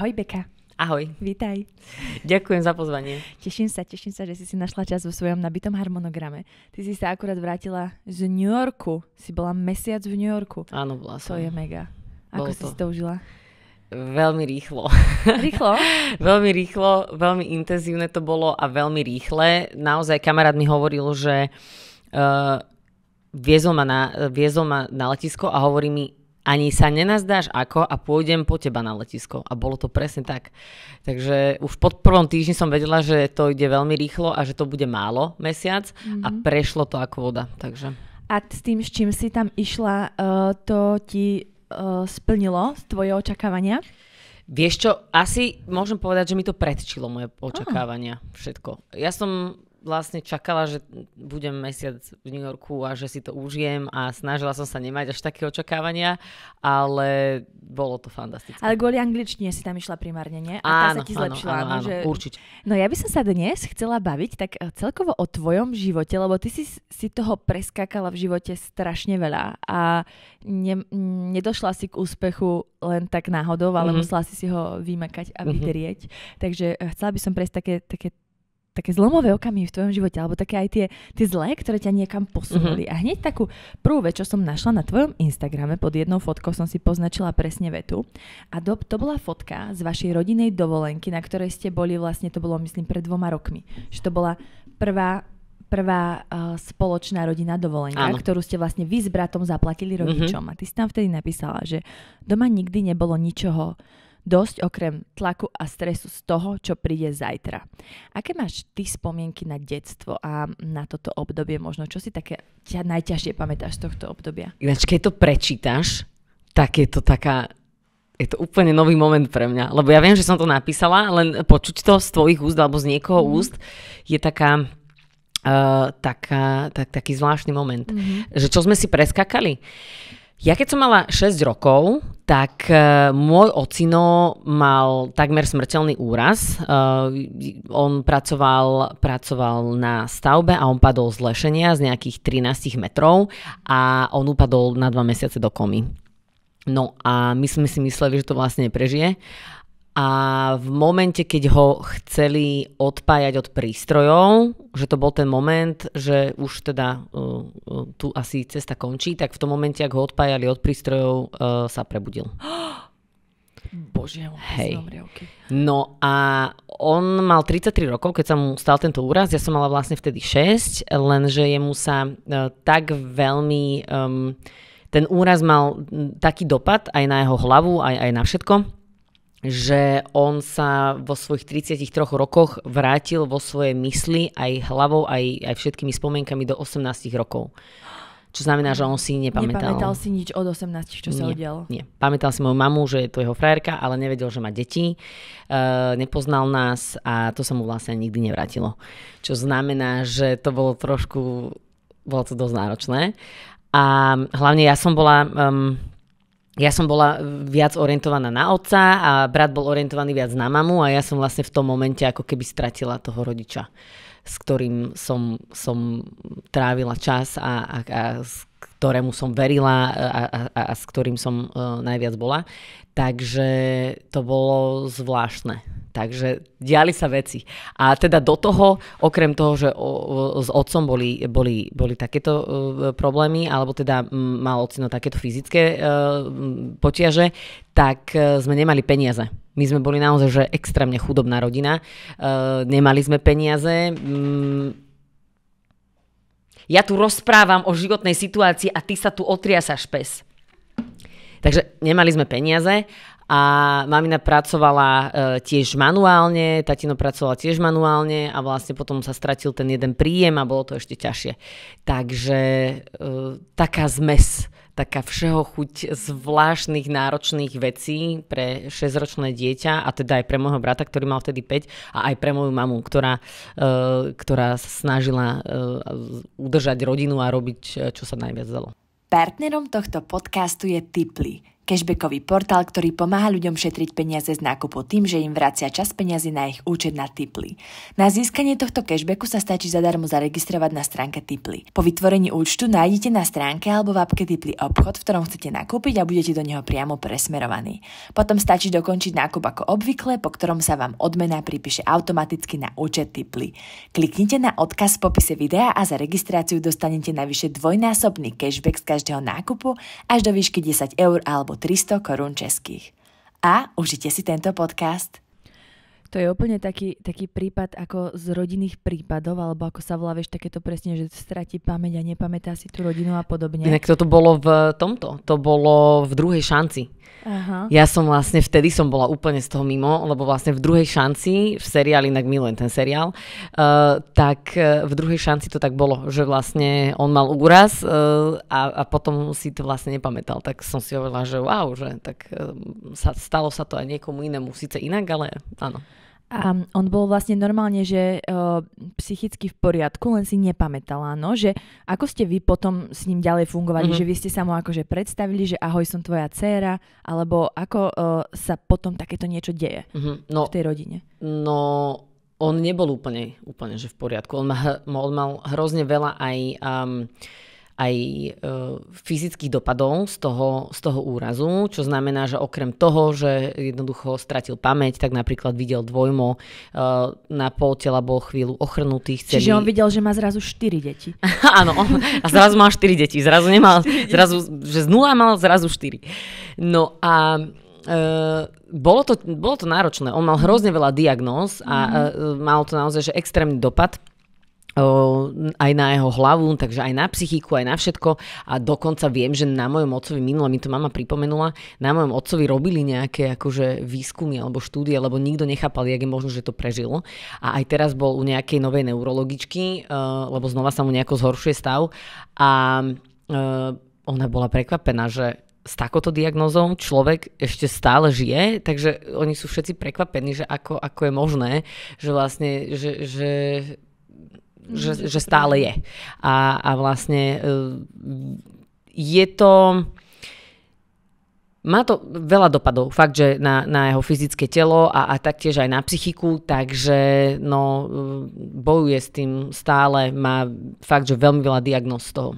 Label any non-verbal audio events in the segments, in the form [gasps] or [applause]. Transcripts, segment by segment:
Ahoj Beka. Ahoj. Vítaj. Ďakujem za pozvanie. Teším sa, teším sa, že si si našla čas vo svojom nabitom harmonograme. Ty si sa akurát vrátila z New Yorku. Si bola mesiac v New Yorku. Áno, bola som. To je mega. Ako Bolo si to. si to užila? Veľmi rýchlo. Rýchlo? [laughs] veľmi rýchlo, veľmi intenzívne to bolo a veľmi rýchle. Naozaj kamarát mi hovoril, že uh, viezol, ma na, viezol ma na letisko a hovorí mi, ani sa nenazdáš ako a pôjdem po teba na letisko. A bolo to presne tak. Takže už pod prvom týždni som vedela, že to ide veľmi rýchlo a že to bude málo mesiac mm-hmm. a mhm. prešlo to ako voda. Takže. A s tým, s čím si tam išla, uh, to ti uh, splnilo tvoje očakávania? Vieš čo, asi môžem povedať, že mi to predčilo moje očakávania, všetko. Ja som vlastne čakala, že budem mesiac v New Yorku a že si to užijem a snažila som sa nemať až také očakávania, ale bolo to fantastické. Ale kvôli angličtine si tam išla primárne, nie? A áno, tá sa ti zlepšila. Áno, áno, áno, že... určite. No ja by som sa dnes chcela baviť tak eh, celkovo o tvojom živote, lebo ty si, si toho preskákala v živote strašne veľa a ne, nedošla si k úspechu len tak náhodou, ale mm-hmm. musela si si ho vymakať a mhm. vydrieť. Mm-hmm. Takže eh, chcela by som prejsť také, také také zlomové okamihy v tvojom živote, alebo také aj tie, tie zlé, ktoré ťa niekam posunuli. Uh-huh. A hneď takú prvú vec, čo som našla na tvojom Instagrame, pod jednou fotkou som si poznačila presne vetu. A do, to bola fotka z vašej rodinej dovolenky, na ktorej ste boli vlastne, to bolo myslím pred dvoma rokmi. Že to bola prvá prvá uh, spoločná rodina dovolenka, Áno. ktorú ste vlastne vy s bratom zaplatili mhm. rodičom. Uh-huh. A ty si tam vtedy napísala, že doma nikdy nebolo ničoho Dosť okrem tlaku a stresu z toho, čo príde zajtra. Aké máš ty spomienky na detstvo a na toto obdobie možno? Čo si také ťa najťažšie pamätáš z tohto obdobia? Ináč, keď to prečítaš, tak je to taká je to úplne nový moment pre mňa, lebo ja viem, že som to napísala, len počuť to z tvojich úst alebo z niekoho mm. úst je taká, uh, taká tak, taký zvláštny moment, mm-hmm. že čo sme si preskakali. Uh, ja keď som mala 6 rokov, tak e, môj ocino mal takmer smrteľný úraz. E, on pracoval, pracoval na stavbe a on padol z lešenia z nejakých 13 metrov a on upadol na 2 mesiace do komy. No a my sme si mysleli, že to vlastne prežije. A v momente, keď ho chceli odpájať od prístrojov, že to bol ten moment, že už teda uh, uh, tu asi cesta končí, tak v tom momente, ak ho odpájali od prístrojov, uh, sa prebudil. [gasps] Bože, on Hej. No a on mal 33 rokov, keď sa mu stal tento úraz, ja som mala vlastne vtedy 6, lenže jemu sa uh, tak veľmi... Um, ten úraz mal taký dopad aj na jeho hlavu, aj, aj na všetko, že on sa vo svojich 33 rokoch vrátil vo svojej mysli aj hlavou, aj, aj všetkými spomienkami do 18 rokov. Čo znamená, že on si nepamätal. Nepamätal si nič od 18, čo sa nie, udialo. Nie. Pamätal si moju mamu, že je to jeho frajerka, ale nevedel, že má deti. Uh, nepoznal nás a to sa mu vlastne nikdy nevrátilo. Čo znamená, že to bolo trošku... Bolo to dosť náročné. A hlavne ja som bola... Um, ja som bola viac orientovaná na otca a brat bol orientovaný viac na mamu a ja som vlastne v tom momente ako keby stratila toho rodiča, s ktorým som, som trávila čas a, a, a s ktorému som verila a, a, a, a s ktorým som uh, najviac bola. Takže to bolo zvláštne. Takže diali sa veci. A teda do toho, okrem toho, že o, o, s otcom boli, boli, boli takéto e, problémy, alebo teda mal otcino takéto fyzické e, potiaže, tak e, sme nemali peniaze. My sme boli naozaj že extrémne chudobná rodina. E, nemali sme peniaze. M, mm, ja tu rozprávam o životnej situácii a ty sa tu otriasaš pes. Takže nemali sme peniaze a mamina pracovala e, tiež manuálne, tatino pracovala tiež manuálne a vlastne potom sa stratil ten jeden príjem a bolo to ešte ťažšie. Takže e, taká zmes taká všeho chuť zvláštnych náročných vecí pre 6-ročné dieťa a teda aj pre môjho brata, ktorý mal vtedy 5 a aj pre moju mamu, ktorá, e, ktorá snažila e, udržať rodinu a robiť, e, čo sa najviac dalo. Partnerom tohto podcastu je Tiply – cashbackový portál, ktorý pomáha ľuďom šetriť peniaze z nákupu tým, že im vracia čas peniazy na ich účet na Tiply. Na získanie tohto cashbacku sa stačí zadarmo zaregistrovať na stránke Tiply. Po vytvorení účtu nájdete na stránke alebo v appke Tiply obchod, v ktorom chcete nakúpiť a budete do neho priamo presmerovaní. Potom stačí dokončiť nákup ako obvykle, po ktorom sa vám odmena pripíše automaticky na účet Tiply. Kliknite na odkaz v popise videa a za registráciu dostanete navyše dvojnásobný cashback z každého nákupu až do výšky 10 eur alebo 300 korún českých. A užite si tento podcast. To je úplne taký, taký prípad ako z rodinných prípadov, alebo ako sa volá, vieš, takéto presne, že stratí pamäť a nepamätá si tú rodinu a podobne. Inak toto bolo v tomto, to bolo v druhej šanci. Aha. Ja som vlastne, vtedy som bola úplne z toho mimo, lebo vlastne v druhej šanci, v seriáli, inak milujem ten seriál, uh, tak eh, v druhej šanci to tak bolo, že vlastne on mal úraz uh, a, a potom si to vlastne nepamätal. Tak som si hovorila, že wow, že tak uh, sa, stalo sa to aj niekomu inému, síce inak, ale áno. A on bol vlastne normálne, že o, e, psychicky v poriadku, len si nepamätala, no, že ako ste vy potom s ním ďalej fungovali, mm-hmm. že vy ste sa mu akože predstavili, že ahoj, som tvoja dcéra, alebo ako o, e, sa potom takéto niečo deje mm-hmm. no, v tej rodine? No, on nebol úplne, úplne že v poriadku. On, ma, on mal hrozne veľa aj... Um, aj e, fyzických dopadov z toho, z toho úrazu, čo znamená, že okrem toho, že jednoducho stratil pamäť, tak napríklad videl dvojmo, e, na pol tela bol chvíľu ochrnutý. Celý... Čiže on videl, že má zrazu 4 deti. [laughs] Áno, a zrazu mal 4 deti, zrazu nemal, zrazu, že z nula mal zrazu 4. No a Uh, bolo, to, bolo to náročné. On mal hrozne veľa diagnóz a uh, mhm. mal to naozaj že extrémny dopad aj na jeho hlavu, takže aj na psychiku, aj na všetko. A dokonca viem, že na mojom otcovi minule, mi to mama pripomenula, na mojom otcovi robili nejaké akože výskumy alebo štúdie, lebo nikto nechápal, jak je možno, že to prežilo. A aj teraz bol u nejakej novej neurologičky, e, lebo znova sa mu nejako zhoršuje stav. A e, ona bola prekvapená, že s takouto diagnozou človek ešte stále žije, takže oni sú všetci prekvapení, že ako, ako je možné, že vlastne, že, že že, mhm. že stále je. A, a vlastne e, je to... Má to veľa dopadov, fakt, že na, na jeho fyzické telo a, a taktiež aj na psychiku, takže no, e, bojuje s tým stále, má fakt, že veľmi veľa diagnóz z toho.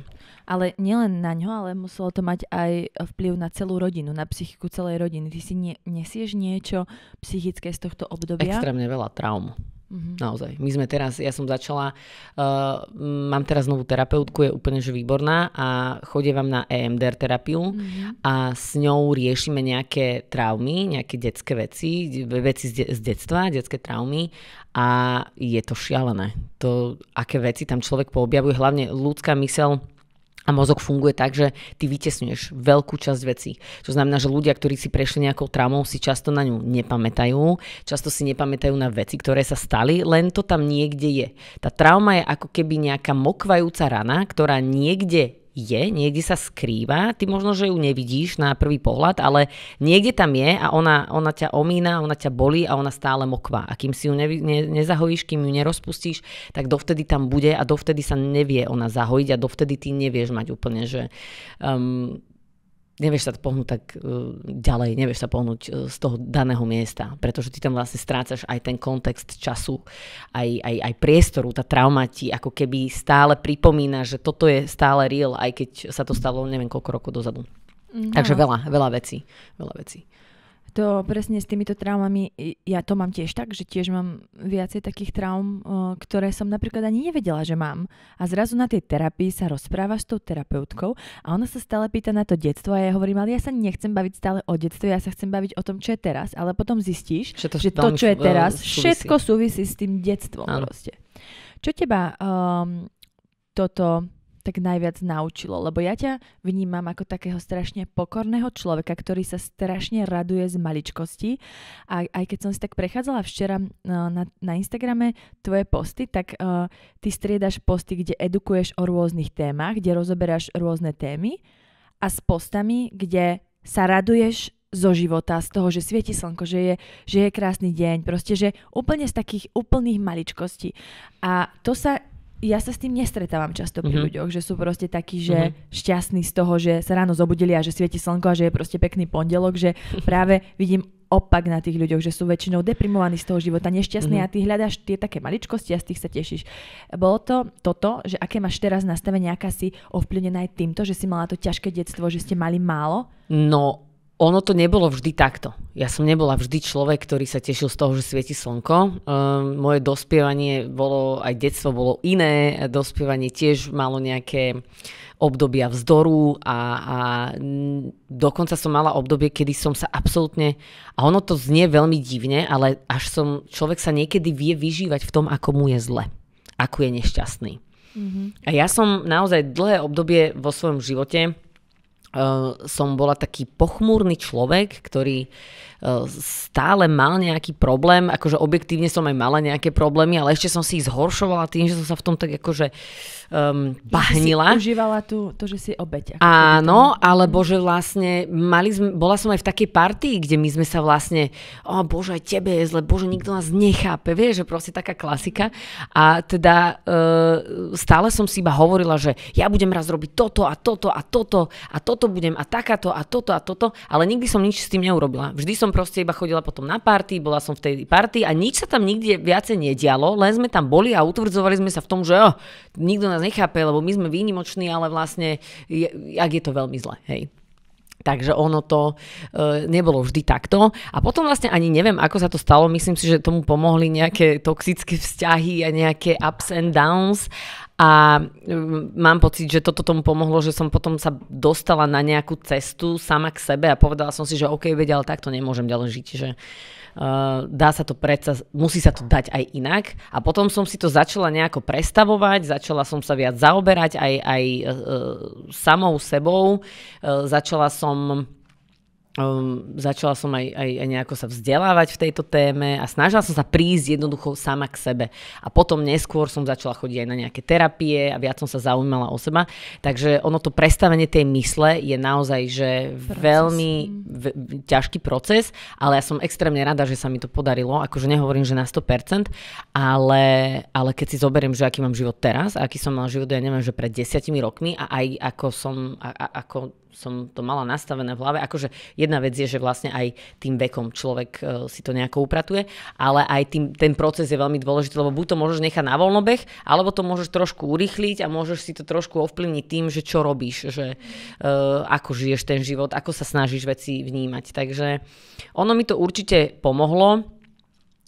Ale nielen na ňo, ale muselo to mať aj vplyv na celú rodinu, na psychiku celej rodiny. Ty si nie, nesieš niečo psychické z tohto obdobia? Extrémne veľa traum. Mm-hmm. Naozaj. My sme teraz, ja som začala, uh, mám teraz novú terapeutku, je úplne že výborná a chodievam na EMDR terapiu mm-hmm. a s ňou riešime nejaké traumy, nejaké detské veci, veci z, de- z detstva, detské traumy a je to šialené. To, aké veci tam človek poobjavuje, hlavne ľudská mysel a mozog funguje tak, že ty vytesňuješ veľkú časť vecí. To znamená, že ľudia, ktorí si prešli nejakou traumou, si často na ňu nepamätajú, často si nepamätajú na veci, ktoré sa stali, len to tam niekde je. Tá trauma je ako keby nejaká mokvajúca rana, ktorá niekde je, niekde sa skrýva, ty možno, že ju nevidíš na prvý pohľad, ale niekde tam je a ona, ona ťa omína, ona ťa bolí a ona stále mokvá. A kým si ju ne, ne, nezahojíš, kým ju nerozpustíš, tak dovtedy tam bude a dovtedy sa nevie ona zahojiť a dovtedy ty nevieš mať úplne, že um, nevieš sa pohnúť tak e, ďalej, nevieš sa pohnúť e, z toho daného miesta, pretože ty tam vlastne strácaš aj ten kontext času, aj, aj, aj priestoru, tá trauma ti ako keby stále pripomína, že toto je stále real, aj keď sa to stalo neviem koľko rokov dozadu. No. Takže veľa, veľa vecí, veľa vecí. To presne s týmito traumami, ja to mám tiež tak, že tiež mám viacej takých traum, ktoré som napríklad ani nevedela, že mám. A zrazu na tej terapii sa rozpráva s tou terapeutkou a ona sa stále pýta na to detstvo a ja hovorím, ale ja sa nechcem baviť stále o detstve, ja sa chcem baviť o tom, čo je teraz, ale potom zistíš, že to, že to čo je e, teraz, súvisí. všetko súvisí s tým detstvom Čo teba um, toto tak najviac naučilo? Lebo ja ťa vnímam ako takého strašne pokorného človeka, ktorý sa strašne raduje z maličkosti. A aj keď som si tak prechádzala včera e, na, na Instagrame tvoje posty, tak uh, ty striedaš posty, kde edukuješ o rôznych témach, kde rozoberáš rôzne témy a s postami, kde sa raduješ zo života, z toho, že svieti slnko, že je, že je krásny deň, proste, že úplne z takých úplných maličkostí. A to sa ja sa s tým nestretávam často pri mm-hmm. ľuďoch, že sú proste takí, že mm-hmm. šťastní z toho, že sa ráno zobudili a že svieti slnko a že je proste pekný pondelok, že [laughs] práve vidím opak na tých ľuďoch, že sú väčšinou deprimovaní z toho života, nešťastní mm-hmm. a ty hľadáš tie také maličkosti a z tých sa tešíš. Bolo to toto, že aké máš teraz nastavenie, aká si ovplyvnená aj týmto, že si mala to ťažké detstvo, že ste mali málo? No, ono to nebolo vždy takto. Ja som nebola vždy človek, ktorý sa tešil z toho, že svieti slnko. Um, moje dospievanie bolo, aj detstvo bolo iné, dospievanie tiež malo nejaké obdobia vzdoru a, a dokonca som mala obdobie, kedy som sa absolútne, a ono to znie veľmi divne, ale až som, človek sa niekedy vie vyžívať v tom, ako mu je zle, ako je nešťastný. Mm-hmm. A ja som naozaj dlhé obdobie vo svojom živote som bola taký pochmúrny človek, ktorý stále mal nejaký problém, akože objektívne som aj mala nejaké problémy, ale ešte som si ich zhoršovala tým, že som sa v tom tak akože um, bahnila. Že si užívala tú, to, že si obeť. Áno, alebo mhm. že vlastne mali sme, bola som aj v takej partii, kde my sme sa vlastne, o oh, bože, aj tebe je zle, bože, nikto nás nechápe, vieš, že proste taká klasika. A teda uh, stále som si iba hovorila, že ja budem raz robiť toto a toto a toto a toto budem a takáto a toto a toto, ale nikdy som nič s tým neurobila. Vždy som proste iba chodila potom na party, bola som v tej party a nič sa tam nikde viacej nedialo, len sme tam boli a utvrdzovali sme sa v tom, že oh, nikto nás nechápe, lebo my sme výnimoční, ale vlastne, je, ak je to veľmi zle, hej. Takže ono to e, nebolo vždy takto. A potom vlastne ani neviem, ako sa to stalo. Myslím si, že tomu pomohli nejaké toxické vzťahy a nejaké ups and downs. A mm, mám pocit, že toto tomu pomohlo, že som potom sa dostala na nejakú cestu sama k sebe a povedala som si, že OK, vedia, ale takto nemôžem ďalej žiť, že uh, dá sa to predsa, musí sa to dať aj inak. A potom som si to začala nejako prestavovať, začala som sa viac zaoberať aj, aj uh, samou sebou, uh, začala som um, začala som aj, aj, aj nejako sa vzdelávať v tejto téme a snažila som sa prísť jednoducho sama k sebe. A potom neskôr som začala chodiť aj na nejaké terapie a viac som sa zaujímala o seba. Takže ono to prestavenie tej mysle je naozaj, že veľmi mm. v, ťažký proces, ale ja som extrémne rada, že sa mi to podarilo. Akože nehovorím, že na 100%, ale, ale keď si zoberiem, že aký mám život teraz a aký som mal život, ja neviem, že pred desiatimi rokmi a aj ako som, a, a, ako som to mala nastavené v hlave. Akože jedna vec je, že vlastne aj tým vekom človek e, si to nejako upratuje, ale aj tým, ten proces je veľmi dôležitý, lebo buď to môžeš nechať na voľnobeh, alebo to môžeš trošku urýchliť a môžeš si to trošku ovplyvniť tým, že čo robíš, že uh, ako žiješ ten život, ako sa snažíš veci vnímať. Takže ono mi to určite pomohlo.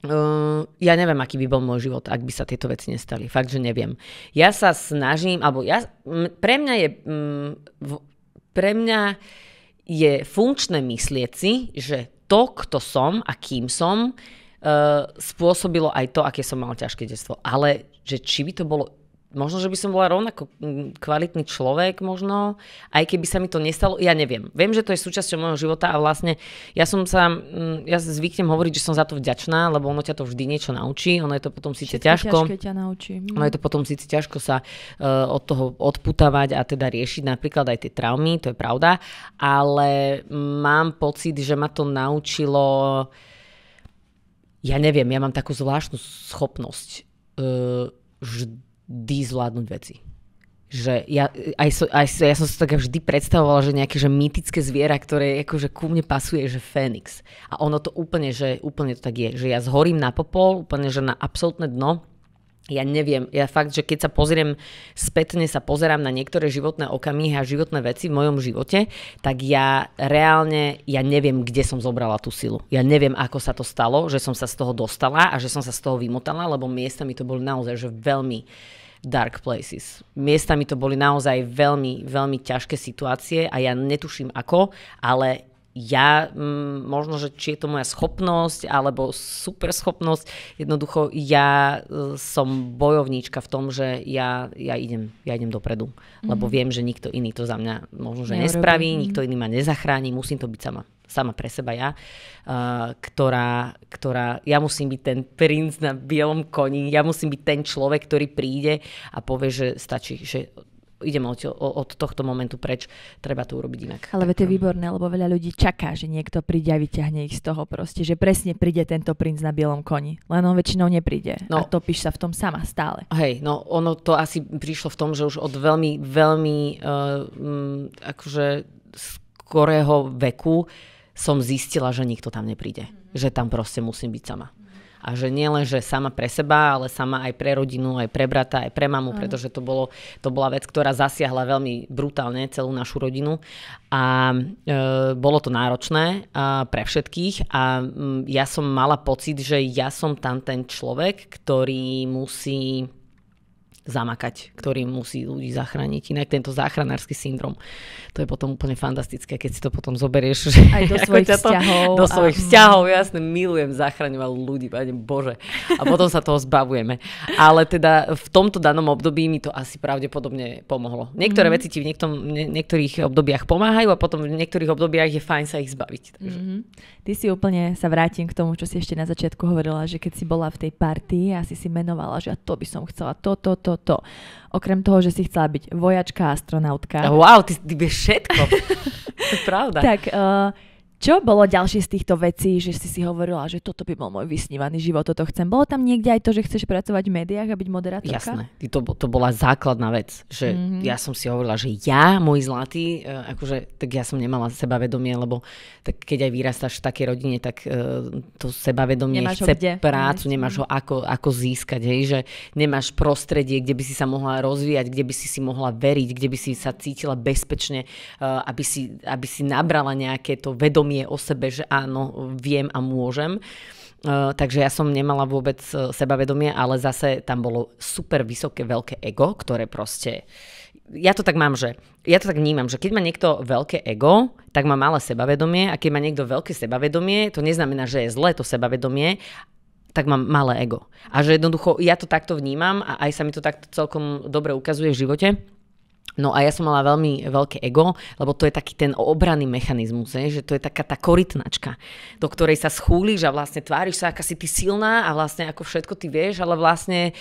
Uh, ja neviem, aký by bol môj život, ak by sa tieto veci nestali. Fakt, že neviem. Ja sa snažím, alebo ja, m, pre mňa je m, v, pre mňa je funkčné myslieť si, že to, kto som a kým som, uh, spôsobilo aj to, aké som mal ťažké detstvo. Ale že či by to bolo možno, že by som bola rovnako mm, kvalitný človek, možno, aj keby sa mi to nestalo, ja neviem. Viem, že to je súčasťou môjho života a vlastne ja som sa, mm, ja zvyknem hovoriť, že som za to vďačná, lebo ono ťa to vždy niečo naučí, ono je to potom síce ťažko. ťa naučí. Mhm. Ono je to potom síce ťažko sa uh, od toho odputávať a teda riešiť napríklad aj tie traumy, to je pravda, ale mám pocit, že ma to naučilo, ja neviem, ja mám takú zvláštnu schopnosť uh, vždy zvládnuť veci. Že ja, aj so, aj so, ja som si tak vždy predstavovala, že nejaké že mýtické zviera, ktoré akože ku mne pasuje, že Fénix. A ono to úplne, že úplne to tak je. Že ja zhorím na popol, úplne, že na absolútne dno ja neviem, ja fakt, že keď sa pozriem spätne, sa pozerám na niektoré životné okamihy a životné veci v mojom živote, tak ja reálne, ja neviem, kde som zobrala tú silu. Ja neviem, ako sa to stalo, že som sa z toho dostala a že som sa z toho vymotala, lebo miestami to boli naozaj že veľmi dark places. Miestami to boli naozaj veľmi, veľmi ťažké situácie a ja netuším ako, ale ja, m, mm, možno, že či je to moja schopnosť alebo schopnosť, jednoducho ja e, som bojovníčka v tom, že ja, ja, idem, ja idem dopredu, mm-hmm. lebo viem, že nikto iný to za mňa možno, že nespraví, mm-hmm. nikto iný ma nezachráni, musím to byť sama, sama pre seba ja, e, ktorá, ktorá, ja musím byť ten princ na bielom koni, ja musím byť ten človek, ktorý príde a povie, že stačí, že idem od, od tohto momentu preč, treba to urobiť inak. Ale to je výborné, lebo veľa ľudí čaká, že niekto príde a vyťahne ich z toho proste, že presne príde tento princ na bielom koni, len on väčšinou nepríde no, a topíš sa v tom sama stále. Hej, no ono to asi prišlo v tom, že už od veľmi, veľmi uh, akože skorého veku som zistila, že nikto tam nepríde. Mm-hmm. Že tam proste musím byť sama. Mm-hmm a že nie len, že sama pre seba, ale sama aj pre rodinu, aj pre brata, aj pre mamu, pretože to, bolo, to bola vec, ktorá zasiahla veľmi brutálne celú našu rodinu a e, bolo to náročné a pre všetkých a m, ja som mala pocit, že ja som tam ten človek, ktorý musí zamakať, ktorý musí ľudí zachrániť. Inak tento záchranársky syndrom, to je potom úplne fantastické, keď si to potom zoberieš. Že Aj do [laughs] svojich to, vzťahov. Do svojich a... vzťahov, jasne, milujem zachraňovať ľudí, páne Bože. A potom sa toho zbavujeme. Ale teda v tomto danom období mi to asi pravdepodobne pomohlo. Niektoré mm-hmm. veci ti v niektom, nie, niektorých obdobiach pomáhajú a potom v niektorých obdobiach je fajn sa ich zbaviť. Takže. Mm-hmm. Ty si úplne sa vrátim k tomu, čo si ešte na začiatku hovorila, že keď si bola v tej partii a si si menovala, že to by som chcela, toto. to, to, toto. Okrem toho, že si chcela byť vojačka, astronautka. Wow, ty, ty vieš všetko. [laughs] to je pravda. Tak, uh, čo bolo ďalšie z týchto vecí, že si si hovorila, že toto by bol môj vysnívaný život, toto chcem? Bolo tam niekde aj to, že chceš pracovať v médiách a byť moderátorka? Jasné, to, to bola základná vec, že mm-hmm. ja som si hovorila, že ja, môj zlatý, e, akože, tak ja som nemala sebavedomie, lebo tak keď aj vyrastáš v takej rodine, tak uh, to sebavedomie nemáš chce kde. prácu, mhm. nemáš ho ako, ako získať, hej, že nemáš prostredie, kde by si sa mohla rozvíjať, kde by si si mohla veriť, kde by si sa cítila bezpečne, uh, aby, si, aby si nabrala nejaké to vedomie vedomie o sebe, že áno, viem a môžem. Uh, takže ja som nemala vôbec e, sebavedomie, ale zase tam bolo super vysoké veľké ego, ktoré proste... Ja to tak mám, že... Ja to tak vnímam, že keď má niekto veľké ego, tak má malé sebavedomie a keď má niekto veľké sebavedomie, to neznamená, že je zlé to sebavedomie, tak mám malé ego. A že jednoducho ja to takto vnímam a aj sa mi to takto celkom dobre ukazuje v živote, No a ja som mala veľmi veľké ego, lebo to je taký ten obranný mechanizmus, je, že to je taká tá korytnačka, do ktorej sa schúliš a vlastne tváriš sa, aká si ty silná a vlastne ako všetko ty vieš, ale vlastne e,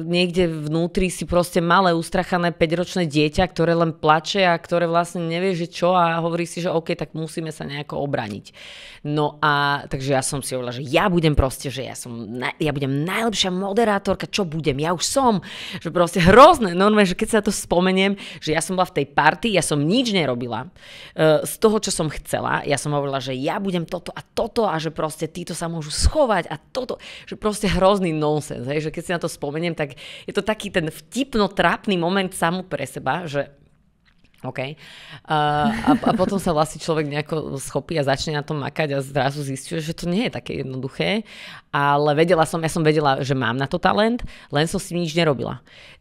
niekde vnútri si proste malé, ustrachané 5-ročné dieťa, ktoré len plače a ktoré vlastne nevie, že čo a hovorí si, že OK, tak musíme sa nejako obraniť. No a takže ja som si hovorila, že ja budem proste, že ja som, ja budem najlepšia moderátorka, čo budem, ja už som, že proste hrozné, normálne, že keď sa to spomeniem, že ja som bola v tej party, ja som nič nerobila e, z toho, čo som chcela. Ja som hovorila, že ja budem toto a toto a že proste títo sa môžu schovať a toto. Že proste hrozný nonsens. Hej? Že keď si na to spomeniem, tak je to taký ten vtipno-trápny moment samú pre seba, že OK. A, a, a potom sa vlastne človek nejako schopí a začne na tom makať a zrazu zistí, že to nie je také jednoduché. Ale vedela som, ja som vedela, že mám na to talent, len som si nič nerobila.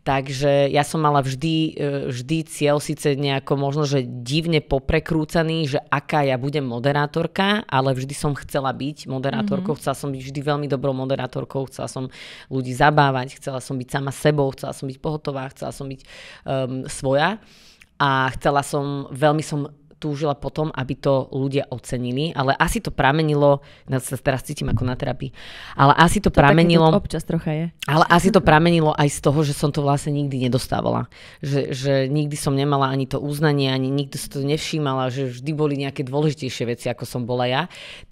Takže ja som mala vždy, e, vždy cieľ, síce nejako možno, že divne poprekrúcaný, že aká ja budem moderátorka, ale vždy som chcela byť moderátorkou, mm-hmm. chcela som byť vždy veľmi dobrou moderátorkou, chcela som ľudí zabávať, chcela som byť sama sebou, chcela som byť pohotová, chcela som byť um, svoja a chcela som, veľmi som túžila potom, aby to ľudia ocenili, ale asi to pramenilo, ja sa teraz cítim ako na terapii, ale asi to, to pramenilo... To občas trocha je. Ale asi to pramenilo aj z toho, že som to vlastne nikdy nedostávala. Že, že nikdy som nemala ani to uznanie, ani nikto si to nevšímala, že vždy boli nejaké dôležitejšie veci, ako som bola ja.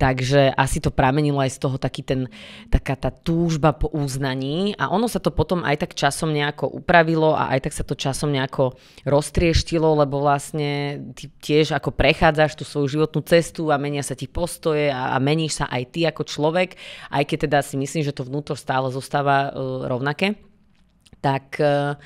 Takže asi to pramenilo aj z toho taký ten, taká tá túžba po uznaní a ono sa to potom aj tak časom nejako upravilo a aj tak sa to časom nejako roztrieštilo, lebo vlastne tiež ako prechádzaš tú svoju životnú cestu a menia sa ti postoje a, a meníš sa aj ty ako človek, aj keď teda si myslím, že to vnútro stále zostáva uh, rovnaké, tak, uh,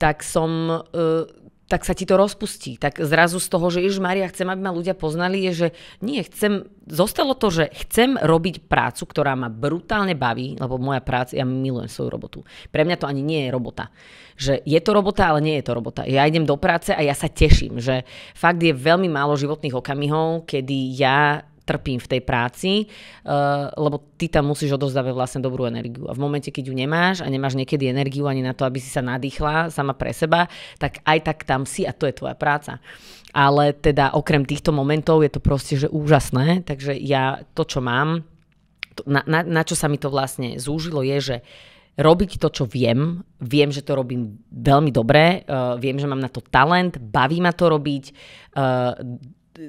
tak som... Uh, tak sa ti to rozpustí. Tak zrazu z toho, že Ježiš Maria, chcem, aby ma ľudia poznali, je, že nie, chcem, zostalo to, že chcem robiť prácu, ktorá ma brutálne baví, lebo moja práca, ja milujem svoju robotu. Pre mňa to ani nie je robota. Že je to robota, ale nie je to robota. Ja idem do práce a ja sa teším, že fakt je veľmi málo životných okamihov, kedy ja trpím v tej práci, uh, lebo ty tam musíš odozdávať vlastne dobrú energiu. A v momente, keď ju nemáš a nemáš niekedy energiu ani na to, aby si sa nadýchla sama pre seba, tak aj tak tam si a to je tvoja práca. Ale teda okrem týchto momentov je to proste, že úžasné, takže ja to, čo mám, to, na, na, na čo sa mi to vlastne zúžilo, je, že robiť to, čo viem. Viem, že to robím veľmi dobre, uh, viem, že mám na to talent, baví ma to robiť, uh,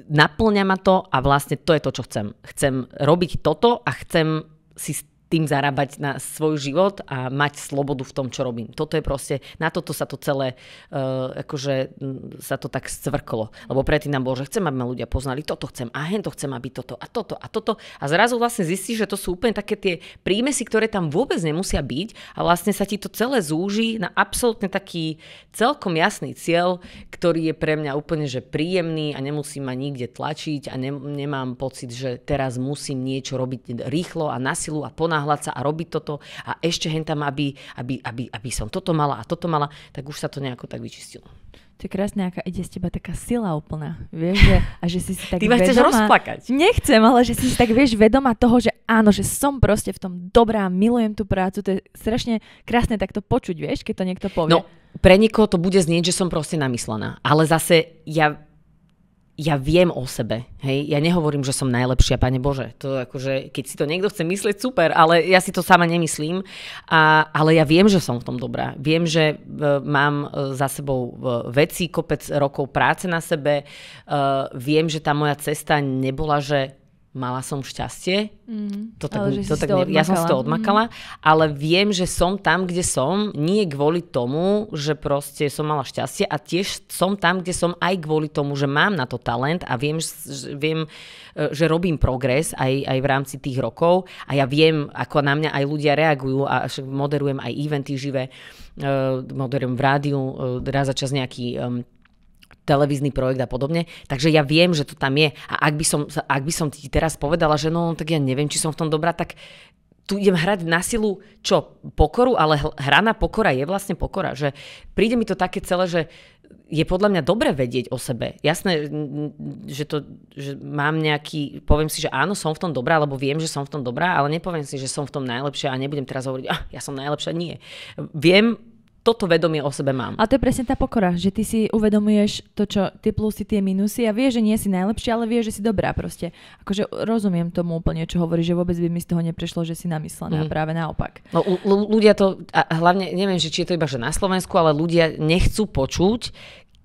naplňa ma to a vlastne to je to, čo chcem. Chcem robiť toto a chcem si tým zarábať na svoj život a mať slobodu v tom, čo robím. Toto je proste, na toto sa to celé, uh, akože sa to tak zcvrklo. Lebo predtým nám bolo, že chcem, aby ma ľudia poznali, toto chcem, a hen to chcem, aby toto, a toto, a toto. A zrazu vlastne zistíš, že to sú úplne také tie prímesy, ktoré tam vôbec nemusia byť a vlastne sa ti to celé zúži na absolútne taký celkom jasný cieľ, ktorý je pre mňa úplne že príjemný a nemusím ma nikde tlačiť a ne, nemám pocit, že teraz musím niečo robiť rýchlo a na silu a ponáhľať ponáhľať sa a robiť toto a ešte hentam, aby, aby, aby, aby som toto mala a toto mala, tak už sa to nejako tak vyčistilo. To je krásne, aká ide z teba taká sila úplná. Vieš, že, a že si si tak Ty ma chceš rozplakať. Nechcem, ale že si si tak vieš vedoma toho, že áno, že som proste v tom dobrá, milujem tú prácu. To je strašne krásne takto počuť, vieš, keď to niekto povie. No, pre niekoho to bude znieť, že som proste namyslená. Ale zase ja ja viem o sebe. Hej? Ja nehovorím, že som najlepšia, Pane Bože. To akože, keď si to niekto chce myslieť, super, ale ja si to sama nemyslím. A, ale ja viem, že som v tom dobrá. Viem, že e, mám e, za sebou e, veci, kopec rokov práce na sebe. E, viem, že tá moja cesta nebola, že mala som šťastie. Mm, to tak, to tak to ja som si to odmakala, mm. ale viem, že som tam, kde som, nie kvôli tomu, že proste som mala šťastie a tiež som tam, kde som aj kvôli tomu, že mám na to talent a viem, že, viem, e, že robím progres aj, aj v rámci tých rokov a ja viem, ako na mňa aj ľudia reagujú a moderujem aj eventy živé, e, moderujem v rádiu, e, raz za čas nejaký televízny projekt a podobne. Takže ja viem, že to tam je. A ak by som, ak by som ti teraz povedala, že no, tak ja neviem, či som v tom dobrá, tak tu idem hrať na silu, čo, pokoru, ale hra na pokora je vlastne pokora. Že príde mi to také celé, že je podľa mňa dobre vedieť o sebe. Jasné, že, to, že mám nejaký, poviem si, že áno, som v tom dobrá, lebo viem, že som v tom dobrá, ale nepoviem si, že som v tom najlepšia a nebudem teraz hovoriť, ah, ja som najlepšia, nie. Viem toto vedomie o sebe mám. A to je presne tá pokora, že ty si uvedomuješ to, čo tie plusy, tie minusy a vieš, že nie si najlepší, ale vieš, že si dobrá proste. Akože rozumiem tomu úplne, čo hovorí, že vôbec by mi z toho neprešlo, že si namyslená, mm. práve naopak. No l- ľudia to, a hlavne neviem, že či je to iba že na Slovensku, ale ľudia nechcú počuť,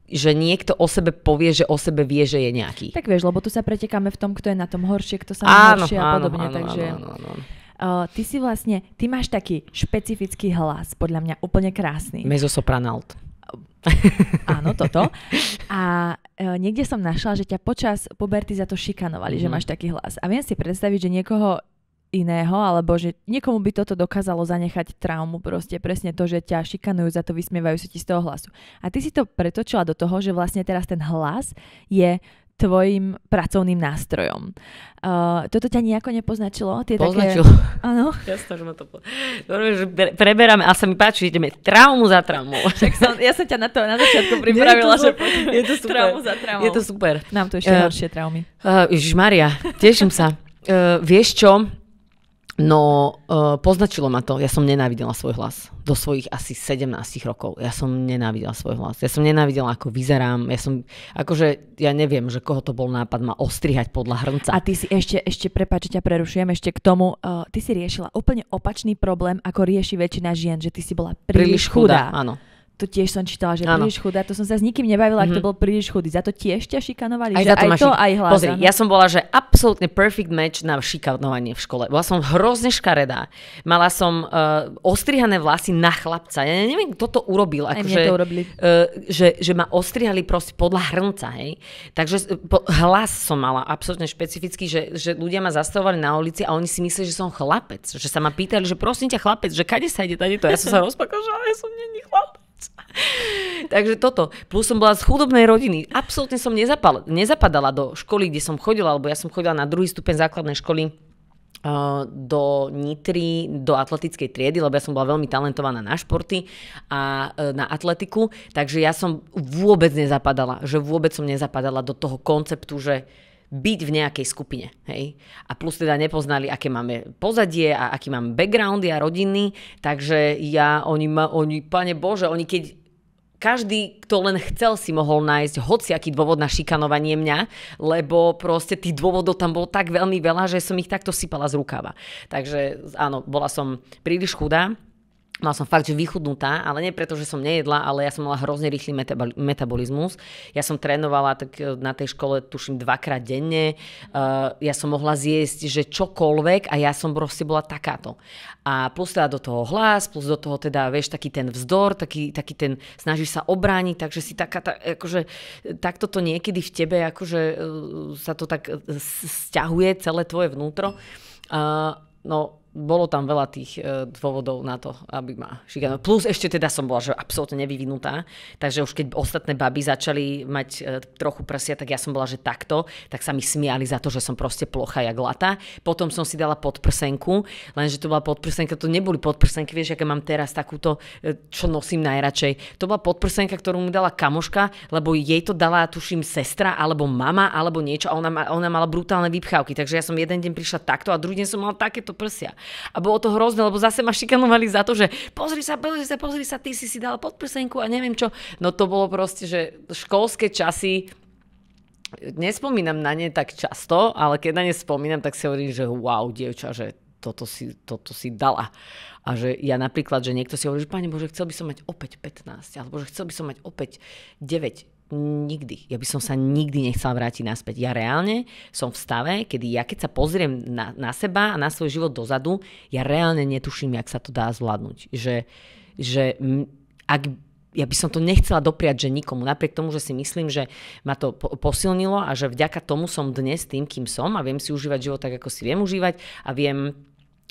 že niekto o sebe povie, že o sebe vie, že je nejaký. Tak vieš, lebo tu sa pretekáme v tom, kto je na tom horšie, kto sa má horšie a podobne. Áno, takže... áno, áno, áno. Uh, ty si vlastne, ty máš taký špecifický hlas, podľa mňa úplne krásny. Mezosopranalt. [laughs] Áno, toto. A e, niekde som našla, že ťa počas puberty za to šikanovali, mm. že mhm. máš taký hlas. A viem si predstaviť, že niekoho iného, alebo že niekomu by toto dokázalo zanechať traumu, proste presne to, že ťa šikanujú za to, vysmievajú sa ti z toho hlasu. A ty si to pretočila do toho, že vlastne teraz ten hlas je tvojim pracovným nástrojom. Uh, toto ťa nejako nepoznačilo? Tie Poznačilo. Áno. Také... Áno. Jasne, že ma to po... Dobre, že preberáme a sa mi páči, ideme traumu za traumou. [laughs] som, ja som ťa na to na začiatku pripravila, je to, že [laughs] je to super. traumu za traumou. Je to super. Mám tu ešte uh, horšie traumy. Uh, eh, Maria, teším sa. Uh, vieš čo? No, uh, poznačilo ma to. Ja som nenávidela svoj hlas. Do svojich asi 17 rokov. Ja som nenávidela svoj hlas. Ja som nenávidela, ako vyzerám. Ja som, akože, ja neviem, že koho to bol nápad ma ostrihať podľa hrnca. A ty si ešte, ešte prepáč, ťa prerušujem ešte k tomu. Uh, ty si riešila úplne opačný problém, ako rieši väčšina žien, že ty si bola príliš, príliš chudá. chudá. Áno to tiež som čítala, že ano. príliš chudá, to som sa s nikým nebavila, mm-hmm. ak to mhm. bol príliš chudý. Za to tiež ťa šikanovali, aj že to aj to, aj hlas. Pozri, ja som bola, že absolútne perfect match na šikanovanie v škole. Bola som hrozne škaredá. Mala som uh, ostrihané vlasy na chlapca. Ja neviem, kto to urobil. Ako, aj že, akože, to urobili. Uh, že, že ma ostrihali proste podľa hrnca, hej. Takže eh, po, hlas som mala absolútne špecifický, že, že ľudia ma zastavovali na ulici a oni si mysleli, že som chlapec. Že sa ma pýtali, že prosím ťa chlapec, že kade sa ide tady to. Ja som sa rozpakala, že ja som není chlapec. [laughs] Takže toto. Plus som bola z chudobnej rodiny. Absolútne som nezapal, nezapadala do školy, kde som chodila, alebo ja som chodila na druhý stupeň základnej školy uh, do Nitry, do atletickej triedy, lebo ja som bola veľmi talentovaná na športy a e, na atletiku, takže ja som vôbec nezapadala, že vôbec som nezapadala do toho konceptu, že byť v nejakej skupine. Hej? A plus teda nepoznali, aké máme pozadie a aký mám backgroundy a rodiny. Takže ja, oni, ma, oni, pane Bože, oni keď každý, kto len chcel, si mohol nájsť hociaký dôvod na šikanovanie mňa, lebo proste tých dôvodov tam bolo tak veľmi veľa, že som ich takto sypala z rukáva. Takže áno, bola som príliš chudá, Mal som fakt, že vychudnutá, ale nie preto, že som nejedla, ale ja som mala hrozne rýchly metabolizmus. Ja som trénovala tak e, na tej škole, tuším, dvakrát denne. Uh, ja som mohla zjesť, že čokoľvek a ja som proste bola takáto. A plus teda do toho hlas, plus do toho teda, vieš, taký ten vzdor, taký, taký ten, snažíš sa obrániť, takže si taká, tá, akože, takto to niekedy v tebe, akože uh, sa to tak uh, sťahuje, celé tvoje vnútro. Uh, no, bolo tam veľa tých e, dôvodov na to, aby ma šikanovali. Plus ešte teda som bola, že absolútne nevyvinutá, takže už keď ostatné baby začali mať e, trochu prsia, tak ja som bola, že takto, tak sa mi smiali za to, že som proste plocha jak lata. Potom som si dala podprsenku, lenže to bola podprsenka, to neboli podprsenky, vieš, aké mám teraz takúto, e, čo nosím najradšej. To bola podprsenka, ktorú mi dala kamoška, lebo jej to dala, tuším, sestra alebo mama alebo niečo a ona, ona mala brutálne vypchávky, takže ja som jeden deň prišla takto a druhý deň som mala takéto prsia. A bolo to hrozné, lebo zase ma šikanovali za to, že pozri sa, pozri sa, pozri sa, ty si si dal podprsenku a neviem čo. No to bolo proste, že školské časy nespomínam na ne tak často, ale keď na ne spomínam, tak si hovorím, že wow, dievča, že toto si, toto si dala. A že ja napríklad, že niekto si hovorí, že Pane Bože, chcel by som mať opäť 15, alebo že chcel by som mať opäť 9 nikdy. Ja by som sa nikdy nechcela vrátiť naspäť. Ja reálne som v stave, kedy ja keď sa pozriem na, na seba a na svoj život dozadu, ja reálne netuším, jak sa to dá zvládnuť. Že, že ak ja by som to nechcela dopriať, že nikomu. Napriek tomu, že si myslím, že ma to po- posilnilo a že vďaka tomu som dnes tým, kým som a viem si užívať život tak, ako si viem užívať a viem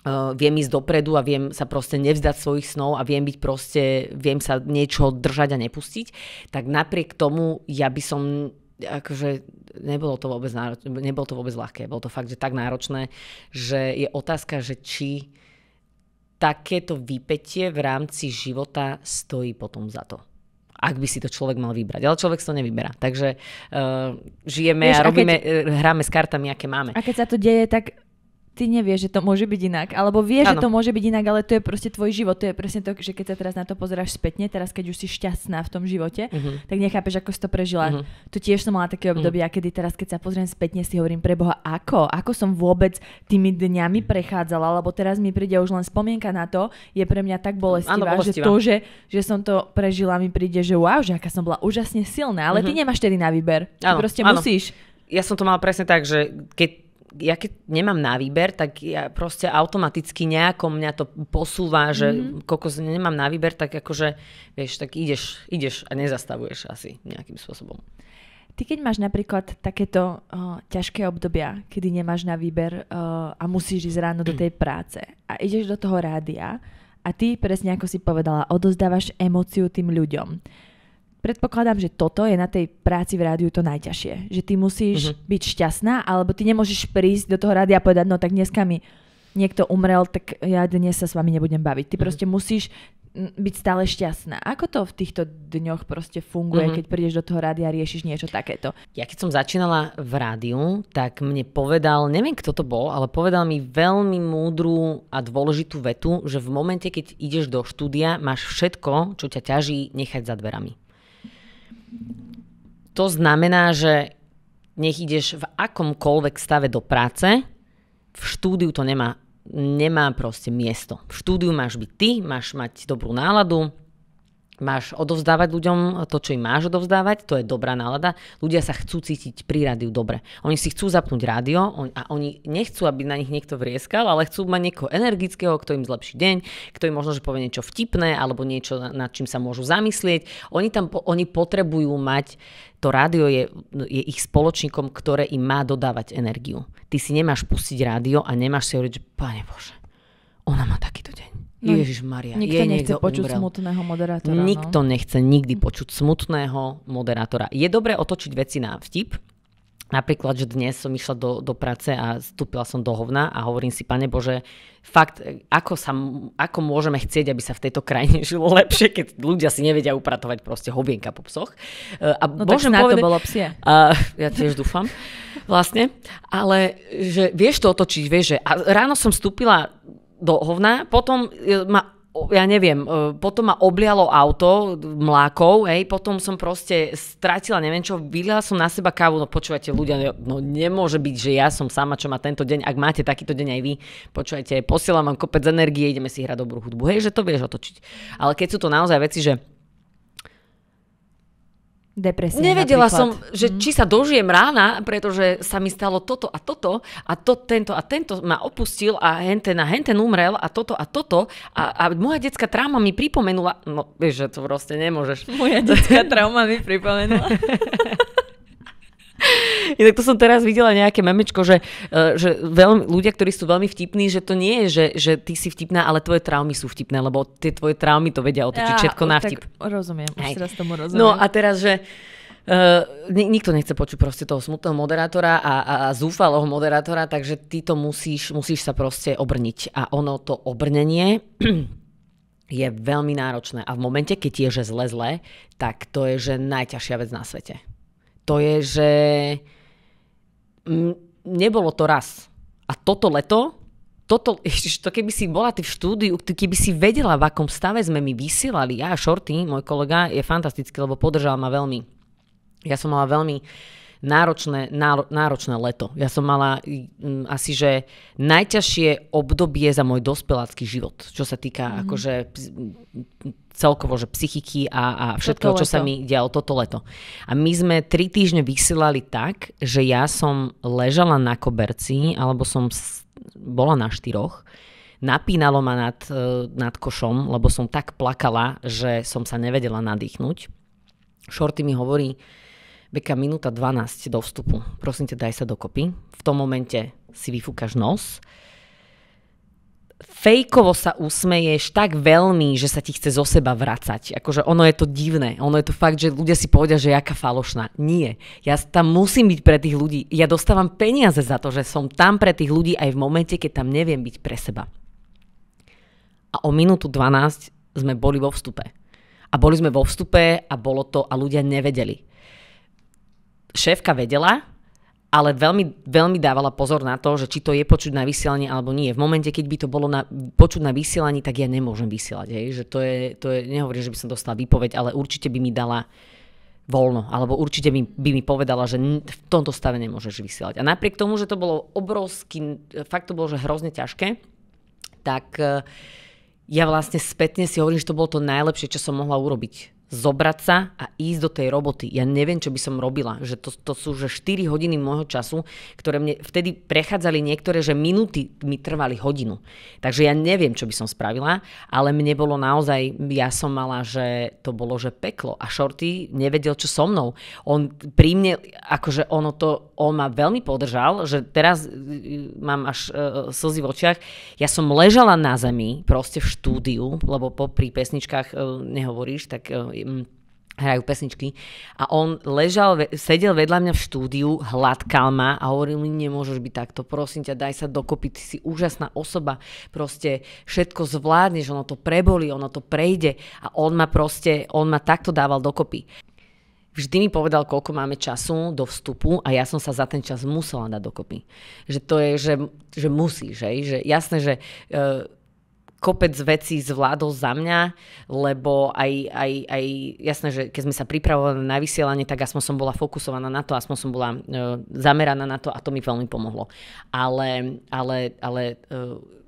Uh, viem ísť dopredu a viem sa proste nevzdať svojich snov a viem byť proste, viem sa niečo držať a nepustiť, tak napriek tomu ja by som akože nebolo to vôbec, náročné, nebolo to vôbec ľahké, bolo to fakt, že tak náročné, že je otázka, že či takéto vypetie v rámci života stojí potom za to ak by si to človek mal vybrať. Ale človek to nevyberá. Takže uh, žijeme Víš, a robíme, a keď, eh, hráme s kartami, aké máme. A keď sa to deje, tak ty nevieš, že to môže byť inak, alebo vieš, že to môže byť inak, ale to je proste tvoj život. To je presne to, že keď sa teraz na to pozeráš spätne, teraz keď už si šťastná v tom živote, uh-huh. tak nechápeš, ako si to prežila. Uh-huh. To tiež som mala také obdobia, mhm. uh-huh. kedy teraz, keď sa pozriem spätne, si hovorím pre Boha, ako? Ako som vôbec tými dňami prechádzala, lebo teraz mi príde už len spomienka na to, je pre mňa tak bolestivá, ano, bolestivá. že to, že, že som to prežila, mi príde, že wow, že aká som bola úžasne silná, ale uh-huh. ty nemáš tedy na výber. Ty proste ano. musíš. Ja som to mala presne tak, že keď ja keď nemám na výber, tak ja proste automaticky nejako mňa to posúva, že mm-hmm. koľko nemám na výber, tak akože, vieš, tak ideš, ideš a nezastavuješ asi nejakým spôsobom. Ty keď máš napríklad takéto uh, ťažké obdobia, kedy nemáš na výber uh, a musíš ísť ráno do tej práce a ideš do toho rádia a ty presne ako si povedala, odozdávaš emóciu tým ľuďom Predpokladám, že toto je na tej práci v rádiu to najťažšie. Že ty musíš uh-huh. byť šťastná, alebo ty nemôžeš prísť do toho rádia a povedať, no tak dneska mi niekto umrel, tak ja dnes sa s vami nebudem baviť. Ty uh-huh. proste musíš byť stále šťastná. Ako to v týchto dňoch proste funguje, uh-huh. keď prídeš do toho rádia a riešiš niečo takéto? Ja keď som začínala v rádiu, tak mne povedal, neviem kto to bol, ale povedal mi veľmi múdru a dôležitú vetu, že v momente, keď ideš do štúdia, máš všetko, čo ťa ťaží, nechať za dverami. To znamená, že nech ideš v akomkoľvek stave do práce, v štúdiu to nemá, nemá proste miesto. V štúdiu máš byť ty, máš mať dobrú náladu, Máš odovzdávať ľuďom to, čo im máš odovzdávať, to je dobrá nálada. Ľudia sa chcú cítiť pri rádiu dobre. Oni si chcú zapnúť rádio a oni nechcú, aby na nich niekto vrieskal, ale chcú mať niekoho energického, kto im zlepší deň, kto im možno, že povie niečo vtipné alebo niečo, nad čím sa môžu zamyslieť. Oni tam oni potrebujú mať to rádio je, je ich spoločníkom, ktoré im má dodávať energiu. Ty si nemáš pustiť rádio a nemáš si hovoriť, že Pane Bože, ona má takýto deň No, Ježiš Maria. Nikto je nechce počuť umrel. smutného moderátora. No. Nikto no. nechce nikdy počuť smutného moderátora. Je dobré otočiť veci na vtip. Napríklad, že dnes som išla do, do práce a vstúpila som do hovna a hovorím si, pane Bože, fakt, ako, sa, ako môžeme chcieť, aby sa v tejto krajine [laughs] žilo lepšie, keď ľudia si nevedia upratovať proste hovienka po psoch. E, a no Božem tak povede, to bolo psie. A, ja tiež dúfam, [laughs] vlastne. Ale že vieš to otočiť, vieš, že a ráno som vstúpila do hovna, potom e, ma ja neviem, e, potom ma oblialo auto mlákov, hej, potom som proste stratila, neviem čo, vylila som na seba kávu, no počúvajte, ľudia, no, no nemôže byť, že ja som sama, čo má tento deň, ak máte takýto deň aj vy, počúvajte, posielam vám kopec energie, ideme si hrať dobrú hudbu, hej, že to vieš otočiť. Ale keď sú to naozaj veci, že depresie. Nevedela napríklad. som, že mm. či sa dožijem rána, pretože sa mi stalo toto a toto a to, tento a tento ma opustil a henten a henten umrel a toto a toto a, a moja detská trauma mi pripomenula, no vieš, že to proste nemôžeš. Moja detská trauma mi pripomenula. [laughs] [laughs] Inak to som teraz videla nejaké memečko, že, e, že veľmi, ľudia, ktorí sú veľmi vtipní, že to nie je, že, že ty si vtipná, ale tvoje traumy sú vtipné, lebo tie tvoje traumy to vedia otočiť ja, všetko na vtip. rozumiem, Hej. už teraz tomu rozumiem. No a teraz, že Uh, nikto nechce počuť proste toho smutného moderátora a, a, a zúfalého moderátora, takže ty to musíš, musíš sa proste obrniť. A ono to obrnenie je veľmi náročné. A v momente, keď je že zle, zle, tak to je že najťažšia vec na svete to je, že nebolo to raz. A toto leto, toto, [laughs] to keby si bola ty v štúdiu, keby si vedela, v akom stave sme mi vysielali, ja a Shorty, môj kolega, je fantastický, lebo podržal ma veľmi. Ja som mala veľmi uh, náročné, náro, náročné leto. Ja som mala m, asi, že najťažšie obdobie za môj dospelácky život, čo sa týka mm-hmm. akože celkovo, že psychiky a, a všetko, čo sa mi dialo toto leto. A my sme tri týždne vysielali tak, že ja som ležala na koberci, alebo som bola na štyroch, napínalo ma nad, e, nad košom, lebo som tak plakala, že som sa nevedela nadýchnuť. Šorty mi hovorí, Beka minúta 12 do vstupu. Prosím te, daj sa dokopy. V tom momente si vyfúkaš nos. Fejkovo sa usmeješ tak veľmi, že sa ti chce zo seba vracať. Akože ono je to divné. Ono je to fakt, že ľudia si povedia, že jaká falošná. Nie. Ja tam musím byť pre tých ľudí. Ja dostávam peniaze za to, že som tam pre tých ľudí aj v momente, keď tam neviem byť pre seba. A o minútu 12 sme boli vo vstupe. A boli sme vo vstupe a bolo to a ľudia nevedeli šéfka vedela, ale veľmi, veľmi dávala pozor na to, že či to je počuť na vysielaní alebo nie. V momente, keď by to bolo na, počuť na vysielaní, tak ja nemôžem vysielať. Hej? Že to je, to je, nehovorím, že by som dostala výpoveď, ale určite by mi dala voľno, alebo určite by, by mi povedala, že v tomto stave nemôžeš vysielať. A napriek tomu, že to bolo obrovský, fakt to bolo, že hrozne ťažké, tak eh, ja vlastne spätne si hovorím, že to bolo to najlepšie, čo som mohla urobiť zobrať sa a ísť do tej roboty. Ja neviem, čo by som robila. Že to, to sú že 4 hodiny môjho času, ktoré mne vtedy prechádzali niektoré, že minúty mi trvali hodinu. Takže ja neviem, čo by som spravila, ale mne bolo naozaj, ja som mala, že to bolo, že peklo. A Shorty nevedel, čo so mnou. On pri mne, akože ono to on ma veľmi podržal, že teraz e, e, mám až uh, slzy v očiach. Ja som ležala na zemi, proste v štúdiu, lebo po, pri pesničkách uh, nehovoríš, tak uh, hrajú pesničky. A on ležal, sedel vedľa mňa v štúdiu, hladkal ma a hovoril mi, nemôžeš byť takto, prosím ťa, daj sa dokopy, ty si úžasná osoba, proste všetko zvládneš, ono to prebolí, ono to prejde a on ma proste, on ma takto dával dokopy vždy mi povedal, koľko máme času do vstupu a ja som sa za ten čas musela dať dokopy. Že to je, že, že musíš, že, že jasné, že e, kopec vecí zvládol za mňa, lebo aj, aj, aj jasné, že keď sme sa pripravovali na vysielanie, tak aspoň som bola fokusovaná na to, aspoň som bola e, zameraná na to a to mi veľmi pomohlo. Ale, ale, ale e,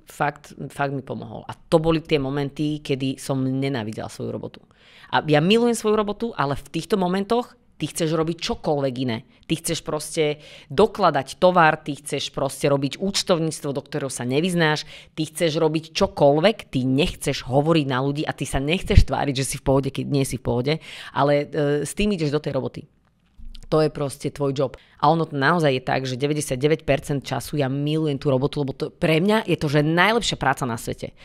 fakt, fakt mi pomohol. A to boli tie momenty, kedy som nenávidela svoju robotu. A ja milujem svoju robotu, ale v týchto momentoch ty chceš robiť čokoľvek iné. Ty chceš proste dokladať tovar, ty chceš proste robiť účtovníctvo, do ktorého sa nevyznáš, ty chceš robiť čokoľvek, ty nechceš hovoriť na ľudí a ty sa nechceš tváriť, že si v pohode, keď nie si v pohode, ale e, s tým ideš do tej roboty. To je proste tvoj job. A ono to naozaj je tak, že 99% času ja milujem tú robotu, lebo to, pre mňa je to, že najlepšia práca na svete.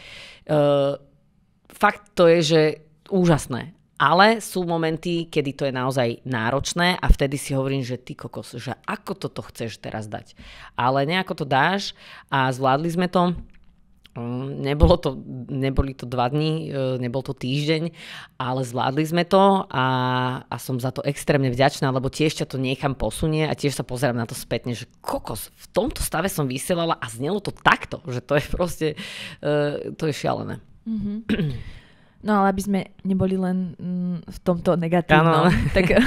E, fakt to je, že úžasné. Ale sú momenty, kedy to je naozaj náročné a vtedy si hovorím, že ty kokos, že ako toto chceš teraz dať. Ale nejako to dáš a zvládli sme to. Mm, nebolo to, neboli to dva dní, e, nebol to týždeň, ale zvládli sme to a, a som za to extrémne vďačná, lebo tiež ťa to niekam posunie a tiež sa pozerám na to spätne, že kokos, v tomto stave som vysielala a znelo to takto, že to je proste, e, to je šialené. Mm-hmm. No ale aby sme neboli len mm, v tomto negatívnom, ano. [laughs] tak [laughs]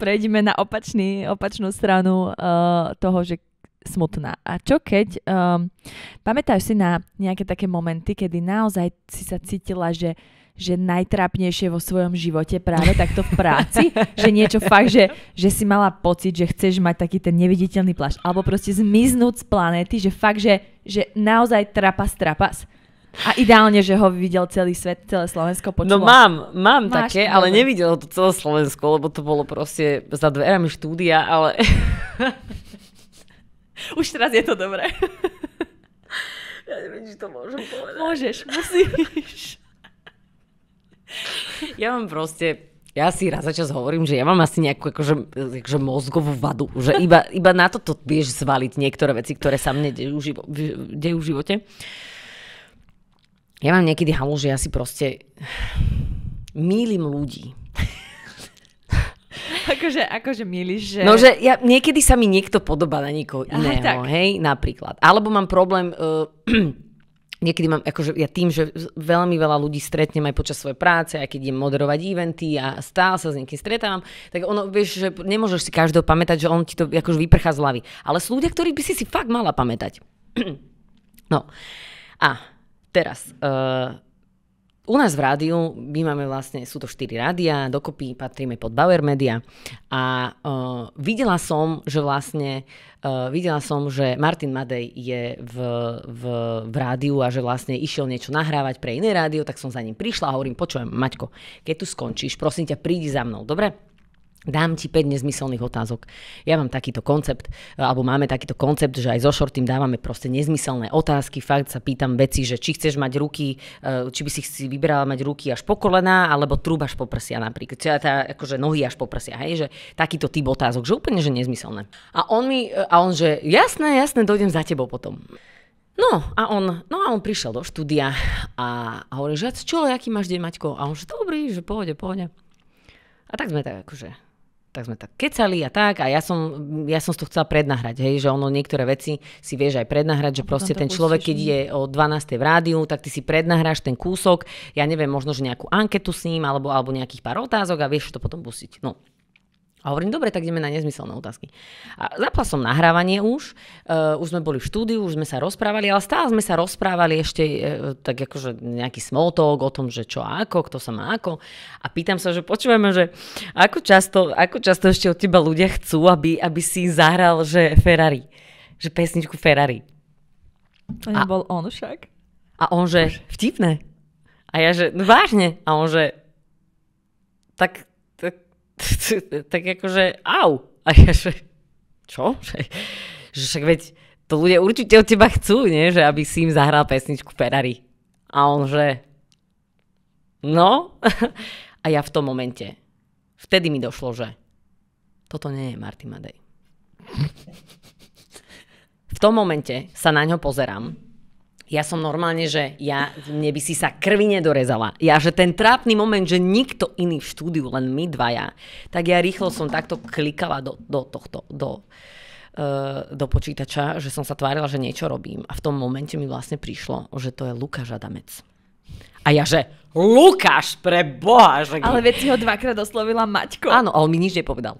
prejdeme na opačný, opačnú stranu uh, toho, že smutná. A čo keď, um, pamätáš si na nejaké také momenty, kedy naozaj si sa cítila, že že najtrápnejšie vo svojom živote práve takto v práci, [laughs] že niečo fakt, že, že si mala pocit, že chceš mať taký ten neviditeľný plášť, alebo proste zmiznúť z planéty, že fakt, že, že naozaj trapas, trapas. A ideálne, že ho videl celý svet, celé Slovensko počulo. No mám, mám Máš, také, ale nevidel to celé Slovensko, lebo to bolo proste za dverami štúdia, ale... [laughs] Už teraz je to dobré. [laughs] ja neviem, či to môžem povedať. Môžeš, musíš. [laughs] ja mám proste ja si raz za čas hovorím, že ja mám asi nejakú akože, akože mozgovú vadu, že iba, iba na toto vieš zvaliť niektoré veci, ktoré sa mne dejú, živo, dejú v živote. Ja mám niekedy halu, že ja si proste mýlim ľudí. [laughs] akože, akože milíš, že... No, že ja, niekedy sa mi niekto podobá na niekoho iného, Aha, tak. hej, napríklad. Alebo mám problém, uh, [clears throat] niekedy mám, akože ja tým, že veľmi veľa ľudí stretnem aj počas svojej práce, aj keď idem moderovať eventy a stále sa s niekým stretávam, tak ono, vieš, že nemôžeš si každého pamätať, že on ti to akože vyprchá z hlavy. Ale sú ľudia, ktorých by si si fakt mala pamätať. [clears throat] no. A Teraz, uh, u nás v rádiu, my máme vlastne, sú to štyri rádia, dokopy patríme pod Bauer Media a uh, videla som, že vlastne, uh, videla som, že Martin Madej je v, v, v rádiu a že vlastne išiel niečo nahrávať pre iné rádio, tak som za ním prišla a hovorím, počujem, Maťko, keď tu skončíš, prosím ťa, prídi za mnou, dobre? Dám ti 5 nezmyselných otázok. Ja mám takýto koncept, eh, alebo máme takýto koncept, že aj so shortým dávame proste nezmyselné otázky. Fakt sa pýtam veci, že či chceš mať ruky, eh, či by si si vyberala mať ruky až po kolená, alebo trúb až po prsia napríklad. Čiže tá, akože nohy až po prsia, hej, že takýto typ otázok, že úplne, že nezmyselné. A on mi, eh, a on, že jasné, jasné, dojdem za tebou potom. No a, on, no a on prišiel do štúdia a, a hovorí, že čo, aký máš deň, Maťko? A on, že dobrý, že pohode, pohode. A tak sme tak akože tak sme tak kecali a tak a ja som, ja som to chcela prednahrať, hej, že ono niektoré veci si vieš aj prednahrať, že proste ten človek, keď no? je o 12. v rádiu, tak ty si prednahráš ten kúsok, ja neviem, možno, že nejakú anketu s ním alebo, alebo nejakých pár otázok a vieš to potom pustiť. No, a hovorím, dobre, tak ideme na nezmyselné otázky. A zapla som nahrávanie už, uh, už sme boli v štúdiu, už sme sa rozprávali, ale stále sme sa rozprávali ešte uh, tak akože nejaký smotok o tom, že čo ako, kto sa má ako. A pýtam sa, že počúvame, že ako často, ako často ešte od teba ľudia chcú, aby, aby si zahral, že Ferrari, že pesničku Ferrari. To nebol on však. A on, že vtipné. A ja, že no vážne. A on, že tak [laughs] tak akože au. A ja že, čo? Že, že však veď to ľudia určite od teba chcú, nie? Že aby si im zahral pesničku Ferrari. A on že, no. [laughs] A ja v tom momente, vtedy mi došlo, že toto nie je Martin Madej. [laughs] V tom momente sa na ňo pozerám ja som normálne, že ja, mne by si sa krvi nedorezala. Ja, že ten trápny moment, že nikto iný v štúdiu, len my dvaja, tak ja rýchlo som takto klikala do, do tohto, do, uh, do počítača, že som sa tvárila, že niečo robím. A v tom momente mi vlastne prišlo, že to je Lukáš Adamec. A ja že, Lukáš, pre Boha. Že... Ale veď si ho dvakrát oslovila Maťko. Áno, ale mi nič nepovedal.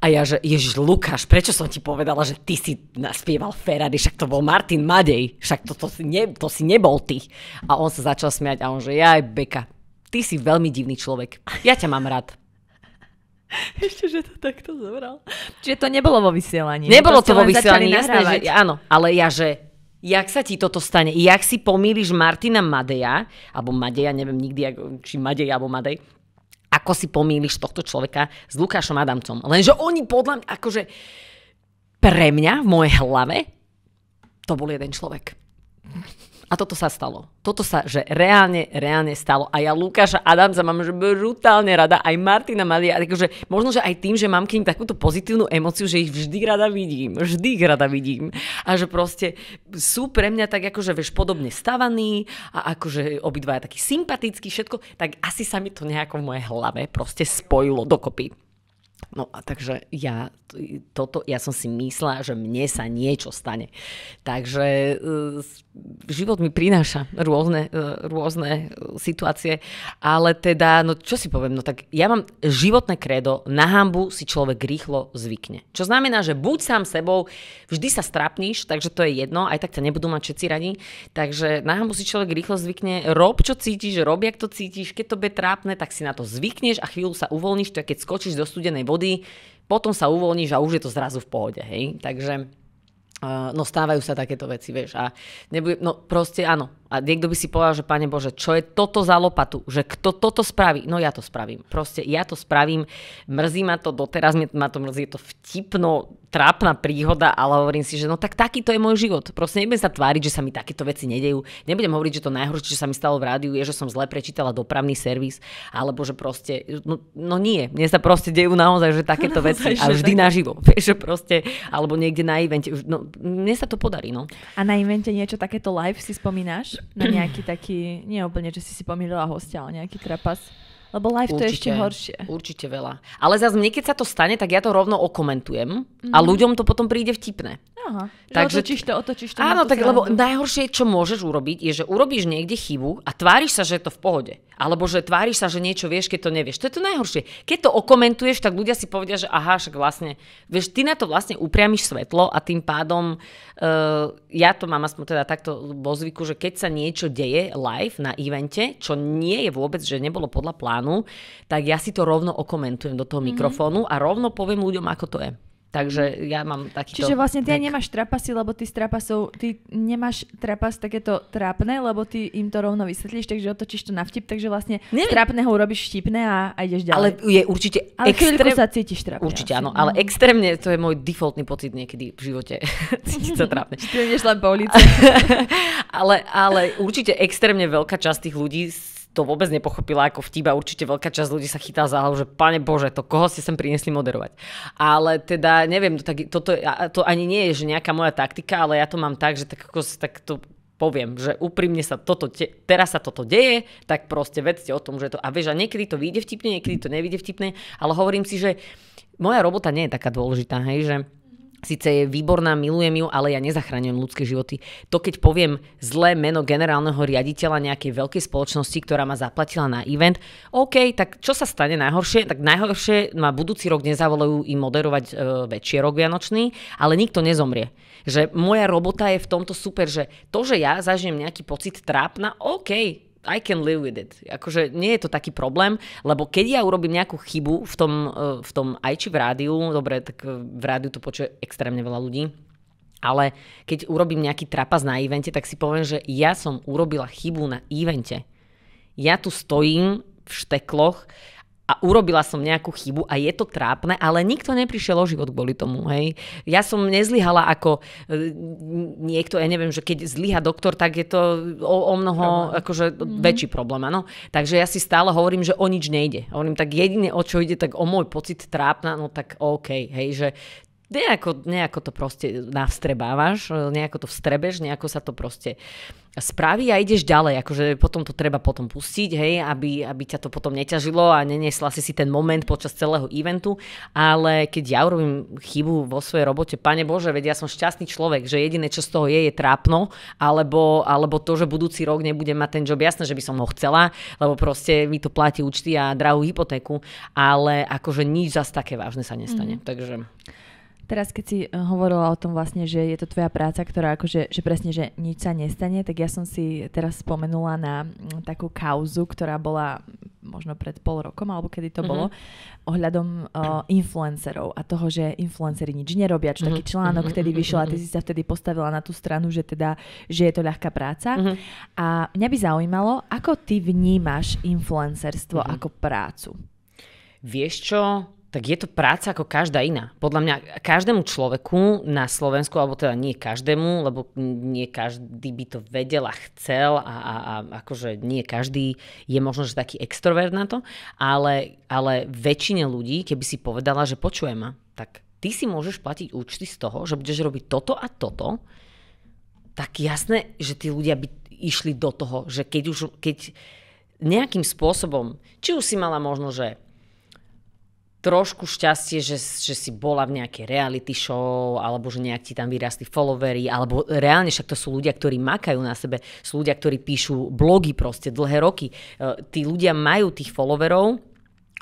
A ja, že Ježiš, Lukáš, prečo som ti povedala, že ty si naspieval Ferrari, však to bol Martin Madej, však to, to, si, ne, to si nebol ty. A on sa začal smiať a on, že ja Beka, ty si veľmi divný človek, ja ťa mám rád. Ešte, že to takto zobral. Čiže to nebolo vo vysielaní. Nebolo to, to vo vysielaní, jasné, že áno, ale ja, že Jak sa ti toto stane? Jak si pomýliš Martina Madeja, alebo Madeja, neviem nikdy, či Madej alebo Madej, ako si pomýliš tohto človeka s Lukášom Adamcom. Lenže oni podľa mňa, akože pre mňa, v mojej hlave, to bol jeden človek. A toto sa stalo. Toto sa, že reálne, reálne stalo. A ja Lukáša Adamca mám že brutálne rada, aj Martina Malia. Takže možno, že aj tým, že mám k nim takúto pozitívnu emociu, že ich vždy rada vidím. Vždy ich rada vidím. A že proste sú pre mňa tak akože, vieš, podobne stavaní a akože obidvaja takí sympatickí, všetko. Tak asi sa mi to nejako v mojej hlave proste spojilo dokopy. No a takže ja, toto, ja som si myslela, že mne sa niečo stane. Takže e, život mi prináša rôzne, e, rôzne e, situácie, ale teda, no čo si poviem, no tak ja mám životné kredo, na hambu si človek rýchlo zvykne. Čo znamená, že buď sám sebou, vždy sa strapníš, takže to je jedno, aj tak sa nebudú mať všetci radi, takže na hambu si človek rýchlo zvykne, rob čo cítiš, rob jak to cítiš, keď to bude trápne, tak si na to zvykneš a chvíľu sa uvoľníš, to je keď skočíš do studenej body, potom sa uvoľníš a už je to zrazu v pohode, hej. Takže eh, no stávajú sa takéto veci, vieš. A nebude, no proste áno, a niekto by si povedal, že pane Bože, čo je toto za lopatu? Že kto toto spraví? No ja to spravím. Proste ja to spravím. Mrzí ma to doteraz, ma to mrzí. Je to vtipno, trápna príhoda, ale hovorím si, že no tak takýto je môj život. Proste nebudem sa tváriť, že sa mi takéto veci nedejú. Nebudem hovoriť, že to najhoršie, čo sa mi stalo v rádiu, je, že som zle prečítala dopravný servis, alebo že proste, no, no nie, mne sa proste dejú naozaj, že takéto no, [laughs] veci a vždy naživo. [laughs] že proste, alebo niekde na evente. No, mne sa to podarí, no. A na evente niečo takéto live si spomínaš? na nejaký taký, nie úplne, že si si pomýlila hostia, ale nejaký trapas. Lebo live určite, to je ešte horšie. Určite veľa. Ale zase mne, keď sa to stane, tak ja to rovno okomentujem mm-hmm. a mhm. ľuďom to potom príde vtipné. Aha, Takže, otočíš to, otočíš to. Áno, tak lebo najhoršie, čo môžeš urobiť, je, že urobíš niekde chybu a tváriš sa, že je to v pohode. Alebo že tváriš sa, že niečo vieš, keď to nevieš. To je to najhoršie. Keď to okomentuješ, tak ľudia si povedia, že aha, však vlastne, vieš, ty na to vlastne upriamiš svetlo a tým pádom uh, ja to mám aspoň teda takto vo zvyku, že keď sa niečo deje live na evente, čo nie je vôbec, že nebolo podľa plánu, stranu, tak ja si to rovno okomentujem do toho mm-hmm. mikrofónu a rovno poviem ľuďom, ako to je. Takže ja mám takýto... Čiže vlastne ty nemáš trapasy, lebo ty s trapasou, ty nemáš trapas takéto trápne, lebo ty im to rovno vysvetlíš, takže otočíš to na vtip, takže vlastne Neviem. z trápneho urobíš vtipné a, a ideš ďalej. Ale je určite ale extrém... sa cítiš trápne. Určite áno, no. ale extrémne to je môj defaultný pocit niekedy v živote. [laughs] Cítiť sa trápne. Ty len po ulici. [laughs] ale, ale určite extrémne veľká časť tých ľudí to vôbec nepochopila ako vtiba určite veľká časť ľudí sa chytá za hlavu, že pane Bože, to koho ste sem priniesli moderovať. Ale teda neviem, to, tak, toto, to ani nie je že nejaká moja taktika, ale ja to mám tak, že tak, ako, tak to poviem, že úprimne sa toto, te, teraz sa toto deje, tak proste vedzte o tom, že to, a vieš, a niekedy to vyjde vtipne, niekedy to nevyjde vtipne, ale hovorím si, že moja robota nie je taká dôležitá, hej, že Sice je výborná, milujem ju, ale ja nezachráňujem ľudské životy. To, keď poviem zlé meno generálneho riaditeľa nejakej veľkej spoločnosti, ktorá ma zaplatila na event, OK, tak čo sa stane najhoršie? Tak najhoršie ma budúci rok nezavolajú im moderovať e, večierok vianočný, ale nikto nezomrie. Že moja robota je v tomto super, že to, že ja zažijem nejaký pocit trápna, OK, i can live with it. Akože nie je to taký problém, lebo keď ja urobím nejakú chybu v tom, eh, v tom aj či v rádiu, dobre, tak eh, v rádiu to počuje extrémne veľa ľudí, ale keď urobím nejaký trapas na evente, tak si poviem, že ja som urobila chybu na evente. Ja tu stojím v štekloch a urobila som nejakú chybu a je to trápne, ale nikto neprišiel o život kvôli tomu. Hej. Ja som nezlyhala ako e, niekto, ja neviem, že keď zlyha doktor, tak je to o, o mnoho problém. akože, mm-hmm. väčší problém. Ano? Takže ja si stále hovorím, že o nič nejde. Hovorím, tak jedine o čo ide, tak o môj pocit trápna, no tak OK. Hej, že nejako, nejako to proste navstrebávaš, e, nejako to vstrebeš, nejako sa to proste spraví a ideš ďalej. Akože potom to treba potom pustiť, hej, aby, aby ťa to potom neťažilo a neniesla si si ten moment počas celého eventu. Ale keď ja urobím chybu vo svojej robote, pane Bože, veď ja som šťastný človek, že jediné, čo z toho je, je trápno, alebo, alebo to, že budúci rok nebudem mať ten job. Jasné, že by som ho chcela, lebo proste mi to platí účty a drahú hypotéku, ale akože nič zas také vážne sa nestane. Mm. Takže Teraz, keď si eh, hovorila o tom vlastne, že je to tvoja práca, ktorá akože, že presne, že nič sa nestane, tak ja som si teraz spomenula na mm, takú kauzu, ktorá bola mm, možno pred pol rokom, alebo kedy to mm-hmm. bolo, mhm. ohľadom uh, influencerov a toho, že influencery nič nerobia, čo mm-hmm. taký mhm. článok mm-hmm. vtedy mhm. vyšiel a ty si sa vtedy postavila na tú stranu, že teda, že je to ľahká práca. Mm-hmm. A mňa by zaujímalo, ako ty vnímaš influencerstvo mm-hmm. ako prácu? Vieš čo, tak je to práca ako každá iná. Podľa mňa každému človeku na Slovensku, alebo teda nie každému, lebo nie každý by to vedel a chcel a, a, a akože nie každý je možno, že taký extrovert na to, ale, ale väčšine ľudí, keby si povedala, že počuje ma, tak ty si môžeš platiť účty z toho, že budeš robiť toto a toto, tak jasné, že tí ľudia by išli do toho, že keď už, keď nejakým spôsobom, či už si mala možno, že trošku šťastie, že, že si bola v nejakej reality show, alebo že nejak ti tam vyrastli followery, alebo reálne však to sú ľudia, ktorí makajú na sebe, sú ľudia, ktorí píšu blogy proste dlhé roky. E, tí ľudia majú tých followerov,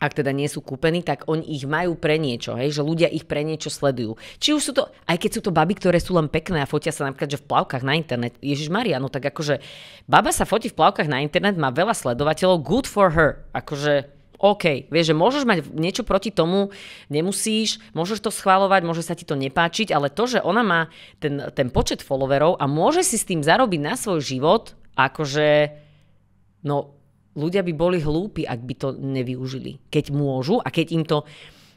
ak teda nie sú kúpení, tak oni ich majú pre niečo, hej? že ľudia ich pre niečo sledujú. Či už sú to, aj keď sú to baby, ktoré sú len pekné a fotia sa napríklad, že v plavkách na internet. Ježiš Maria, no tak akože baba sa fotí v plavkách na internet, má veľa sledovateľov, good for her. Akože OK, vieš, že môžeš mať niečo proti tomu, nemusíš, môžeš to schváľovať, môže sa ti to nepáčiť, ale to, že ona má ten, ten počet followerov a môže si s tým zarobiť na svoj život, akože, no, ľudia by boli hlúpi, ak by to nevyužili. Keď môžu a keď im to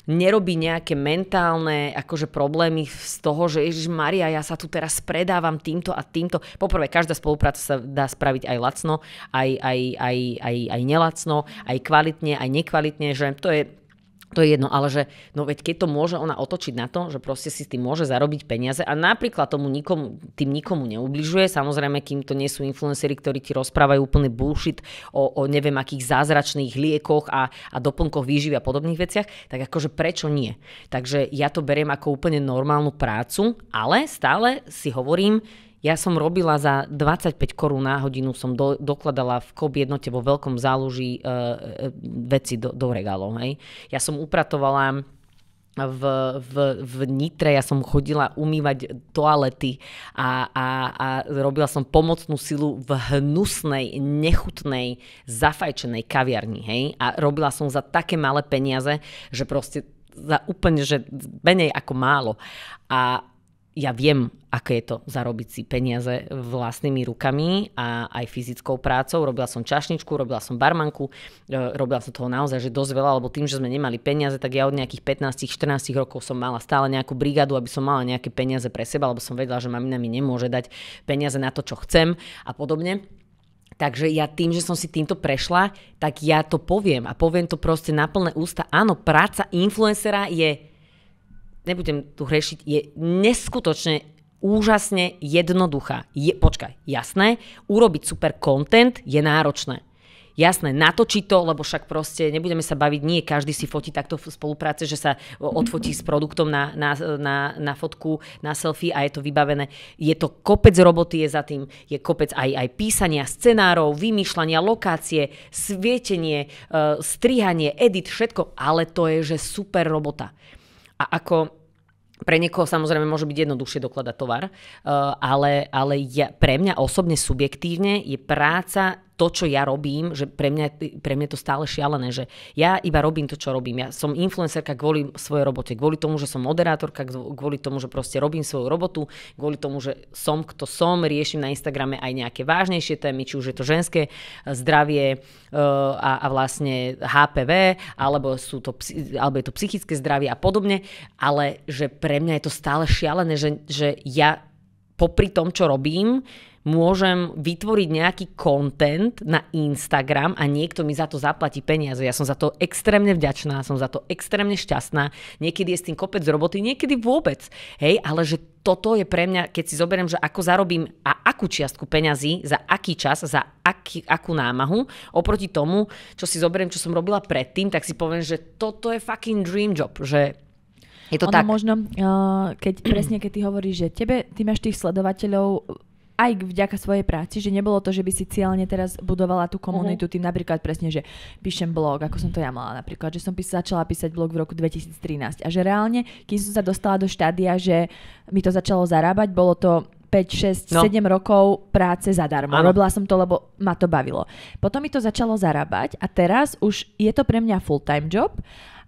nerobí nejaké mentálne akože problémy z toho, že Ježiš Maria, ja sa tu teraz predávam týmto a týmto. Poprvé, každá spolupráca sa dá spraviť aj lacno, aj, aj, aj, aj, aj nelacno, aj kvalitne, aj nekvalitne, že to je to je jedno, ale že no veď keď to môže ona otočiť na to, že proste si tým môže zarobiť peniaze a napríklad tomu nikomu, tým nikomu neubližuje, samozrejme, kým to nie sú influenceri, ktorí ti rozprávajú úplne bullshit o, o neviem akých zázračných liekoch a, a doplnkoch výživy a podobných veciach, tak akože prečo nie? Takže ja to beriem ako úplne normálnu prácu, ale stále si hovorím, ja som robila za 25 korún na hodinu, som do, dokladala v kob jednote vo veľkom záluží e, e, veci do, do regálov. Hej. Ja som upratovala v, v, v Nitre, ja som chodila umývať toalety a, a, a robila som pomocnú silu v hnusnej, nechutnej, zafajčenej kaviarni, hej? A robila som za také malé peniaze, že proste za úplne, že menej ako málo. A, ja viem, aké je to zarobiť si peniaze vlastnými rukami a aj fyzickou prácou. Robila som čašničku, robila som barmanku, e, robila som toho naozaj že dosť veľa, lebo tým, že sme nemali peniaze, tak ja od nejakých 15-14 rokov som mala stále nejakú brigádu, aby som mala nejaké peniaze pre seba, lebo som vedela, že mamina mi nemôže dať peniaze na to, čo chcem a podobne. Takže ja tým, že som si týmto prešla, tak ja to poviem a poviem to proste na plné ústa. Áno, práca influencera je nebudem tu hrešiť, je neskutočne úžasne jednoduchá. Je, počkaj, jasné, urobiť super content je náročné. Jasné, natočiť to, lebo však proste nebudeme sa baviť, nie každý si fotí takto v spolupráce, že sa odfotí s produktom na, na, na, na fotku, na selfie a je to vybavené. Je to kopec roboty, je za tým, je kopec aj, aj písania scenárov, vymýšľania, lokácie, svietenie, eh, strihanie, edit, všetko, ale to je, že super robota a ako pre niekoho samozrejme môže byť jednoduchšie dokladať tovar, eh, ale, ale ja, pre mňa osobne subjektívne je práca to, čo ja robím, že pre mňa, pre mňa je to stále šialené, že ja iba robím to, čo robím. Ja som influencerka kvôli svojej robote, kvôli tomu, že som moderátorka, kvôli tomu, že proste robím svoju robotu, kvôli tomu, že som kto som, riešim na Instagrame aj nejaké vážnejšie témy, či už je to ženské e, zdravie e, a, a vlastne HPV, alebo, sú to, alebo je to psychické zdravie a podobne, ale že pre mňa je to stále šialené, že, že ja popri tom, čo robím, uh, môžem vytvoriť nejaký content na Instagram a niekto mi za to zaplatí peniaze. Ja som za to extrémne vďačná, som za to extrémne šťastná. Niekedy je s tým kopec roboty, niekedy vôbec. Hej, ale že toto je pre mňa, keď si zoberiem, že ako zarobím a akú čiastku peňazí, za aký čas, za aký, akú námahu, oproti tomu, čo si zoberiem, čo som robila predtým, tak si poviem, že toto je fucking dream job, že je to ono tak. možno, eh, keď [clears throat] presne, keď ty hovoríš, že tebe, ty máš tých sledovateľov aj vďaka svojej práci, že nebolo to, že by si cieľne teraz budovala tú komunitu uh-huh. tým napríklad presne, že píšem blog, ako som to ja mala napríklad, že som pís- začala písať blog v roku 2013 a že reálne, keď som sa dostala do štádia, že mi to začalo zarábať, bolo to 5, 6, no. 7 rokov práce zadarmo. Ano. Robila som to, lebo ma to bavilo. Potom mi to začalo zarábať a teraz už je to pre mňa full-time job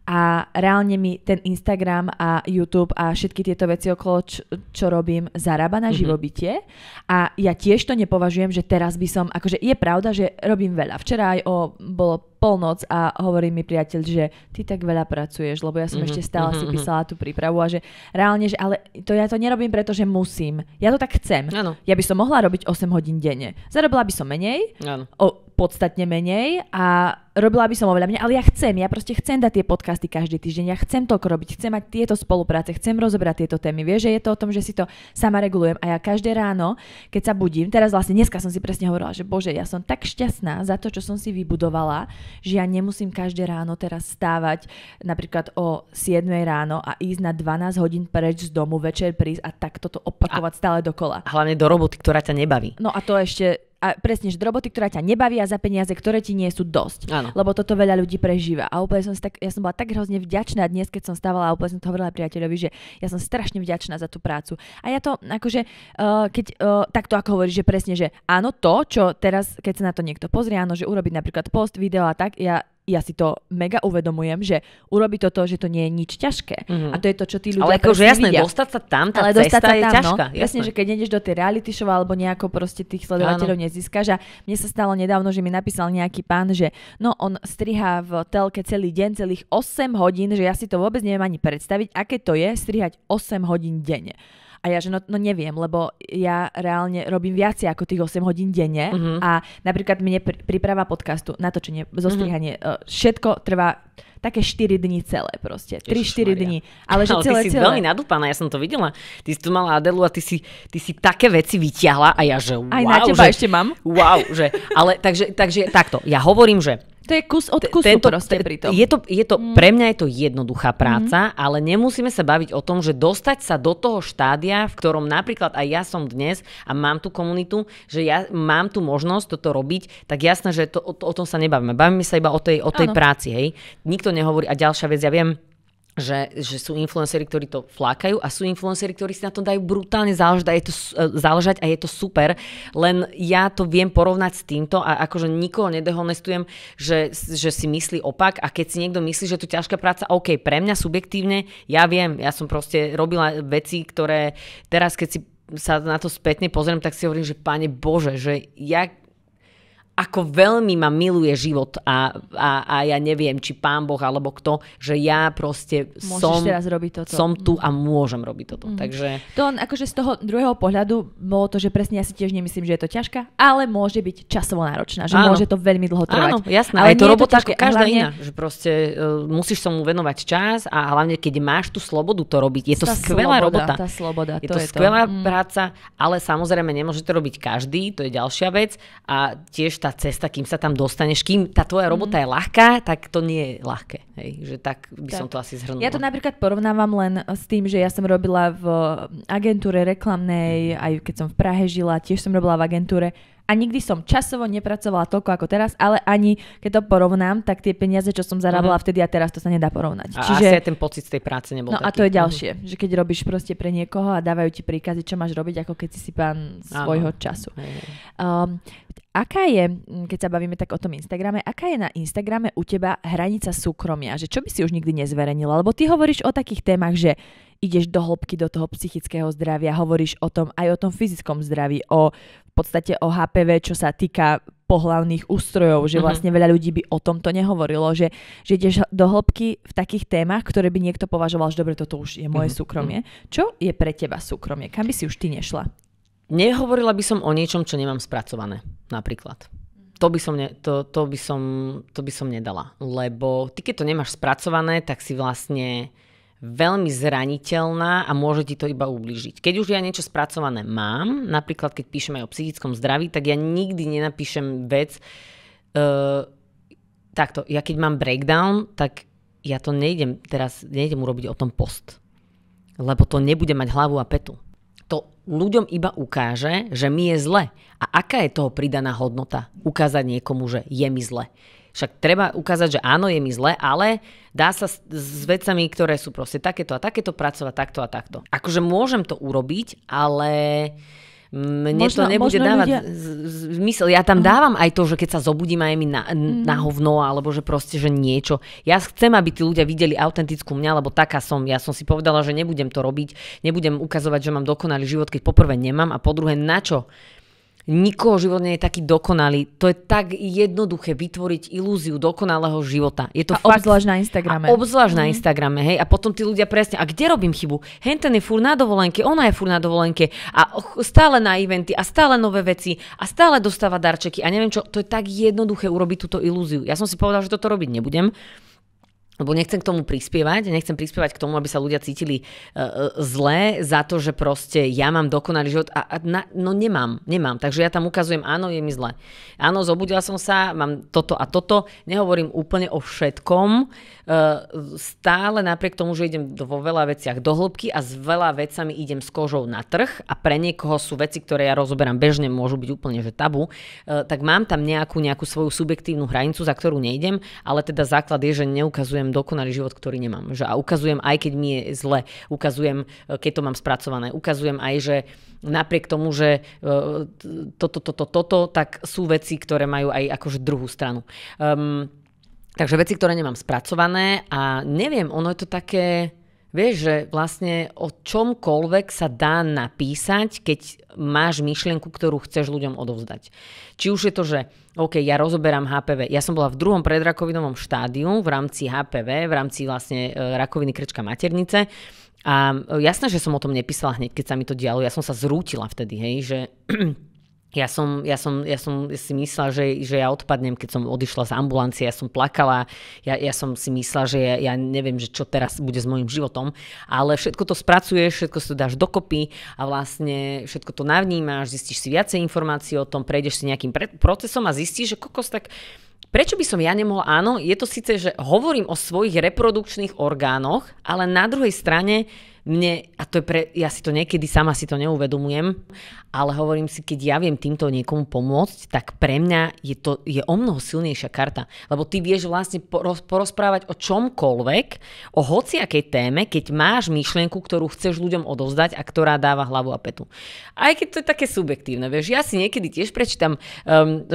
a reálne mi ten Instagram a YouTube a všetky tieto veci okolo, čo, čo robím, zarába na mm-hmm. A ja tiež to nepovažujem, že teraz by som, akože je pravda, že robím veľa. Včera aj o, bolo polnoc a hovorí mi priateľ, že ty tak veľa pracuješ, lebo ja som mm-hmm. ešte stále mm-hmm. si mhm. písala tú prípravu a že reálne, že ale to ja to nerobím, pretože musím. Ja to tak chcem. Ano. Ja by som mohla robiť 8 hodín denne. Zarobila by som menej, ano. O, podstatne menej a robila by som oveľa menej, ale ja chcem, ja proste chcem dať tie podcasty každý týždeň, ja chcem to robiť, chcem mať tieto spolupráce, chcem rozobrať tieto témy. Vieš, že je to o tom, že si to sama regulujem a ja každé ráno, keď sa budím, teraz vlastne dneska som si presne hovorila, že bože, ja som tak šťastná za to, čo som si vybudovala, že ja nemusím každé ráno teraz stávať napríklad o 7 ráno a ísť na 12 hodín preč z domu, večer prísť a takto to opakovať a stále dokola. Hlavne do roboty, ktorá ťa nebaví. No a to ešte a presne, že do roboty, ktorá ťa nebavia za peniaze, ktoré ti nie sú dosť. Ano. Lebo toto veľa ľudí prežíva. A úplne som si tak, ja som bola tak hrozne vďačná dnes, keď som stávala a úplne som to hovorila priateľovi, že ja som strašne vďačná za tú prácu. A ja to akože, uh, keď uh, eh, takto ako hovoríš, že presne, že áno, to, čo teraz, keď sa na to niekto pozrie, áno, že urobiť napríklad post, video a tak, ja ja si to mega uvedomujem, že urobi toto, že to nie je nič ťažké. Mm-hmm. A to je to, čo tí ľudia Ale akože jasné, vidia. dostať sa tam, tá Ale cesta sa je tam, no. ťažká. No. jasné, že keď nejdeš do tej reality show alebo nejako proste tých sledovateľov nezískaš. A mne sa stalo nedávno, že mi napísal nejaký pán, že no on striha v telke celý deň, celých 8 hodín, že ja si to vôbec neviem ani predstaviť, aké to je strihať 8 hodín denne. A ja, že no, no neviem, lebo ja reálne robím viacej ako tých 8 hodín denne mm-hmm. a napríklad mne pr- príprava podcastu, natočenie, mhm. zostrihanie, mm-hmm. všetko trvá také 4 dní celé proste. 3-4 dní. Ale že ale celé, ty si celé... veľmi nadúpaná, ja som to videla. Ty si tu mala Adelu a ty si, ty si také veci vyťahla a ja, že wow. Aj na teba že, ešte mám. Wow, že, ale takže, takže takto, ja hovorím, že to je kus od kusu tento, proste pri tom. Je to, je to, mm. Pre mňa je to jednoduchá mhm. práca, mm. ale nemusíme sa baviť o tom, že dostať sa do toho štádia, v ktorom napríklad aj ja som dnes a mám tú komunitu, že ja mám tú možnosť toto robiť, tak jasné, že to, o, o tom sa nebavíme. Bavíme sa iba o tej, o tej práci. Hej. Nikto nehovorí. A ďalšia vec, ja viem, že, že sú influenceri, ktorí to flákajú a sú influenceri, ktorí si na to dajú brutálne záležať a, je to, e, záležať a je to super. Len ja to viem porovnať s týmto a akože nikoho nedehonestujem, že, že si myslí opak a keď si niekto myslí, že je ťažká práca, OK, pre mňa subjektívne, ja viem, ja som proste robila veci, ktoré teraz, keď si sa na to spätne pozriem, tak si hovorím, že pane Bože, že ja ako veľmi ma miluje život a, a, a ja neviem, či pán Boh alebo kto, že ja proste Môžeš som, teraz robiť toto. som tu a môžem robiť toto. Mm. Takže... To akože z toho druhého pohľadu bolo to, že presne ja si tiež nemyslím, že je to ťažká, ale môže byť časovo náročná, že Áno. môže to veľmi dlho trvať. Áno, jasné, ale je to robota ako každá hlavne... iná, že proste uh, musíš sa mu venovať čas a hlavne keď máš tú slobodu to robiť, je to tá skvelá sloboda, robota. Tá sloboda, je to, to je skvelá to. Mm. práca, ale samozrejme nemôže to robiť každý, to je ďalšia vec a tiež tá cesta, kým sa tam dostaneš, kým tá tvoja robota mm je ľahká, tak to nie je ľahké. Hej? Že tak by tak. som to asi zhrnula. Ja to napríklad porovnávam len s tým, že ja som robila v agentúre reklamnej, aj keď som v Prahe žila, tiež som robila v agentúre a nikdy som časovo nepracovala toľko ako teraz, ale ani keď to porovnám, tak tie peniaze, čo som zarábala uh-huh. vtedy a teraz, to sa nedá porovnať. A Čiže... asi aj ten pocit z tej práce nebol No taký. a to je mhm. ďalšie, uh-huh. že keď robíš proste pre niekoho a dávajú ti príkazy, čo máš robiť, ako keď si si pán svojho ano. času. Um, aká je, keď sa bavíme tak o tom Instagrame, aká je na Instagrame u teba hranica súkromia? Že čo by si už nikdy nezverejnila? Lebo ty hovoríš o takých témach, že ideš do hĺbky do toho psychického zdravia, hovoríš o tom aj o tom fyzickom zdraví, o v podstate o HPV, čo sa týka pohlavných ústrojov, že mhm. vlastne veľa ľudí by o tomto nehovorilo, že, že ideš do hĺbky v takých témach, ktoré by niekto považoval, že dobre, toto už je moje mhm. súkromie. Mhm. Čo je pre teba súkromie? Kam by si už ty nešla? Nehovorila by som o niečom, čo nemám spracované, napríklad. To by, som ne, to, to, by som, to by som nedala, lebo ty keď to nemáš spracované, tak si vlastne veľmi zraniteľná a môže ti to iba ublížiť. Keď už ja niečo spracované mám, napríklad keď píšem aj o psychickom zdraví, tak ja nikdy nenapíšem vec, uh, takto, ja keď mám breakdown, tak ja to nejdem teraz, nejdem urobiť o tom post. Lebo to nebude mať hlavu a petu. To ľuďom iba ukáže, že mi je zle. A aká je toho pridaná hodnota? Ukázať niekomu, že je mi zle. Však treba ukázať, že áno, je mi zle, ale dá sa s, s vecami, ktoré sú proste takéto a takéto pracovať takto a takto. Akože môžem to urobiť, ale mne možno, to nebude dávať ľudia... zmysel. Ja tam dávam aj to, že keď sa zobudím a je mi na, mm. na hovno, alebo že proste, že niečo. Ja chcem, aby tí ľudia videli autentickú mňa, lebo taká som. Ja som si povedala, že nebudem to robiť, nebudem ukazovať, že mám dokonalý život, keď poprvé nemám a po druhé na čo Nikoho život nie je taký dokonalý. To je tak jednoduché vytvoriť ilúziu dokonalého života. Je to a fakt, obzvlášť na Instagrame. A obzvlášť mm. na mhm. Instagrame, hej. A potom tí ľudia presne, a kde robím chybu? Henten je fur na dovolenke, ona je fur na dovolenke a stále na eventy a stále nové veci a stále dostáva darčeky a neviem čo. To je tak jednoduché urobiť túto ilúziu. Ja som si povedal, že toto robiť nebudem lebo nechcem k tomu prispievať, nechcem prispievať k tomu, aby sa ľudia cítili uh, zlé za to, že proste ja mám dokonalý život a, a na, no nemám, nemám. Takže ja tam ukazujem, áno, je mi zle. Áno, zobudila som sa, mám toto a toto. Nehovorím úplne o všetkom. Uh, stále napriek tomu, že idem vo veľa veciach do hĺbky a s veľa vecami idem s kožou na trh a pre niekoho sú veci, ktoré ja rozoberám bežne, môžu byť úplne že tabu, uh, tak mám tam nejakú, nejakú svoju subjektívnu hranicu, za ktorú nejdem, ale teda základ je, že neukazujem ukazujem dokonalý život, ktorý nemám. Že, a ukazujem aj keď mi je zle, ukazujem, e, keď to mám spracované, ukazujem aj, že napriek tomu, že toto, e, toto, toto, tak sú veci, ktoré majú aj akože druhú stranu. Um, takže veci, ktoré nemám spracované a neviem, ono je to také Vieš, že vlastne o čomkoľvek sa dá napísať, keď máš myšlienku, ktorú chceš ľuďom odovzdať. Či už je to, že OK, ja rozoberám HPV. Ja som bola v druhom predrakovinovom štádiu v rámci HPV, v rámci vlastne e, rakoviny krčka maternice. A e, jasné, že som o tom nepísala hneď, keď sa mi to dialo. Ja som sa zrútila vtedy, hej, že ja som, ja som, ja som si myslela, že, že ja odpadnem, keď som odišla z ambulancie, ja som plakala, ja, ja som si myslela, že ja, ja neviem, že čo teraz bude s mojim životom, ale všetko to spracuješ, všetko si to dáš dokopy a vlastne všetko to navnímaš, zistíš si viacej informácií o tom, prejdeš si nejakým pre- procesom a zistíš, že kokos tak Prečo by som ja nemohol? Áno, je to síce, že hovorím o svojich reprodukčných orgánoch, ale na druhej strane mne, a to je pre, ja si to niekedy sama si to neuvedomujem, ale hovorím si, keď ja viem týmto niekomu pomôcť, tak pre mňa je to je o mnoho silnejšia karta. Lebo ty vieš vlastne poroz, porozprávať o čomkoľvek, o hociakej téme, keď máš myšlienku, ktorú chceš ľuďom odovzdať a ktorá dáva hlavu a petu. Aj keď to je také subjektívne, vieš, ja si niekedy tiež prečítam um,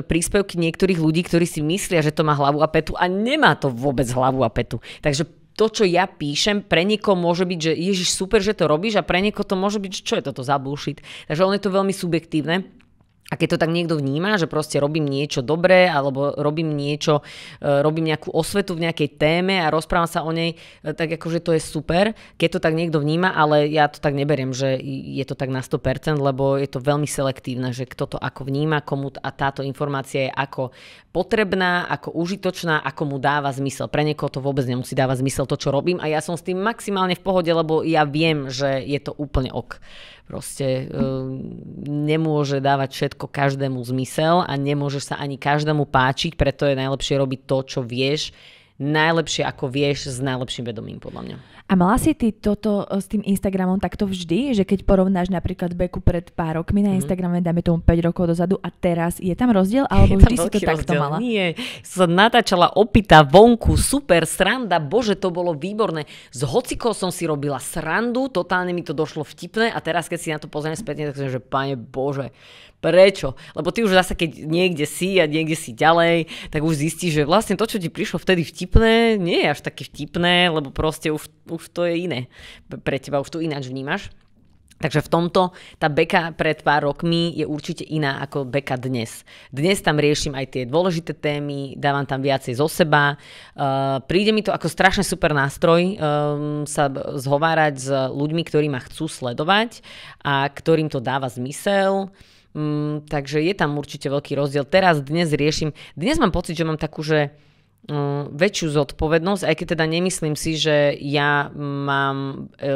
príspevky niektorých ľudí, ktorí si myslia, že to má hlavu a petu a nemá to vôbec hlavu a petu. Takže to, čo ja píšem, pre niekoho môže byť, že ježiš, super, že to robíš a pre niekoho to môže byť, že čo je toto za bullshit. Takže ono je to veľmi subjektívne. A keď to tak niekto vníma, že proste robím niečo dobré alebo robím niečo, e, robím nejakú osvetu v nejakej téme a rozprávam sa o nej, e, tak akože to je super, keď to tak niekto vníma, ale ja to tak neberiem, že je to tak na 100%, lebo je to veľmi selektívne, že kto to ako vníma, komu a táto informácia je ako potrebná, ako užitočná, ako mu dáva zmysel. Pre niekoho to vôbec nemusí dávať zmysel to, čo robím a ja som s tým maximálne v pohode, lebo ja viem, že je to úplne ok. Proste e, nemôže dávať všetko každému zmysel a nemôžeš sa ani každému páčiť, preto je najlepšie robiť to, čo vieš, najlepšie, ako vieš, s najlepším vedomím, podľa mňa. A mala si ty toto e, s tým Instagramom takto vždy, že keď porovnáš napríklad Beku pred pár rokmi na mhm. Instagrame, dáme tomu 5 rokov dozadu a teraz, je tam rozdiel? [laughs] Alebo vždy si to rozdiel. takto mala? Nie, sa natáčala opita vonku, super, sranda, bože, to bolo výborné. S hocikou som si robila srandu, totálne mi to došlo vtipné a teraz, keď si na to pozriem spätne, tak som, že pane bože, Prečo? Lebo ty už zase, keď niekde si a niekde si ďalej, tak už zistíš, že vlastne to, čo ti prišlo vtedy vtipné, nie je až také vtipné, lebo proste už, už to je iné. Pre teba už to ináč vnímaš. Takže v tomto tá beka pred pár rokmi je určite iná ako beka dnes. Dnes tam riešim aj tie dôležité témy, dávam tam viacej zo seba. Uh, príde mi to ako strašne super nástroj um, sa zhovárať s ľuďmi, ktorí ma chcú sledovať a ktorým to dáva zmysel. Uh, Mm, takže je tam určite veľký rozdiel. Teraz dnes riešim, dnes mám pocit, že mám takú, že mm, väčšiu zodpovednosť, aj keď teda nemyslím si, že ja mám e,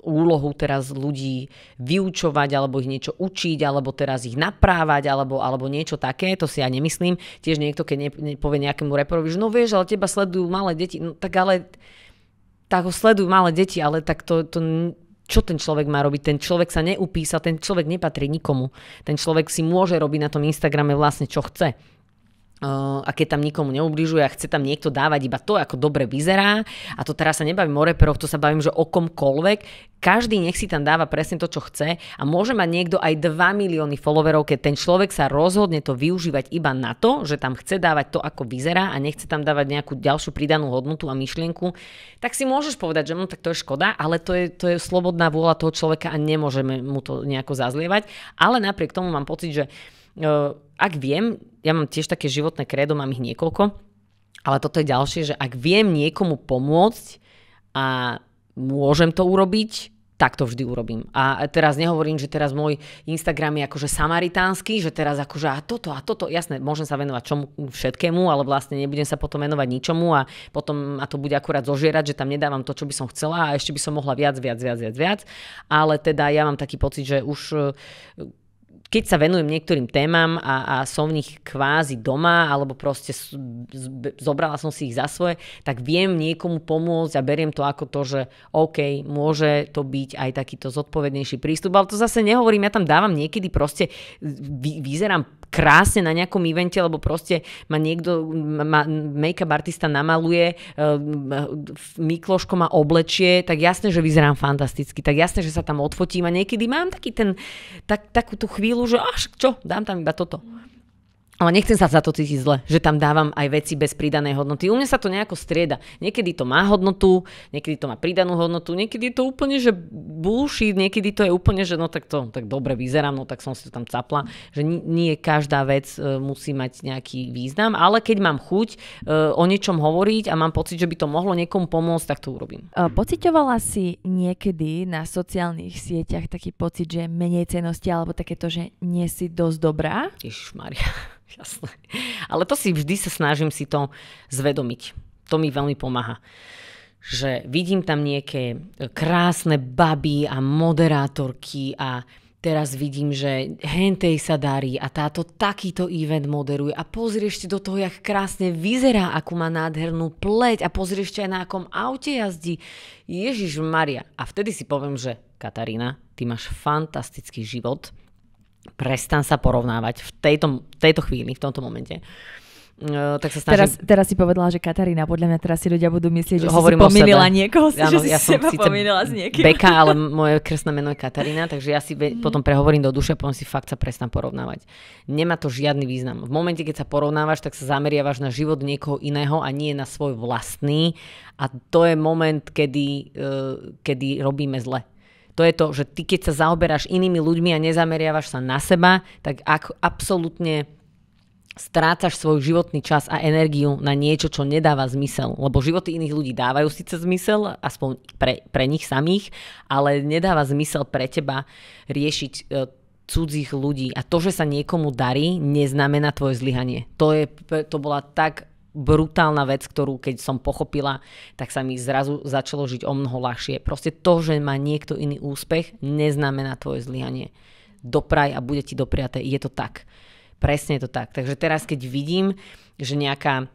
úlohu teraz ľudí vyučovať, alebo ich niečo učiť, alebo teraz ich naprávať, alebo, alebo niečo také, to si ja nemyslím. Tiež niekto, keď ne, ne, povie nejakému reperovi, že no vieš, ale teba sledujú malé deti, no tak ale tak ho sledujú malé deti, ale tak to, to čo ten človek má robiť. Ten človek sa neupísa, ten človek nepatrí nikomu. Ten človek si môže robiť na tom Instagrame vlastne čo chce a keď tam nikomu neubližuje a chce tam niekto dávať iba to, ako dobre vyzerá, a to teraz sa nebavím o reperoch, to sa bavím, že o komkoľvek, každý nech si tam dáva presne to, čo chce a môže mať niekto aj 2 milióny followerov, keď ten človek sa rozhodne to využívať iba na to, že tam chce dávať to, ako vyzerá a nechce tam dávať nejakú ďalšiu pridanú hodnotu a myšlienku, tak si môžeš povedať, že no, tak to je škoda, ale to je, to je slobodná vôľa toho človeka a nemôžeme mu to nejako zazlievať. Ale napriek tomu mám pocit, že ak viem, ja mám tiež také životné kredo, mám ich niekoľko, ale toto je ďalšie, že ak viem niekomu pomôcť a môžem to urobiť, tak to vždy urobím. A teraz nehovorím, že teraz môj Instagram je akože samaritánsky, že teraz akože a toto a toto, jasné, môžem sa venovať čomu, všetkému, ale vlastne nebudem sa potom venovať ničomu a potom a to bude akurát zožierať, že tam nedávam to, čo by som chcela a ešte by som mohla viac, viac, viac, viac, viac. Ale teda ja mám taký pocit, že už keď sa venujem niektorým témam a, a som v nich kvázi doma, alebo proste zobrala som si ich za svoje, tak viem niekomu pomôcť a beriem to ako to, že OK, môže to byť aj takýto zodpovednejší prístup, ale to zase nehovorím, ja tam dávam niekedy proste, vy, vyzerám krásne na nejakom evente, lebo proste ma niekto, ma, make-up artista namaluje, e, Mikloško ma oblečie, tak jasne, že vyzerám fantasticky, tak jasne, že sa tam odfotím a niekedy mám taký ten, tak, takú tú chvíľu silu, že až čo, dám tam iba toto ale nechcem sa za to cítiť zle, že tam dávam aj veci bez pridanej hodnoty. U mňa sa to nejako strieda. Niekedy to má hodnotu, niekedy to má pridanú hodnotu, niekedy je to úplne, že búši, niekedy to je úplne, že no tak to tak dobre vyzerám, no tak som si to tam capla. Že nie, každá vec e, musí mať nejaký význam, ale keď mám chuť e, o niečom hovoriť a mám pocit, že by to mohlo niekomu pomôcť, tak to urobím. E, Pocitovala si niekedy na sociálnych sieťach taký pocit, že menej cenosti alebo takéto, že nie si dosť dobrá? Ježišmarja. Jasné. [laughs] Ale to si vždy sa snažím si to zvedomiť. To mi veľmi pomáha že vidím tam nejaké krásne baby a moderátorky a teraz vidím, že hentej sa darí a táto takýto event moderuje a pozrieš ešte do toho, jak krásne vyzerá, akú má nádhernú pleť a pozrieš ešte aj na akom aute jazdí. Ježiš Maria. A vtedy si poviem, že Katarína, ty máš fantastický život prestan sa porovnávať v tejto, tejto chvíli, v tomto momente. Uh, tak sa snažím... teraz, teraz si povedala, že Katarína, podľa mňa teraz si ľudia budú myslieť, že Hovorím si, si pomýlila niekoho, si, ano, že ja si seba pomýlila s niekým. Beka, ale moje krstné meno je Katarína, takže ja si mm. potom prehovorím do duše a potom si fakt sa prestám porovnávať. Nemá to žiadny význam. V momente, keď sa porovnávaš, tak sa zameriavaš na život niekoho iného a nie na svoj vlastný a to je moment, kedy, e, kedy robíme zle to je to, že ty keď sa zaoberáš inými ľuďmi a nezameriavaš sa na seba, tak ako absolútne strácaš svoj životný čas a energiu na niečo, čo nedáva zmysel. Lebo životy iných ľudí dávajú síce zmysel, aspoň pre, pre nich samých, ale nedáva zmysel pre teba riešiť e, cudzích ľudí. A to, že sa niekomu darí, neznamená tvoje zlyhanie. To, je, to bola tak brutálna vec, ktorú keď som pochopila, tak sa mi zrazu začalo žiť o mnoho ľahšie. Proste to, že má niekto iný úspech, neznamená tvoje zlyhanie. Dopraj a bude ti dopriaté. Je to tak. Presne je to tak. Takže teraz, keď vidím, že nejaká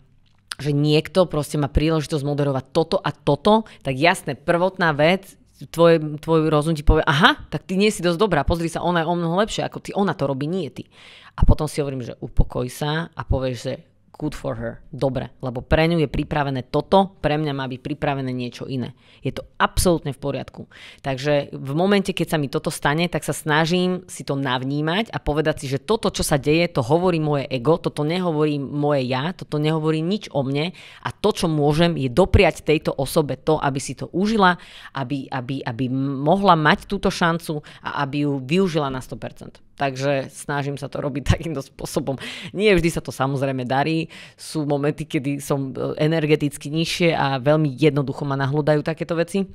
že niekto proste má príležitosť moderovať toto a toto, tak jasné, prvotná vec tvoj, tvoj rozum ti povie, aha, tak ty nie si dosť dobrá, pozri sa, ona je o mnoho lepšia ako ty, ona to robí, nie ty. A potom si hovorím, že upokoj sa a povieš, že good for her, dobre, lebo pre ňu je pripravené toto, pre mňa má byť pripravené niečo iné. Je to absolútne v poriadku. Takže v momente, keď sa mi toto stane, tak sa snažím si to navnímať a povedať si, že toto, čo sa deje, to hovorí moje ego, toto nehovorí moje ja, toto nehovorí nič o mne a to, čo môžem, je dopriať tejto osobe to, aby si to užila, aby, aby, aby mohla mať túto šancu a aby ju využila na 100% takže snažím sa to robiť [laughs] takýmto spôsobom. Nie vždy sa to samozrejme darí, sú momenty, kedy som e, energeticky nižšie a veľmi jednoducho ma nahľadajú takéto veci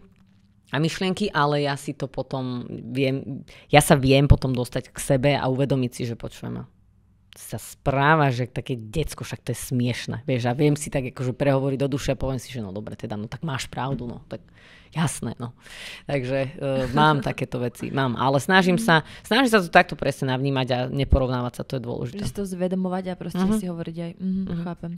a myšlienky, ale ja si to potom viem, ja sa viem potom dostať k sebe a uvedomiť si, že počujem sa správa, že také decko, však to je smiešne. Vieš, a viem si tak akože prehovoriť do duše a poviem si, že no dobre, teda, no tak máš pravdu, no tak jasné, no. Takže uh, mám takéto veci, mám, ale snažím sa, snažím sa to takto presne navnímať a neporovnávať sa, to je dôležité. Že si to zvedomovať a proste uh-huh. si hovoriť aj, mm, uh-huh. chápem.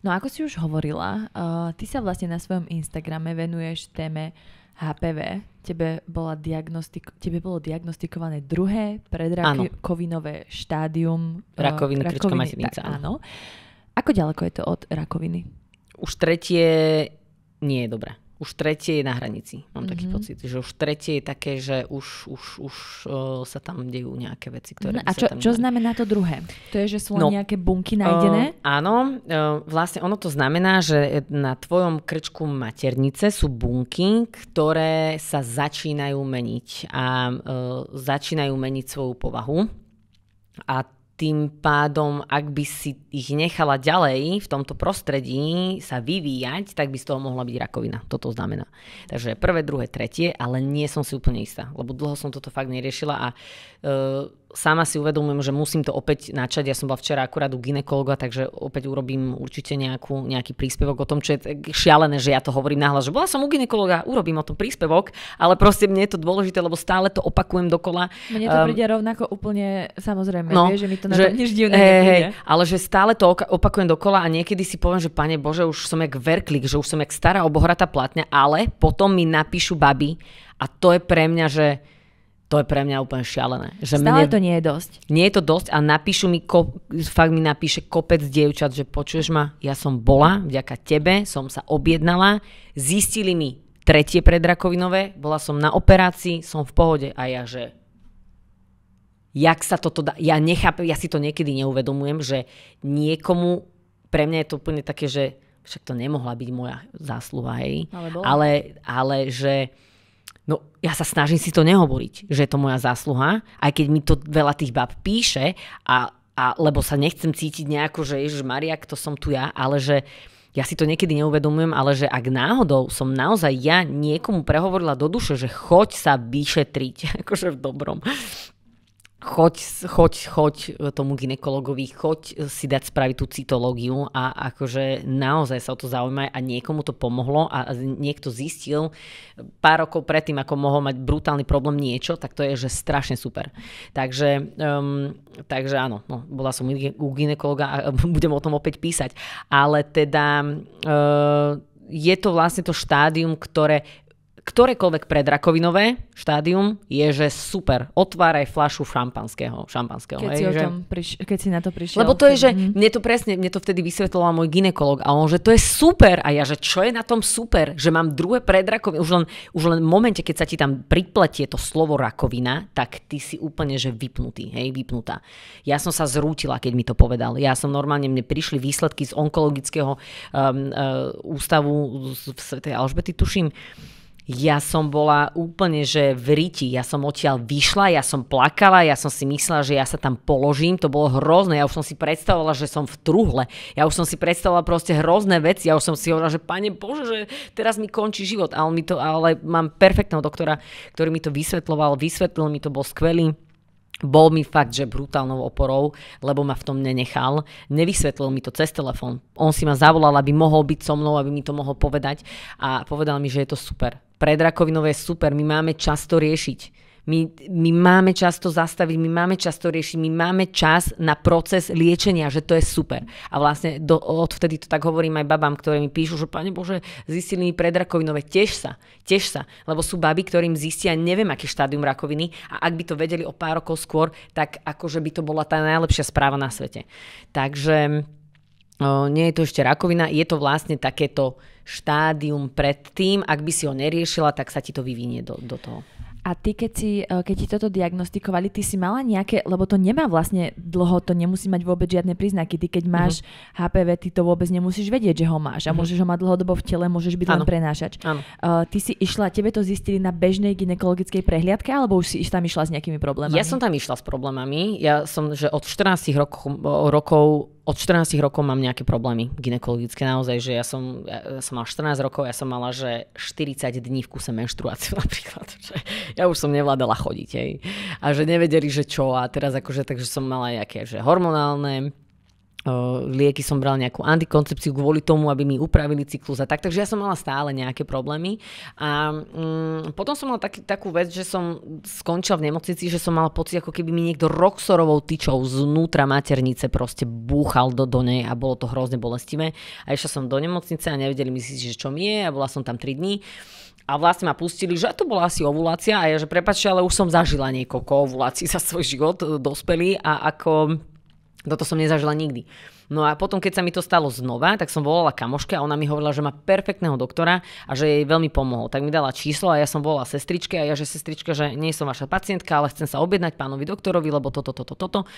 No ako si už hovorila, uh, ty sa vlastne na svojom Instagrame venuješ téme uh, HPV, tebe, bola diagnostik- tebe bolo diagnostikované druhé predrakovinové štádium eh, rakoviny, uh, rakoviny masivnica. Tak, áno. Ako ďaleko je to od rakoviny? Už tretie nie je dobré už tretie je na hranici. Mám mm-hmm. taký mhm. pocit, že už tretie je také, že už, už, už uh, sa tam dejú nejaké veci, ktoré mm-hmm. A čo, čo znamená to druhé? To je, že sú no, nejaké bunky nájdené? Uh, áno, uh, vlastne ono to znamená, že na tvojom krčku maternice sú bunky, ktoré sa začínajú meniť a uh, začínajú meniť svoju povahu. A tým pádom, ak by si ich nechala ďalej v tomto prostredí sa vyvíjať, tak by z toho mohla byť rakovina. Toto znamená. Takže prvé, druhé, tretie, ale nie som si úplne istá, lebo dlho som toto fakt neriešila a uh, sama si uvedomujem, že musím to opäť načať. Ja som bola včera akurát u ginekologa, takže opäť urobím určite nejakú, nejaký príspevok o tom, čo je šialené, že ja to hovorím nahlas, že bola som u ginekologa, urobím o tom príspevok, ale proste mne je to dôležité, lebo stále to opakujem dokola. Mne to ehm, príde um, rovnako úplne samozrejme, no, vie, že mi to na že, nič divné hej, hej, Ale že stále to opakujem dokola a niekedy si poviem, že pane Bože, už som jak verklik, že už som jak stará obohratá platňa, ale potom mi napíšu baby a to je pre mňa, že to je pre mňa úplne šialené. Že Stále mne, to nie je dosť. Nie je to dosť a napíšu mi, ko, fakt mi napíše kopec dievčat, že počuješ ma, ja som bola, vďaka tebe som sa objednala, zistili mi tretie predrakovinové, bola som na operácii, som v pohode a ja že jak sa toto dá, ja nechápem, ja si to niekedy neuvedomujem, že niekomu, pre mňa je to úplne také, že však to nemohla byť moja zásluha, hej. Ale, ale, ale že No ja sa snažím si to nehovoriť, že je to moja zásluha, aj keď mi to veľa tých bab píše, a, a lebo sa nechcem cítiť nejako, že Ježiš Maria, to som tu ja, ale že ja si to niekedy neuvedomujem, ale že ak náhodou som naozaj ja niekomu prehovorila do duše, že choď sa vyšetriť, [laughs] akože v dobrom, choď, choď, choď e, tomu ginekologovi, choď e, si dať spraviť tú citológiu a akože naozaj sa o to zaujíma a niekomu to pomohlo a niekto zistil e, pár rokov predtým, ako mohol mať brutálny problém niečo, tak to je, že strašne super. Takže, um, takže áno, no, bola som u ginekologa a budem o tom opäť písať. Ale teda... Uh, je to vlastne to štádium, ktoré ktorékoľvek predrakovinové štádium je, že super, otváraj flašu šampanského. šampanského keď, hej, si že... tom priš- keď si na to prišiel. Lebo to je, že mm-hmm. mne to presne, mne to vtedy vysvetloval môj ginekolog a on, že to je super a ja, že čo je na tom super, že mám druhé predrakoviny, už len, už len v momente, keď sa ti tam pripletie to slovo rakovina, tak ty si úplne, že vypnutý, hej, vypnutá. Ja som sa zrútila, keď mi to povedal. Ja som normálne, mne prišli výsledky z onkologického um, uh, ústavu v Svetej Alžbety, tuším, ja som bola úplne, že v riti. Ja som odtiaľ vyšla, ja som plakala, ja som si myslela, že ja sa tam položím. To bolo hrozné. Ja už som si predstavovala, že som v truhle. Ja už som si predstavovala proste hrozné veci. Ja už som si hovorila, že pane Bože, že teraz mi končí život. Ale, mi to, ale mám perfektného doktora, ktorý mi to vysvetloval. Vysvetlil mi to, bol skvelý bol mi fakt, že brutálnou oporou, lebo ma v tom nenechal. Nevysvetlil mi to cez telefón. On si ma zavolal, aby mohol byť so mnou, aby mi to mohol povedať a povedal mi, že je to super predrakovinové je super, my máme často riešiť. My, my máme často zastaviť, my máme často riešiť, my máme čas na proces liečenia, že to je super. A vlastne do, odvtedy to tak hovorím aj babám, ktoré mi píšu, že Pane Bože, zistili mi predrakovinové, tiež sa, tiež sa. Lebo sú baby, ktorým zistia neviem, aké štádium rakoviny a ak by to vedeli o pár rokov skôr, tak akože by to bola tá najlepšia správa na svete. Takže o, nie je to ešte rakovina, je to vlastne takéto štádium pred tým, ak by si ho neriešila, tak sa ti to vyvinie do, do toho. A ty, keď, si, e, keď ti toto diagnostikovali, ty si mala nejaké, lebo to nemá vlastne dlho, to nemusí mať vôbec žiadne príznaky. Ty, keď máš uh-huh. Mhm. HPV, ty to vôbec nemusíš vedieť, že ho máš. A uh-huh. môžeš ho mať dlhodobo v tele, môžeš byť ano. len prenášač. Ano. Uh, e, ty si išla, tebe to zistili na bežnej ginekologickej prehliadke, alebo už si tam išla s nejakými problémami? Ja som tam išla s problémami. Ja som, že od 14 rokov, rokov od 14 rokov mám nejaké problémy ginekologické naozaj, že ja som, ja som mala 14 rokov, ja som mala, že 40 dní v kuse menštruáciu [laughs] napríklad. Že ja už som nevládala chodiť, hej. A že nevedeli, že čo a teraz akože, takže som mala nejaké, že hormonálne, e, lieky som bral nejakú antikoncepciu kvôli tomu, aby mi upravili cyklus a tak. Takže ja som mala stále nejaké problémy. A mm, potom som mala taký, takú vec, že som skončila v nemocnici, že som mala pocit, ako keby mi niekto roxorovou tyčou znútra maternice proste búchal do, do nej a bolo to hrozne bolestivé. A išla som do nemocnice a nevedeli mi si, že čo mi je a bola som tam 3 dní. A vlastne ma pustili, že to bola asi ovulácia a ja, že prepačte, ale už som zažila niekoľko ovulácií za svoj život, e, dospelý a ako toto som nezažila nikdy. No a potom, keď sa mi to stalo znova, tak som volala kamoške a ona mi hovorila, že má perfektného doktora a že jej veľmi pomohol. Tak mi dala číslo a ja som volala sestričke a ja, že sestrička, že nie som vaša pacientka, ale chcem sa objednať pánovi doktorovi, lebo toto, toto, toto. To.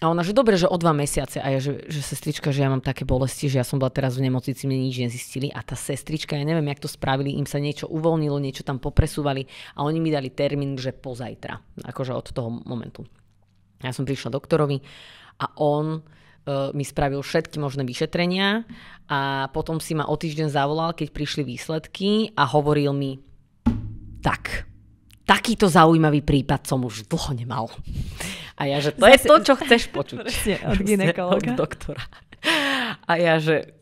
A ona, že dobre, že o dva mesiace. A ja, že, že sestrička, že ja mám také bolesti, že ja som bola teraz v nemocnici, mne nič nezistili. A tá sestrička, ja neviem, jak to spravili, im sa niečo uvoľnilo, niečo tam popresúvali a oni mi dali termín, že pozajtra. Akože od toho momentu. Ja som prišla doktorovi a on e, mi spravil všetky možné vyšetrenia a potom si ma o týždeň zavolal, keď prišli výsledky a hovoril mi tak, takýto zaujímavý prípad som už dlho nemal. A ja, že to Zase, je to, čo chceš počuť. Presne, od ginekologa. Od doktora. A ja, že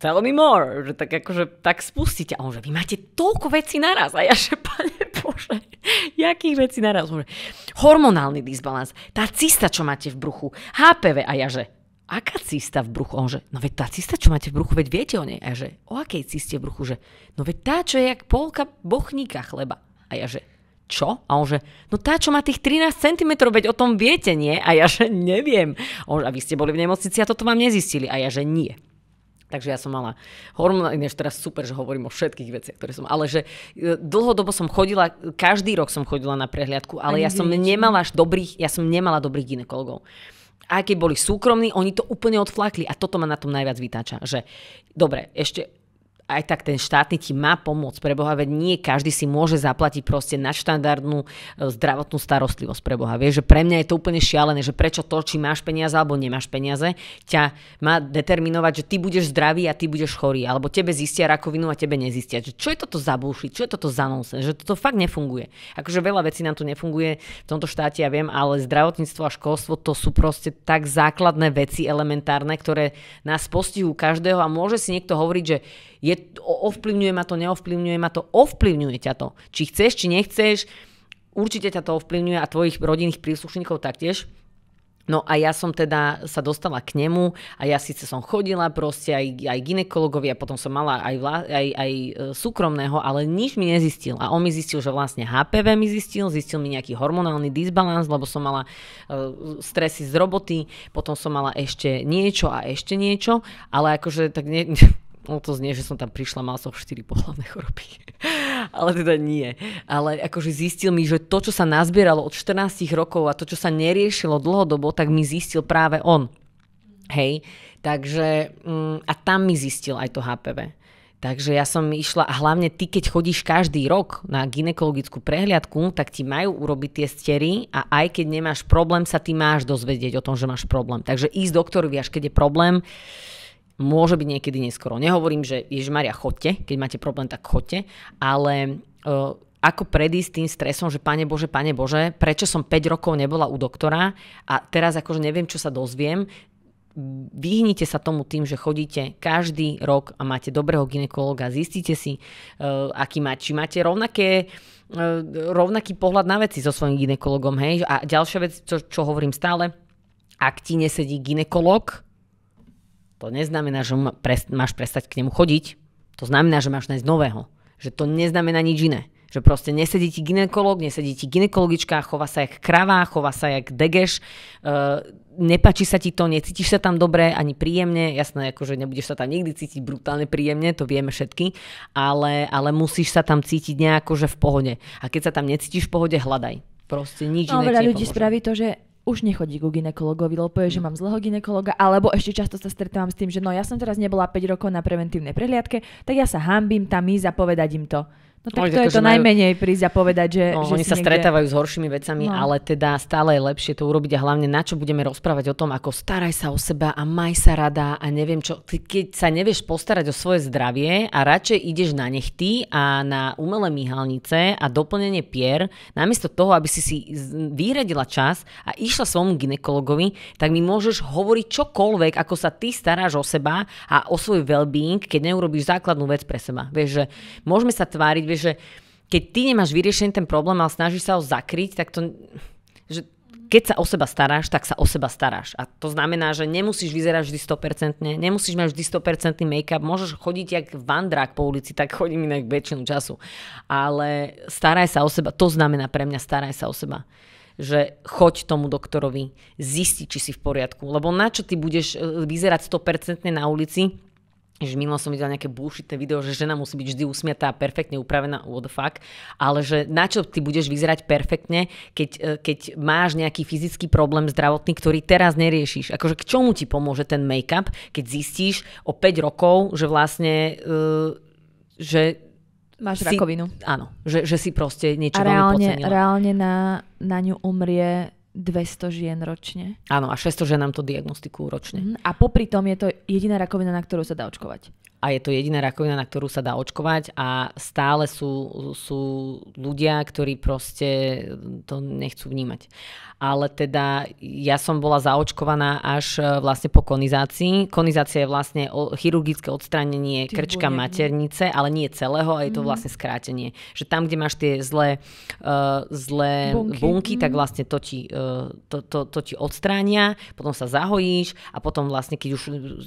tell me more, že tak akože tak spustíte. A on, že vy máte toľko vecí naraz. A ja, že pane Bože, jakých vecí naraz? že, hormonálny disbalans, tá cista, čo máte v bruchu, HPV. A ja, že aká cista v bruchu? On že, no veď tá cista, čo máte v bruchu, veď viete o nej. A ja že, o akej ciste v bruchu? Že, no veď tá, čo je jak polka bochníka chleba. A ja že, čo? A on že, no tá, čo má tých 13 cm, veď o tom viete, nie? A ja, že neviem. A, on, a vy ste boli v nemocnici a toto vám nezistili. A ja, že nie. Takže ja som mala hormonálne, než teraz super, že hovorím o všetkých veciach, ktoré som, ale že e, dlhodobo som chodila, každý rok som chodila na prehliadku, ale ja som nemala až dobrých, ja som nemala dobrých ginekologov. A keď boli súkromní, oni to úplne odflakli a toto ma na tom najviac vytáča, že dobre, ešte aj tak ten štátny ti má pomôcť pre Boha, veď nie každý si môže zaplatiť proste nadštandardnú e, zdravotnú starostlivosť pre Boha. Vieš, že pre mňa je to úplne šialené, že prečo to, či máš peniaze alebo nemáš peniaze, ťa má determinovať, že ty budeš zdravý a ty budeš chorý, alebo tebe zistia rakovinu a tebe nezistia. Že čo je toto za bullshit, čo je toto za nonsense, že toto fakt nefunguje. Akože veľa vecí nám tu nefunguje v tomto štáte, ja viem, ale zdravotníctvo a školstvo to sú proste tak základné veci elementárne, ktoré nás postihujú každého a môže si niekto hovoriť, že je, ovplyvňuje ma to, neovplyvňuje ma to, ovplyvňuje ťa to. Či chceš, či nechceš, určite ťa to ovplyvňuje a tvojich rodinných príslušníkov taktiež. No a ja som teda sa dostala k nemu a ja síce som chodila proste aj, aj ginekologovi a potom som mala aj, vla, aj, aj e, súkromného, ale nič mi nezistil. A on mi zistil, že vlastne HPV mi zistil, zistil mi nejaký hormonálny disbalans, lebo som mala uh, stresy z roboty, potom som mala ešte niečo a ešte niečo, ale akože tak ne, [laughs] No to znie, že som tam prišla, mal som 4 pohľavné choroby. [laughs] ale teda nie. Ale akože zistil mi, že to, čo sa nazbieralo od 14 rokov a to, čo sa neriešilo dlhodobo, tak mi zistil práve on. Hej. Takže mm, a tam mi zistil aj to HPV. Takže ja som išla, a hlavne ty, keď chodíš každý rok na ginekologickú prehliadku, tak ti majú urobiť tie stery a aj keď nemáš problém, sa ty máš dozvedieť o tom, že máš problém. Takže ísť doktorovi, až keď je problém, môže byť niekedy neskoro. Nehovorím, že Maria chodte, keď máte problém, tak chodte, ale uh, ako predísť tým stresom, že pane Bože, pane Bože, prečo som 5 rokov nebola u doktora a teraz akože neviem, čo sa dozviem, vyhnite sa tomu tým, že chodíte každý rok a máte dobrého ginekologa, zistíte si, uh, aký má, či máte rovnaké uh, rovnaký pohľad na veci so svojím ginekologom, hej? A ďalšia vec, čo, čo hovorím stále, ak ti nesedí ginekolog, to neznamená, že máš prestať k nemu chodiť. To znamená, že máš nájsť nového. Že to neznamená nič iné. Že proste nesedí ti ginekolog, nesedí ti ginekologička, chová sa jak kravá, chová sa jak degeš, uh, eh, nepačí sa ti to, necítiš sa tam dobre, ani príjemne, jasné, akože nebudeš sa tam nikdy cítiť brutálne príjemne, to vieme všetky, ale, ale musíš sa tam cítiť nejako, že v pohode. A keď sa tam necítiš v pohode, hľadaj. Proste nič no, iné veľa ľudí spraví to, že už nechodí ku ginekologovi, lebo povie, že mm. mám zlého ginekologa, alebo ešte často sa stretávam s tým, že no ja som teraz nebola 5 rokov na preventívnej prehliadke, tak ja sa hambím tam ísť a povedať im to. No tak to je to majú... najmenej prísť a povedať, že... No, že oni sa niekde... stretávajú s horšími vecami, no. ale teda stále je lepšie to urobiť a hlavne na čo budeme rozprávať o tom, ako staraj sa o seba a maj sa rada a neviem čo. Ty, keď sa nevieš postarať o svoje zdravie a radšej ideš na nechty a na umelé myhalnice a doplnenie pier, namiesto toho, aby si si vyradila čas a išla svojmu ginekologovi, tak mi môžeš hovoriť čokoľvek, ako sa ty staráš o seba a o svoj well-being, keď neurobíš základnú vec pre seba. Vieš, že môžeme sa tváriť, príde, že keď ty nemáš vyriešený ten problém, ale snažíš sa ho zakryť, tak to... Že keď sa o seba staráš, tak sa o seba staráš. A to znamená, že nemusíš vyzerať vždy 100%, nemusíš mať vždy 100% make-up, môžeš chodiť jak vandrák po ulici, tak chodím inak väčšinu času. Ale staraj sa o seba, to znamená pre mňa staraj sa o seba že choď tomu doktorovi, zisti, či si v poriadku. Lebo na čo ty budeš eh, vyzerať 100% na ulici, že minulo som videla nejaké bullshitné video, že žena musí byť vždy usmiatá a perfektne upravená, what the fuck, ale že na čo ty budeš vyzerať perfektne, keď, e, keď máš nejaký fyzický problém zdravotný, ktorý teraz neriešiš. Akože k čomu ti pomôže ten make-up, keď zistíš o 5 rokov, že vlastne, uh, že Máš si, rakovinu. Áno, že, že si proste niečo a reálne, veľmi reálne na, na ňu umrie 200 žien ročne. Áno, a 600 nám to diagnostiku ročne. Mhm. A popri tom je to jediná rakovina, na ktorú sa dá očkovať. A je to jediná rakovina, na ktorú sa dá očkovať a stále sú, sú ľudia, ktorí proste to nechcú vnímať ale teda ja som bola zaočkovaná až e, vlastne po konizácii. Konizácia je vlastne chirurgické odstránenie Ty krčka bude. maternice, ale nie celého, a je to mhm. vlastne skrátenie. Že tam, kde máš tie zlé, uh, zlé bunky, bunky mm. tak mhm. vlastne to ti, uh, to, to, to ti odstránia, potom sa zahojíš a potom vlastne, keď už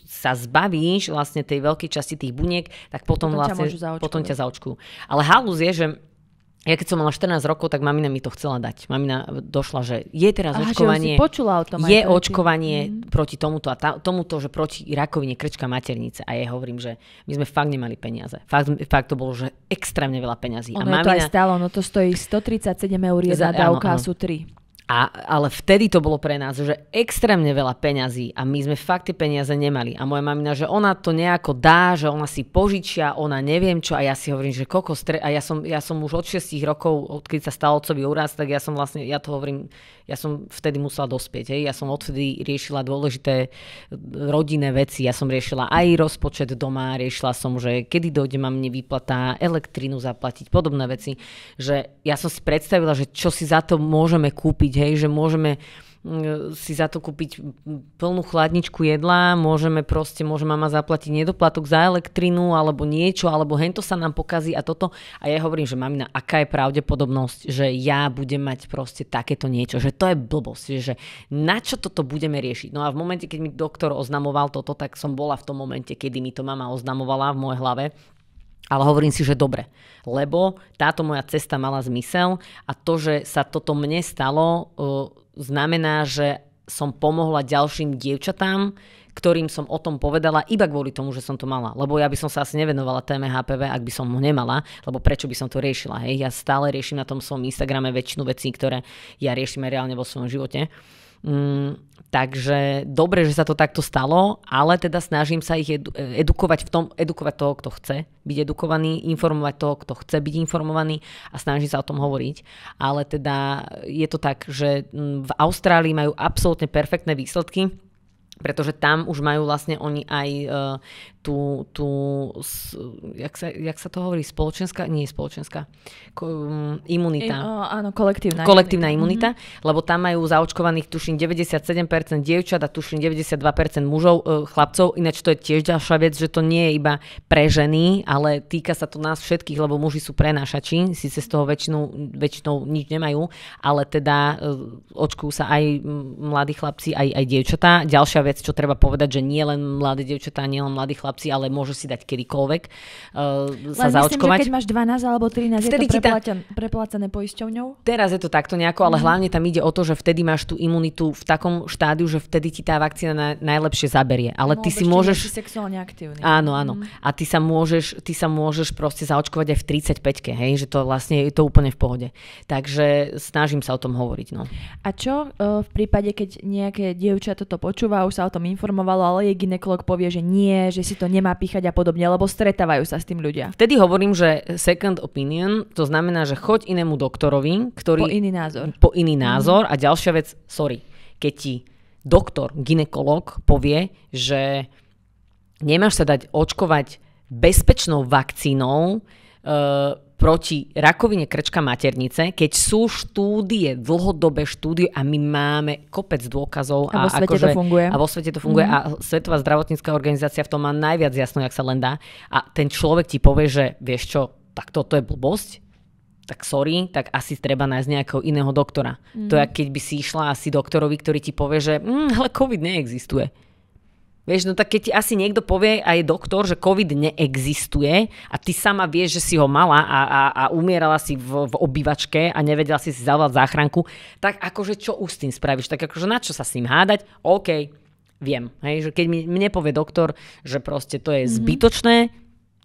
sa zbavíš vlastne tej veľkej časti tých buniek, tak potom, potom vlastne ťa potom ťa zaočkujú. Ale halus je, že ja keď som mala 14 rokov, tak mamina mi to chcela dať. Mamina došla, že je teraz Aha, očkovanie. Že počula o tom je proti. očkovanie mm. proti tomuto a ta, tomuto, že proti rakovine krčka maternice. A ja hovorím, že my sme fakt nemali peniaze. Fakt, fakt to bolo, že extrémne veľa peňazí. Ono a mamina, to aj stalo, no to stojí 137 eur jedna za, dávka áno, áno. sú 3. A, ale vtedy to bolo pre nás, že extrémne veľa peňazí a my sme fakt tie peniaze nemali. A moja mamina, že ona to nejako dá, že ona si požičia, ona neviem čo. A ja si hovorím, že koko stre... A ja som, ja som už od 6 rokov, odkedy sa stal otcový úraz, tak ja som vlastne, ja to hovorím, ja som vtedy musela dospieť. Hej. Ja som odvtedy riešila dôležité eh, rodinné veci. Ja som riešila aj rozpočet doma, riešila som, že kedy dojde mám nevyplatá, elektrínu zaplatiť, podobné veci. Že ja som si predstavila, že čo si za to môžeme kúpiť hej, že môžeme mm, si za to kúpiť plnú chladničku jedla, môžeme proste, môže mama zaplatiť nedoplatok za elektrinu alebo niečo, alebo hento sa nám pokazí a toto. A ja hovorím, že mamina, aká je pravdepodobnosť, že ja budem mať proste takéto niečo, že to je blbosť, že na čo toto budeme riešiť. No a v momente, keď mi doktor oznamoval toto, tak som bola v tom momente, kedy mi to mama oznamovala v mojej hlave ale hovorím si, že dobre, lebo táto moja cesta mala zmysel a to, že sa toto mne stalo, e, znamená, že som pomohla ďalším dievčatám, ktorým som o tom povedala iba kvôli tomu, že som to mala. Lebo ja by som sa asi nevenovala téme HPV, ak by som ho nemala, lebo prečo by som to riešila. Hej? Ja stále riešim na tom svojom Instagrame väčšinu vecí, ktoré ja riešim reálne vo svojom živote. Mm, takže dobre, že sa to takto stalo, ale teda snažím sa ich edu- e, edukovať v tom, edukovať toho, kto chce byť edukovaný, informovať toho, kto chce byť informovaný a snažím sa o tom hovoriť. Ale teda je to tak, že mm, v Austrálii majú absolútne perfektné výsledky, pretože tam už majú vlastne oni aj e, tú, tú jak, sa, jak sa to hovorí, spoločenská, nie spoločenská, ko, um, imunita. I, oh, áno, kolektívna. Kolektívna imunita, imunita mm-hmm. lebo tam majú zaočkovaných tuším 97% dievčat a tuším 92% mužov, e, chlapcov. Ináč to je tiež ďalšia vec, že to nie je iba pre ženy, ale týka sa to nás všetkých, lebo muži sú prenášači, síce z toho väčšinou, väčšinou nič nemajú, ale teda e, očkujú sa aj mladí chlapci, aj, aj dievčatá. Ďalšia vec, čo treba povedať, že nie len mladé dievčatá, nie len mladí chlapci, chlapci, ale môžu si dať kedykoľvek uh, sa Len zaočkovať. Myslím, keď máš 12 alebo 13, vtedy je to preplácané, tá... preplácané poisťovňou? Teraz je to takto nejako, ale mm. hlavne tam ide o to, že vtedy máš tú imunitu v takom štádiu, že vtedy ti tá vakcína na, najlepšie zaberie. Ale no, ty si môžeš... Si sexuálne aktívny. Áno, áno. Mm. A ty sa, môžeš, ty sa môžeš proste zaočkovať aj v 35 hej? že to vlastne je to úplne v pohode. Takže snažím sa o tom hovoriť. No. A čo uh, v prípade, keď nejaké dievča toto počúva, už sa o tom informovalo, ale jej ginekolog povie, že nie, že si to to nemá píchať a podobne, lebo stretávajú sa s tým ľudia. Vtedy hovorím, že second opinion, to znamená, že choď inému doktorovi, ktorý... Po iný názor. Po iný názor mm. a ďalšia vec, sorry, keď ti doktor, ginekolog povie, že nemáš sa dať očkovať bezpečnou vakcínou, uh, proti rakovine krčka maternice, keď sú štúdie, dlhodobé štúdie a my máme kopec dôkazov. A, a svete akože, to funguje. A vo svete to funguje mm. a Svetová zdravotnícká organizácia v tom má najviac jasno, jak sa len dá. A ten človek ti povie, že vieš čo, tak toto je blbosť, tak sorry, tak asi treba nájsť nejakého iného doktora. Mm. To je, mhm. keď by si išla asi doktorovi, ktorý ti povie, že mm, ale COVID neexistuje Vieš, no tak keď ti asi niekto povie aj doktor, že COVID neexistuje a ty sama vieš, že si ho mala a, a, a umierala si v, v obývačke a nevedela si si zavolať záchranku, tak akože čo už s tým spravíš? Tak akože na čo sa s ním hádať? OK, viem. Hej, že keď mi, nepovie doktor, že proste to je mm-hmm. zbytočné,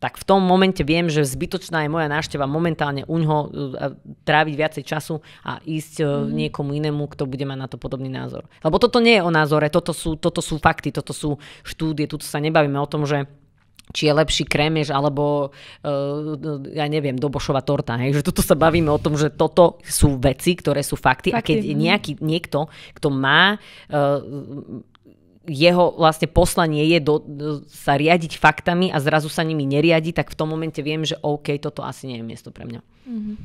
tak v tom momente viem, že zbytočná je moja návšteva momentálne uňho e, tráviť viacej času a ísť mm. niekomu inému, kto bude mať na to podobný názor. Lebo toto nie je o názore, toto sú, toto sú fakty, toto sú štúdie, tu sa nebavíme o tom, že či je lepší krémež alebo uh, ja neviem, dobošová torta. Hej? Že toto sa bavíme o tom, že toto sú veci, ktoré sú fakty, fakty. a keď mhm. nejaký, niekto, kto má uh, jeho vlastne poslanie je do, do, sa riadiť faktami a zrazu sa nimi neriadi, tak v tom momente viem, že OK, toto asi nie je miesto pre mňa. Mm-hmm.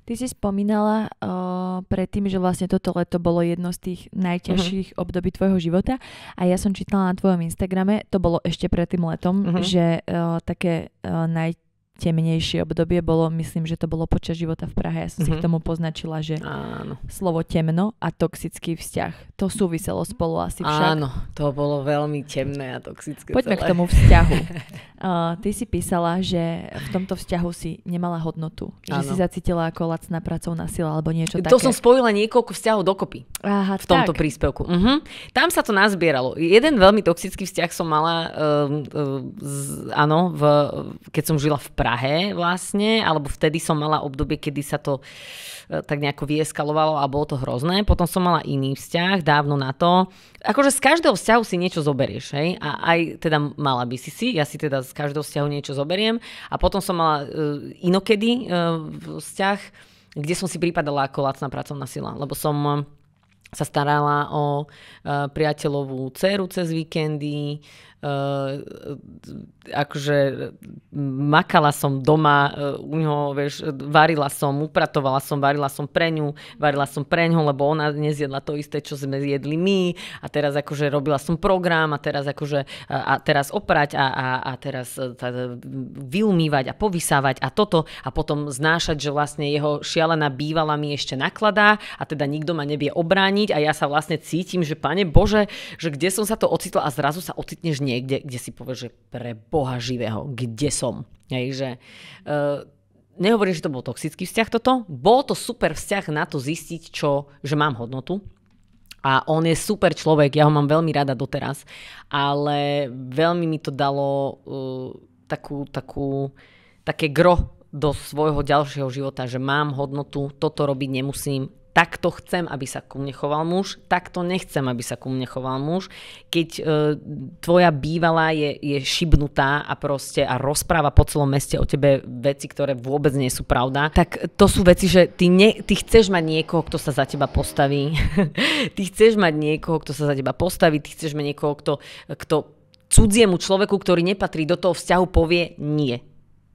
Ty si spomínala uh, predtým, že vlastne toto leto bolo jedno z tých najťažších uh-huh. období tvojho života a ja som čítala na tvojom Instagrame, to bolo ešte pred tým letom, uh-huh. že uh, také uh, naj, temnejšie obdobie bolo, myslím, že to bolo počas života v Prahe. Ja som mm-hmm. si mhm. k tomu poznačila, že Áno. slovo temno a toxický vzťah. To súviselo spolu asi však. Áno, to bolo veľmi temné a toxické. Poďme celé. k tomu vzťahu. Uh, [laughs] ty si písala, že v tomto vzťahu si nemala hodnotu. Že Áno. si zacítila ako lacná pracovná sila alebo niečo to také. To som spojila niekoľko vzťahov dokopy Aha, v tomto tak. príspevku. Uh-huh. Tam sa to nazbieralo. Jeden veľmi toxický vzťah som mala, ehm, ehm, áno, uh, uh, z, ano, v, keď som žila v Prahe drahé vlastne, alebo vtedy som mala obdobie, kedy sa to e, tak nejako vyeskalovalo a bolo to hrozné. Potom som mala iný vzťah dávno na to. Akože z každého vzťahu si niečo zoberieš, hej? A aj teda mala by si si, ja si teda z každého vzťahu niečo zoberiem. A potom som mala e, inokedy e, vzťah, kde som si prípadala ako lacná pracovná sila, lebo som sa starala o priateľovú dceru cez víkendy, Eh, akože mm, makala som doma eh, u ňoho, vieš, varila som, upratovala som, varila som pre ňu, varila som pre ňu, lebo ona nezjedla to isté, čo sme zjedli my a teraz akože robila som program a teraz akože eh, a teraz oprať a, a, a teraz vyumývať a povysávať a toto a potom znášať, že vlastne jeho šialená bývala mi ešte nakladá a teda nikto ma nevie obrániť a ja sa vlastne cítim, že pane Bože, že kde som sa to ocitla a zrazu sa ocitneš niekde, kde si povieš, že pre Boha živého, kde som. Hej, že, uh, nehovorím, že to bol toxický vzťah toto, bol to super vzťah na to zistiť, čo, že mám hodnotu, a on je super človek, ja ho mám veľmi rada doteraz, ale veľmi mi to dalo uh, takú, takú, také gro do svojho ďalšieho života, že mám hodnotu, toto robiť nemusím, takto chcem, aby sa ku mne choval muž, takto nechcem, aby sa ku mne choval muž. Keď e, tvoja bývalá je, je šibnutá a proste a rozpráva po celom meste o tebe veci, ktoré vôbec nie sú pravda, tak to sú veci, že ty, ne, ty chceš mať niekoho, kto sa za teba postaví. [laughs] ty chceš mať niekoho, kto sa za teba postaví, ty chceš mať niekoho, kto, kto cudziemu človeku, ktorý nepatrí do toho vzťahu, povie nie.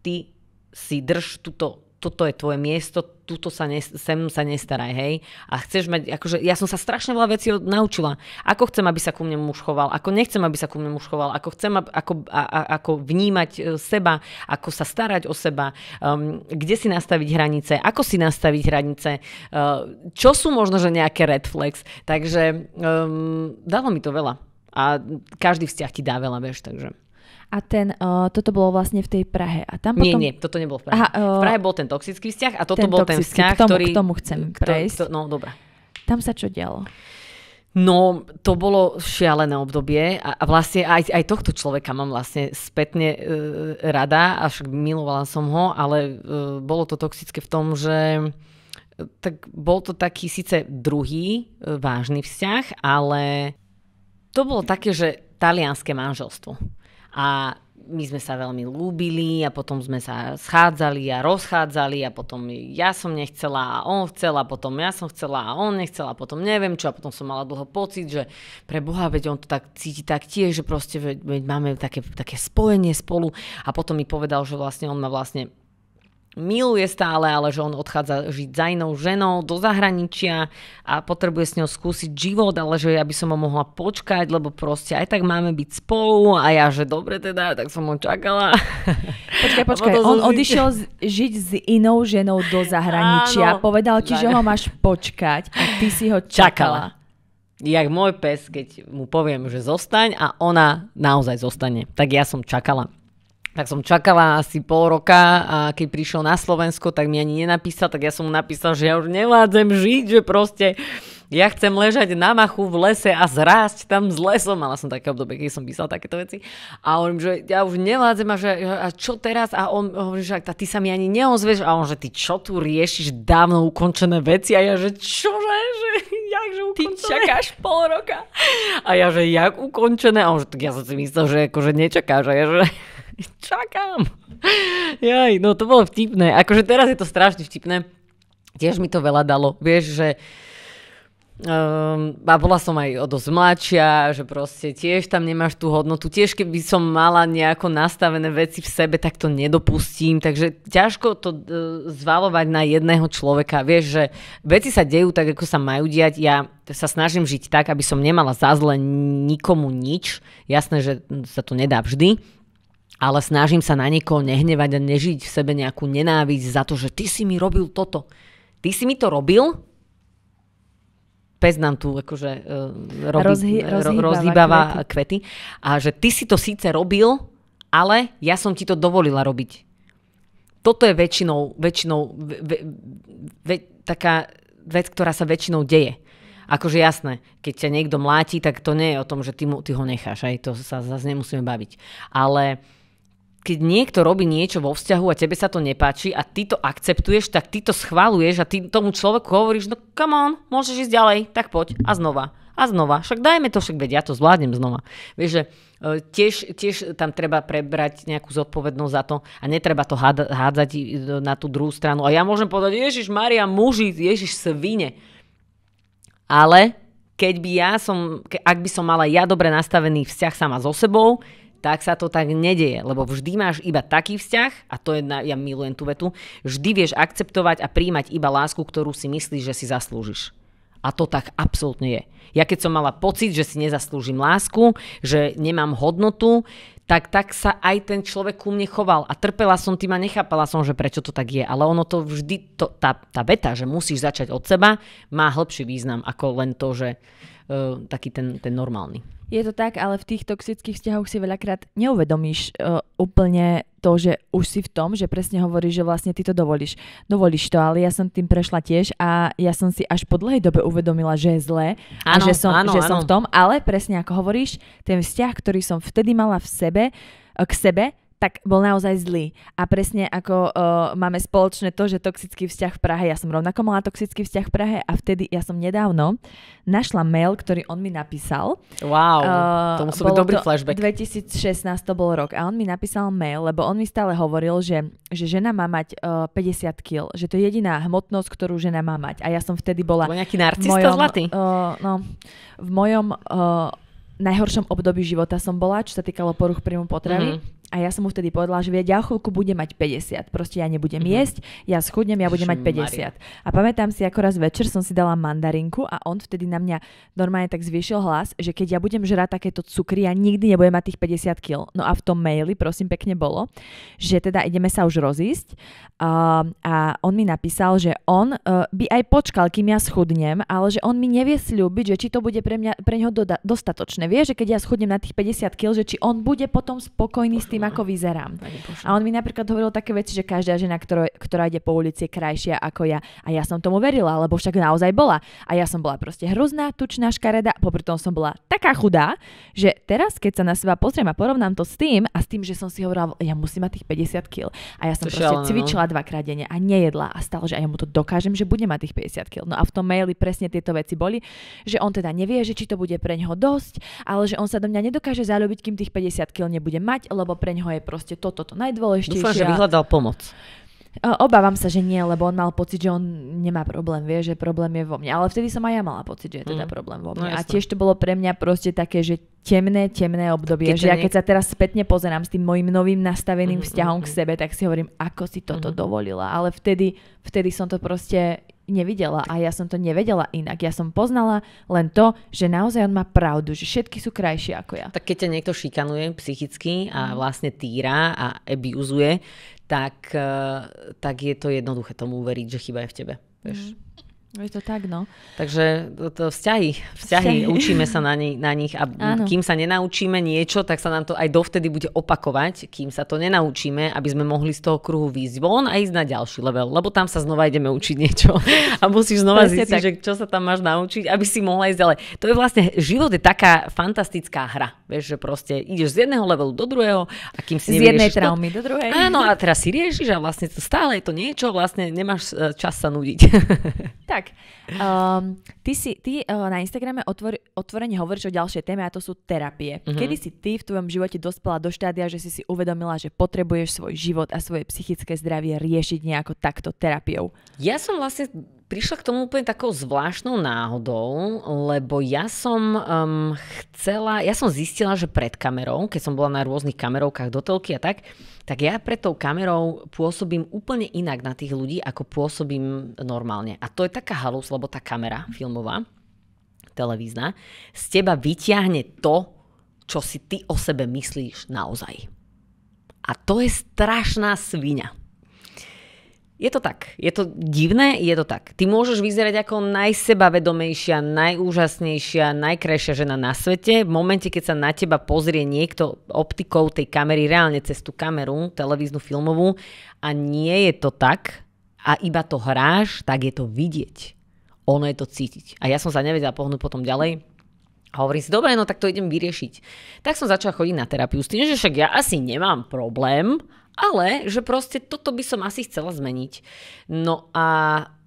Ty si drž túto toto je tvoje miesto, túto sa ne, sem sa nestaraj, hej. A chceš mať, akože ja som sa strašne veľa vecí naučila. Ako chcem, aby sa ku mne muž choval, ako nechcem, aby sa ku mne muž choval, ako chcem, ako, a, a, ako vnímať e, seba, ako sa starať o seba, um, kde si nastaviť hranice, ako si nastaviť hranice, uh, čo sú možno, že nejaké red flags. Takže um, dalo mi to veľa. A každý vzťah ti dá veľa, vieš, takže a ten, uh, toto bolo vlastne v tej Prahe. A tam potom... Nie, nie, toto nebolo v Prahe. Aha, uh, v Prahe bol ten toxický vzťah a toto ten bol toxický, ten vzťah, k tomu, ktorý... K tomu chcem prejsť. Kto, no, dobré. Tam sa čo dialo? No, to bolo šialené obdobie a, a vlastne aj, aj tohto človeka mám vlastne spätne uh, rada, až milovala som ho, ale uh, bolo to toxické v tom, že tak bol to taký síce druhý vážny vzťah, ale to bolo také, že talianské manželstvo a my sme sa veľmi lúbili a potom sme sa schádzali a rozchádzali a potom ja som nechcela a on chcela, a potom ja som chcela a on nechcel a potom neviem čo a potom som mala dlho pocit, že pre Boha, veď on to tak cíti tak tiež, že proste veď, veď máme také, také spojenie spolu a potom mi povedal, že vlastne on ma vlastne miluje stále, ale že on odchádza žiť za inou ženou do zahraničia a potrebuje s ňou skúsiť život, ale že ja by som ho mohla počkať, lebo proste aj tak máme byť spolu a ja, že dobre teda, tak som ho čakala. [laughs] Počkaj, počkaj, on zazíte. odišiel z, žiť s inou ženou do zahraničia. Áno. Povedal ti, že ho máš počkať a ty si ho čakala. čakala jak môj pes, keď mu poviem, že zostaň a ona naozaj zostane. Tak ja som čakala tak som čakala asi pol roka a keď prišiel na Slovensko, tak mi ani nenapísal, tak ja som mu napísal, že ja už nevládzem žiť, že proste ja chcem ležať na machu v lese a zrásť tam s lesom. Mala som také obdobie, keď som písala takéto veci. A on, že ja už nevládzem a, že, a čo teraz? A on hovorí, že a ty sa mi ani neozveš. A on, že ty čo tu riešiš dávno ukončené veci? A ja, že čo? Že, jak, že ukončené? Ty čakáš pol roka. A ja, že jak ukončené? A on, že tak ja som si myslel, že akože nečakáš. A ja, že [laughs] čakám. Jaj, no to bolo vtipné. Akože teraz je to strašne vtipné. Tiež mi to veľa dalo. Vieš, že Um, a bola som aj o dosť mladšia, že proste tiež tam nemáš tú hodnotu. Tiež keby som mala nejako nastavené veci v sebe, tak to nedopustím. Takže ťažko to uh, zvalovať na jedného človeka. Vieš, že veci sa dejú tak, ako sa majú diať. Ja sa snažím žiť tak, aby som nemala za zle nikomu nič. Jasné, že sa to nedá vždy ale snažím sa na niekoho nehnevať a nežiť v sebe nejakú nenávisť za to, že ty si mi robil toto. Ty si mi to robil? Pes nám tu akože uh, robí, Rozhy, e, rozhýbava, rozhýbava kvety. kvety. A že ty si to síce robil, ale ja som ti to dovolila robiť. Toto je väčšinou, väčšinou ve, ve, ve, taká vec, ktorá sa väčšinou deje. Akože jasné, keď ťa niekto mláti, tak to nie je o tom, že ty, mu, ty ho necháš, aj to sa zase nemusíme baviť. Ale uh, keď niekto robí niečo vo vzťahu a tebe sa to nepáči a ty to akceptuješ, tak ty to schvaluješ a ty tomu človeku hovoríš, no come on, môžeš ísť ďalej, tak poď a znova a znova. Však dajme to, však vedia, ja to zvládnem znova. Vieš, že e, tiež, tiež tam treba prebrať nejakú zodpovednosť za to a netreba to háda, hádzať e, na tú druhú stranu. A ja môžem povedať, Ježiš Maria, muži, Ježiš svine. Ale keď by ja som, ak by som mala ja dobre nastavený vzťah sama so sebou, tak sa to tak nedeje, lebo vždy máš iba taký vzťah, a to je, na, ja milujem tú vetu, vždy vieš akceptovať a príjmať iba lásku, ktorú si myslíš, že si zaslúžiš. A to tak absolútne je. Ja keď som mala pocit, že si nezaslúžim lásku, že nemám hodnotu, tak, tak sa aj ten človek ku mne choval. A trpela som tým a nechápala som, že prečo to tak je. Ale ono to vždy, to, tá, tá veta, že musíš začať od seba, má hĺbší význam ako len to, že E, taký ten, ten normálny. Je to tak, ale v tých toxických vzťahoch si veľakrát neuvedomíš uh, úplne to, že už si v tom, že presne hovoríš, že vlastne ty to dovolíš. Dovolíš to, ale ja som tým prešla tiež a ja som si až po dlhej dobe uvedomila, že je zlé a ano, že, som, ano, že ano. som v tom, ale presne ako hovoríš, ten vzťah, ktorý som vtedy mala v sebe, e, k sebe, tak bol naozaj zlý. A presne ako uh, máme spoločné to, že toxický vzťah v Prahe, ja som rovnako mala toxický vzťah v Prahe a vtedy ja som nedávno našla mail, ktorý on mi napísal. Wow, uh, to musel byť dobrý flashback. 2016 to bol rok a on mi napísal mail, lebo on mi stále hovoril, že, že žena má mať uh, 50 kg, že to je jediná hmotnosť, ktorú žena má mať. A ja som vtedy bola... Bol nejaký narcista mojom, zlatý. Uh, no, v mojom... Uh, najhoršom období života som bola, čo sa týkalo poruch príjmu potravy. Mm-hmm. A ja som mu vtedy povedala, že vieť, ja chvíľku budem mať 50. Proste ja nebudem mm-hmm. jesť, ja schudnem, ja budem Šum, mať 50. A pamätám si, ako raz večer som si dala mandarinku a on vtedy na mňa normálne tak zvýšil hlas, že keď ja budem žrať takéto cukry, ja nikdy nebudem mať tých 50 kg. No a v tom maili, prosím, pekne bolo, že teda ideme sa už rozísť. Uh, a on mi napísal, že on uh, by aj počkal, kým ja schudnem, ale že on mi nevie slúbiť, že či to bude pre, mňa, pre neho doda- dostatočné. Vie, že keď ja schudnem na tých 50 kg, že či on bude potom spokojný s tým, ako vyzerám. A on mi napríklad hovoril také veci, že každá žena, ktorá, ktorá ide po ulici, je krajšia ako ja. A ja som tomu verila, lebo však naozaj bola. A ja som bola proste hrozná, tučná, škareda. Popri tom som bola taká chudá, že teraz, keď sa na seba pozriem a porovnám to s tým a s tým, že som si hovorila, ja musím mať tých 50 kg. A ja som to proste no. cvičila no. dvakrát denne a nejedla a stále, že aj ja mu to dokážem, že budem mať tých 50 kg. No a v tom maili presne tieto veci boli, že on teda nevie, že či to bude pre neho dosť, ale že on sa do mňa nedokáže zalúbiť, kým tých 50 kg nebude mať, lebo pre neho je proste toto to, najdôležitejšie. Dúfam, že vyhľadal pomoc. Obávam sa, že nie, lebo on mal pocit, že on nemá problém, vie, že problém je vo mne. Ale vtedy som aj ja mala pocit, že je teda mhm. problém vo no, mne. No, a tiež to bolo pre mňa proste také, že temné, temné obdobie. Keď že ja keď sa teraz spätne pozerám s tým mojim novým nastaveným mm, vzťahom mm, k mhm. sebe, tak si hovorím, ako si toto mm. dovolila. Ale vtedy, vtedy som to proste nevidela a ja som to nevedela inak. Ja som poznala len to, že naozaj on má pravdu, že všetky sú krajšie ako ja. Tak keď ťa niekto šikanuje psychicky a mhm. vlastne týra a abuzuje, tak, eh, tak je to jednoduché tomu uveriť, že chyba je v tebe. Vieš? Mm. Je to tak, no. Takže to, to vzťahy, vzťahy, vzťahy, učíme sa na, ni- na nich a Áno. kým sa nenaučíme niečo, tak sa nám to aj dovtedy bude opakovať, kým sa to nenaučíme, aby sme mohli z toho kruhu výjsť von a ísť na ďalší level, lebo tam sa znova ideme učiť niečo [laughs] a musíš znova Presne zistiť, tak. že čo sa tam máš naučiť, aby si mohla ísť ďalej. To je vlastne, život je taká fantastická hra, vieš, že proste ideš z jedného levelu do druhého a kým si Z jednej traumy to... do druhej. Áno, a teraz si riešiš a vlastne stále je to niečo, vlastne nemáš e, čas sa nudiť. tak, tak. Um, ty si, ty uh, na Instagrame otvor, otvorene hovoríš o ďalšej téme a to sú terapie. Mm-hmm. Kedy si ty v tvojom živote dospela do štádia, že si si uvedomila, že potrebuješ svoj život a svoje psychické zdravie riešiť nejako takto terapiou? Ja som vlastne prišla k tomu úplne takou zvláštnou náhodou, lebo ja som um, chcela, ja som zistila, že pred kamerou, keď som bola na rôznych kamerovkách, telky a tak, tak ja pred tou kamerou pôsobím úplne inak na tých ľudí, ako pôsobím normálne. A to je taká halus, lebo tá kamera filmová, televízna, z teba vyťahne to, čo si ty o sebe myslíš naozaj. A to je strašná svinia. Je to tak. Je to divné, je to tak. Ty môžeš vyzerať ako najsebavedomejšia, najúžasnejšia, najkrajšia žena na svete. V momente, keď sa na teba pozrie niekto optikou tej kamery, reálne cez tú kameru, televíznu, filmovú, a nie je to tak, a iba to hráš, tak je to vidieť. Ono je to cítiť. A ja som sa nevedela pohnúť potom ďalej, a hovorím si, dobre, no tak to idem vyriešiť. Tak som začala chodiť na terapiu s tým, že však ja asi nemám problém ale že proste toto by som asi chcela zmeniť. No a,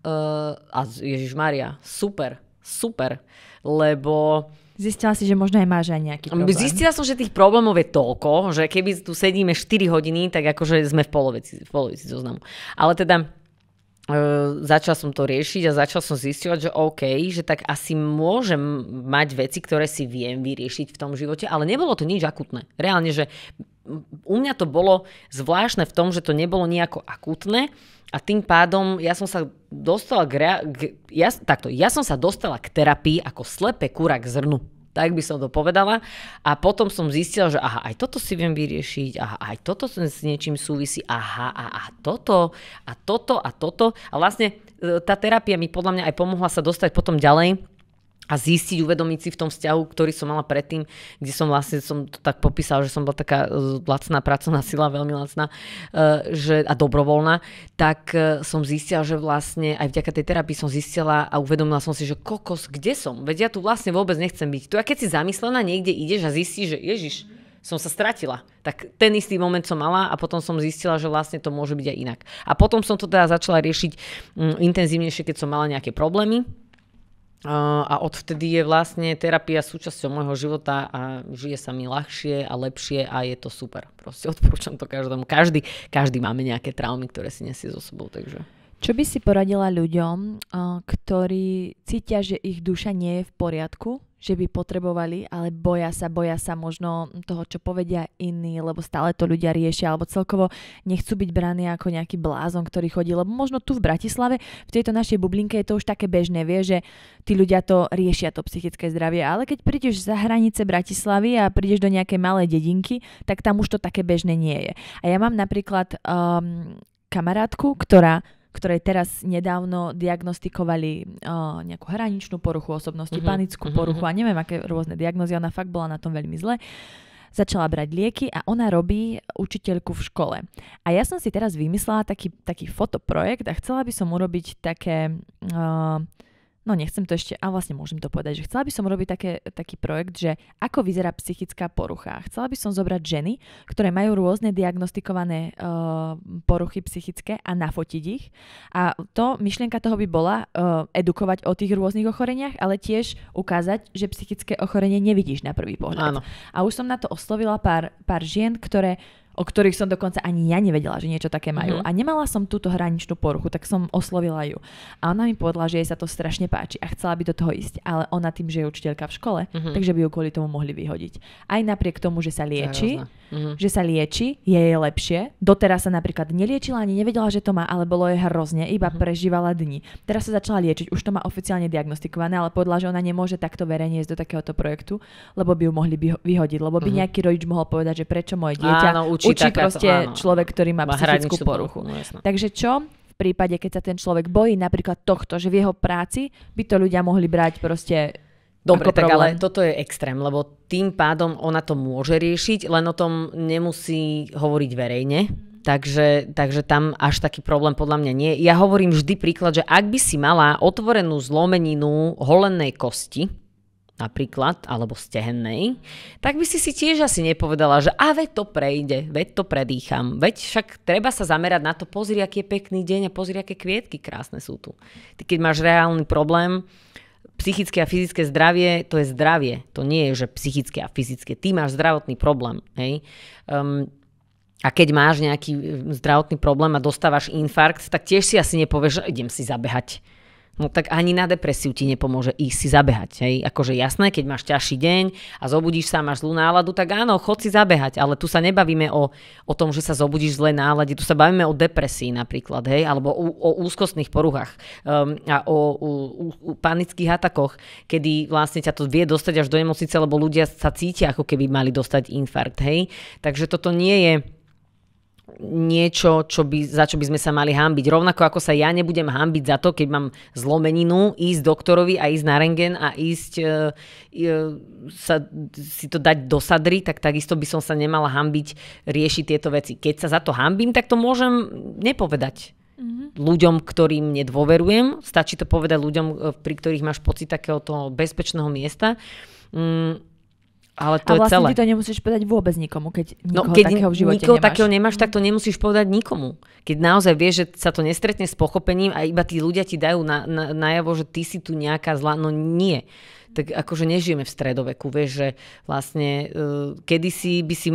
uh, a Ježiš Maria, super, super, lebo... Zistila si, že možno aj máš aj nejaký mm, problém. Zistila som, že tých problémov je toľko, že keby tu sedíme 4 hodiny, tak akože sme v polovici, v polovici zoznamu. Ale teda e, začal som to riešiť a začal som zistiovať, že OK, že tak asi môžem mať veci, ktoré si viem vyriešiť v tom živote, ale nebolo to nič akutné. Reálne, že u mňa to bolo zvláštne v tom, že to nebolo nejako akutné a tým pádom ja som sa dostala k, rea- k ja, takto, ja som sa dostala k terapii ako slepe kúra k zrnu. Tak by som to povedala. A potom som zistila, že aha, aj toto si viem vyriešiť, aha, aj toto s niečím súvisí, aha, a, a toto, a toto, a toto. A vlastne e, tá terapia mi podľa mňa aj pomohla sa dostať potom ďalej a zistiť, uvedomiť si v tom vzťahu, ktorý som mala predtým, kde som vlastne, som to tak popísala, že som bola taká e, lacná pracovná sila, veľmi lacná e, že, a dobrovoľná, tak e, som zistila, že vlastne aj vďaka tej terapii som zistila a uvedomila som si, že kokos, kde som? Veď ja tu vlastne vôbec nechcem byť. Tu a keď si zamyslená niekde ideš a zistíš, že ježiš, som sa stratila. Tak ten istý moment som mala a potom som zistila, že vlastne to môže byť aj inak. A potom som to teda začala riešiť mm, intenzívnejšie, keď som mala nejaké problémy a odvtedy je vlastne terapia súčasťou môjho života a žije sa mi ľahšie a lepšie a je to super. Proste odporúčam to každému. Každý, každý máme nejaké traumy, ktoré si nesie so sebou, takže... Čo by si poradila ľuďom, ktorí cítia, že ich duša nie je v poriadku, že by potrebovali, ale boja sa, boja sa možno toho, čo povedia iní, lebo stále to ľudia riešia, alebo celkovo nechcú byť braní ako nejaký blázon, ktorý chodí, lebo možno tu v Bratislave, v tejto našej bublinke je to už také bežné, vie, že tí ľudia to riešia, to psychické zdravie, ale keď prídeš za hranice Bratislavy a prídeš do nejakej malej dedinky, tak tam už to také bežné nie je. A ja mám napríklad um, kamarátku, ktorá ktoré teraz nedávno diagnostikovali uh, nejakú hraničnú poruchu osobnosti, mm-hmm. panickú mm-hmm. poruchu mhm. a neviem, aké rôzne diagnozy. Ona fakt bola na tom veľmi zle. Začala brať lieky a ona robí učiteľku v škole. A ja som si teraz vymyslela taký, taký fotoprojekt a chcela by som urobiť také... Uh, no nechcem to ešte, a vlastne môžem to povedať, že chcela by som robiť také, taký projekt, že ako vyzerá psychická porucha. Chcela by som zobrať ženy, ktoré majú rôzne diagnostikované uh, poruchy psychické a nafotiť ich. A to, myšlienka toho by bola uh, edukovať o tých rôznych ochoreniach, ale tiež ukázať, že psychické ochorenie nevidíš na prvý pohľad. Áno. A už som na to oslovila pár, pár žien, ktoré o ktorých som dokonca ani ja nevedela, že niečo také majú. Mm. A nemala som túto hraničnú poruchu, tak som oslovila ju. A ona mi povedala, že jej sa to strašne páči a chcela by do toho ísť, ale ona tým, že je učiteľka v škole, mm-hmm. takže by ju kvôli tomu mohli vyhodiť. Aj napriek tomu, že sa lieči mm-hmm. že sa lieči, je jej lepšie. Doteraz sa napríklad neliečila, ani nevedela, že to má, ale bolo jej hrozne, iba mm-hmm. prežívala dni. Teraz sa začala liečiť, už to má oficiálne diagnostikované, ale podľa, že ona nemôže takto verejne ísť do takéhoto projektu, lebo by ju mohli vyhodiť, lebo by mm-hmm. nejaký rodič mohol povedať, že prečo moje dieťa áno, učí, učí proste áno. človek, ktorý má, má psychickú poruchu. No, Takže čo? v prípade, keď sa ten človek bojí napríklad tohto, že v jeho práci by to ľudia mohli brať proste Dobre, tak ale toto je extrém, lebo tým pádom ona to môže riešiť, len o tom nemusí hovoriť verejne. Takže, takže tam až taký problém podľa mňa nie. Ja hovorím vždy príklad, že ak by si mala otvorenú zlomeninu holenej kosti, napríklad, alebo stehennej, tak by si si tiež asi nepovedala, že a veď to prejde, veď to predýcham, veď však treba sa zamerať na to, pozri, aký je pekný deň a pozri, aké kvietky krásne sú tu. Ty keď máš reálny problém, psychické a fyzické zdravie, to je zdravie. To nie je, že psychické a fyzické. Ty máš zdravotný problém. Hej? Um, a keď máš nejaký ehm, zdravotný problém a dostávaš infarkt, tak tiež si asi nepovieš, že idem si zabehať No tak ani na depresiu ti nepomôže ísť si zabehať. Hej? Akože jasné, keď máš ťažší deň a zobudíš sa, máš zlú náladu, tak áno, chod si zabehať, ale tu sa nebavíme o, o tom, že sa zobudíš zlé nálade, tu sa bavíme o depresii napríklad, hej, alebo o, o úzkostných poruchách um, a o, o, o panických atakoch, kedy vlastne ťa to vie dostať až do nemocnice, lebo ľudia sa cítia, ako keby mali dostať infarkt, hej. Takže toto nie je niečo, čo by, za čo by sme sa mali hambiť. Rovnako ako sa ja nebudem hambiť za to, keď mám zlomeninu, ísť doktorovi a ísť na rengen a ísť e, e, sa, si to dať do sadry, tak takisto by som sa nemala hambiť riešiť tieto veci. Keď sa za to hambím, tak to môžem nepovedať. Mm-hmm. ľuďom, ktorým nedôverujem. Stačí to povedať ľuďom, e, pri ktorých máš pocit takého toho bezpečného miesta. Mm, ale to a vlastne je celé. ty to nemusíš povedať vôbec nikomu, keď no, nikoho no, keď takého v živote nikoho nemáš. takého nemáš, tak to nemusíš povedať nikomu. Keď naozaj vieš, že sa to nestretne s pochopením a iba tí ľudia ti dajú na, na, najavo, že ty si tu nejaká zlá, no nie. Tak akože nežijeme v stredoveku, vieš, že vlastne uh, e, kedysi by si,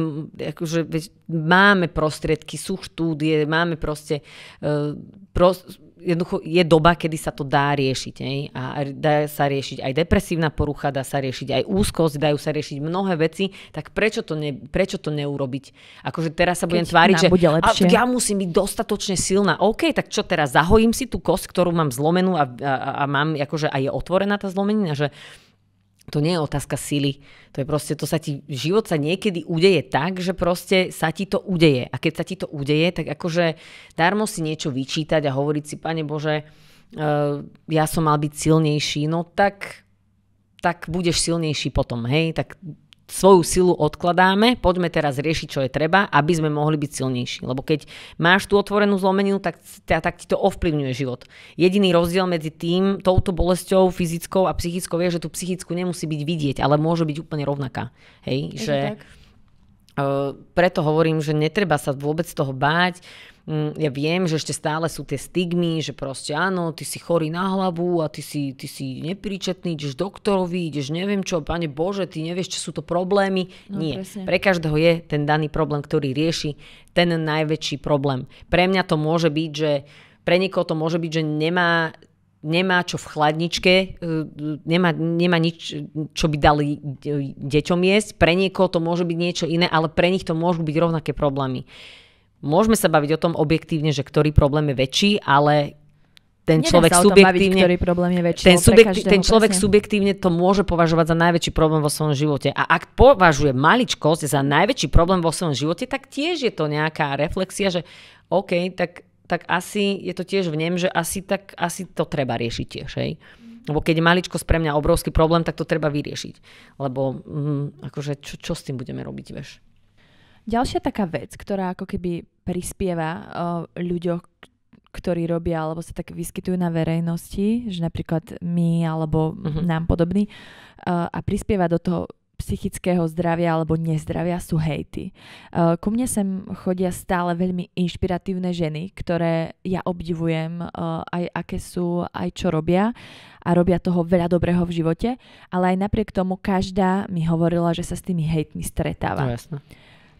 akože vieš, máme prostriedky, sú štúdie, máme proste uh, e, prost, jednoducho je doba, kedy sa to dá riešiť. Nie? A dá sa riešiť aj depresívna porucha, dá sa riešiť aj úzkosť, dajú sa riešiť mnohé veci, tak prečo to, ne, prečo to neurobiť? Akože teraz sa budem Keď tváriť, že bude lepšie. ja musím byť dostatočne silná. OK, tak čo teraz, zahojím si tú kosť, ktorú mám zlomenú a, a, a mám, akože aj je otvorená tá zlomenina, že to nie je otázka sily. To je proste, to sa ti, život sa niekedy udeje tak, že proste sa ti to udeje. A keď sa ti to udeje, tak akože darmo si niečo vyčítať a hovoriť si, pane Bože, e, ja som mal byť silnejší, no tak tak budeš silnejší potom, hej, tak svoju silu odkladáme, poďme teraz riešiť, čo je treba, aby sme mohli byť silnejší. Lebo keď máš tú otvorenú zlomeninu, tak, tak ti to ovplyvňuje život. Jediný rozdiel medzi tým, touto bolesťou fyzickou a psychickou je, že tú psychickú nemusí byť vidieť, ale môže byť úplne rovnaká. Hej, že... Tak Eh, preto hovorím, že netreba sa vôbec toho báť. Mm, ja viem, že ešte stále sú tie stigmy, že proste áno, ty si chorý na hlavu a ty si, ty si nepríčetný, ideš doktorovi, ideš neviem čo, pane Bože, ty nevieš, čo sú to problémy. No, Nie, presne. pre každého je ten daný problém, ktorý rieši, ten najväčší problém. Pre mňa to môže byť, že pre niekoho to môže byť, že nemá nemá čo v chladničke, e, nemá, nemá nič, čo by dali deťom jesť. Pre niekoho to môže byť niečo iné, ale pre nich to môžu byť rovnaké problémy. Môžeme sa baviť o tom objektívne, že ktorý problém je väčší, ale ten Nedá človek subjektívne, baviť, ktorý problém je väčší, ten, subjekt, ten človek presne. subjektívne to môže považovať za najväčší problém vo svojom živote. A ak považuje maličkosť za najväčší problém vo svojom živote, tak tiež je to nejaká reflexia, že OK, tak tak asi je to tiež v nem, že asi, tak, asi to treba riešiť tiež. Hej? Lebo keď je maličkosť pre mňa obrovský problém, tak to treba vyriešiť. Lebo mm, akože čo, čo s tým budeme robiť, vieš? Ďalšia taká vec, ktorá ako keby prispieva uh, ľuďoch, ktorí robia alebo sa tak vyskytujú na verejnosti, že napríklad my alebo uh-huh. nám podobní, a prispieva do toho psychického zdravia alebo nezdravia sú hejty. E, ku mne sem chodia stále veľmi inšpiratívne ženy, ktoré ja obdivujem e, aj aké sú, aj čo robia a robia toho veľa dobrého v živote, ale aj napriek tomu každá mi hovorila, že sa s tými hejtmi stretáva. No,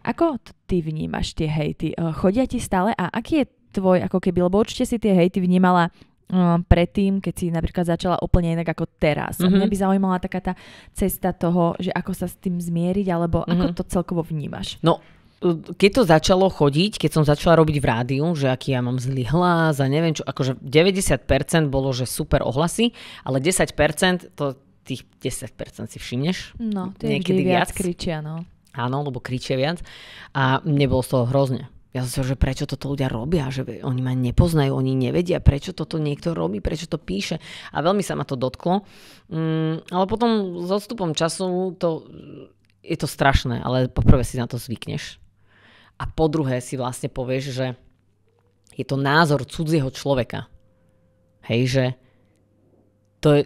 Ako ty vnímaš tie hejty? E, chodia ti stále a aký je tvoj, ako keby, lebo určite si tie hejty vnímala Hm, predtým, keď si napríklad začala úplne inak ako teraz. Mm-hmm. Mňa by zaujímala taká tá cesta toho, že ako sa s tým zmieriť, alebo mm-hmm. ako mhm. to celkovo vnímaš. No, e, keď to začalo chodiť, keď som začala robiť v rádiu, že aký ja mám zlý hlas a neviem čo, akože 90% bolo, že super ohlasy, ale 10% to tých 10% si všimneš. No, tie niekedy viac, viac kričia, no. Áno, lebo kričia viac. A mne bolo z toho hrozne ja som že prečo toto ľudia robia, že oni ma nepoznajú, oni nevedia, prečo toto niekto robí, prečo to píše. A veľmi sa ma to dotklo. Mm, ale potom s odstupom času to, je to strašné, ale poprvé si na to zvykneš. A po druhé si vlastne povieš, že je to názor cudzieho človeka. Hej, že to je,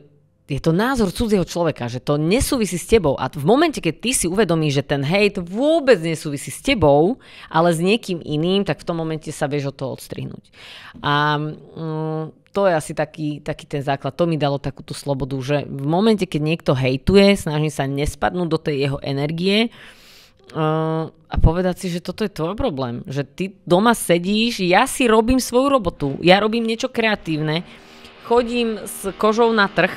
je to názor cudzieho človeka, že to nesúvisí s tebou. A v momente, keď ty si uvedomíš, že ten hejt vôbec nesúvisí s tebou, ale s niekým iným, tak v tom momente sa vieš o toho odstrihnúť. A mm, to je asi taký, taký ten základ. To mi dalo takúto slobodu, že v momente, keď niekto hejtuje, snažím sa nespadnúť do tej jeho energie, a povedať si, že toto je tvoj problém. Že ty doma sedíš, ja si robím svoju robotu, ja robím niečo kreatívne, chodím s kožou na trh,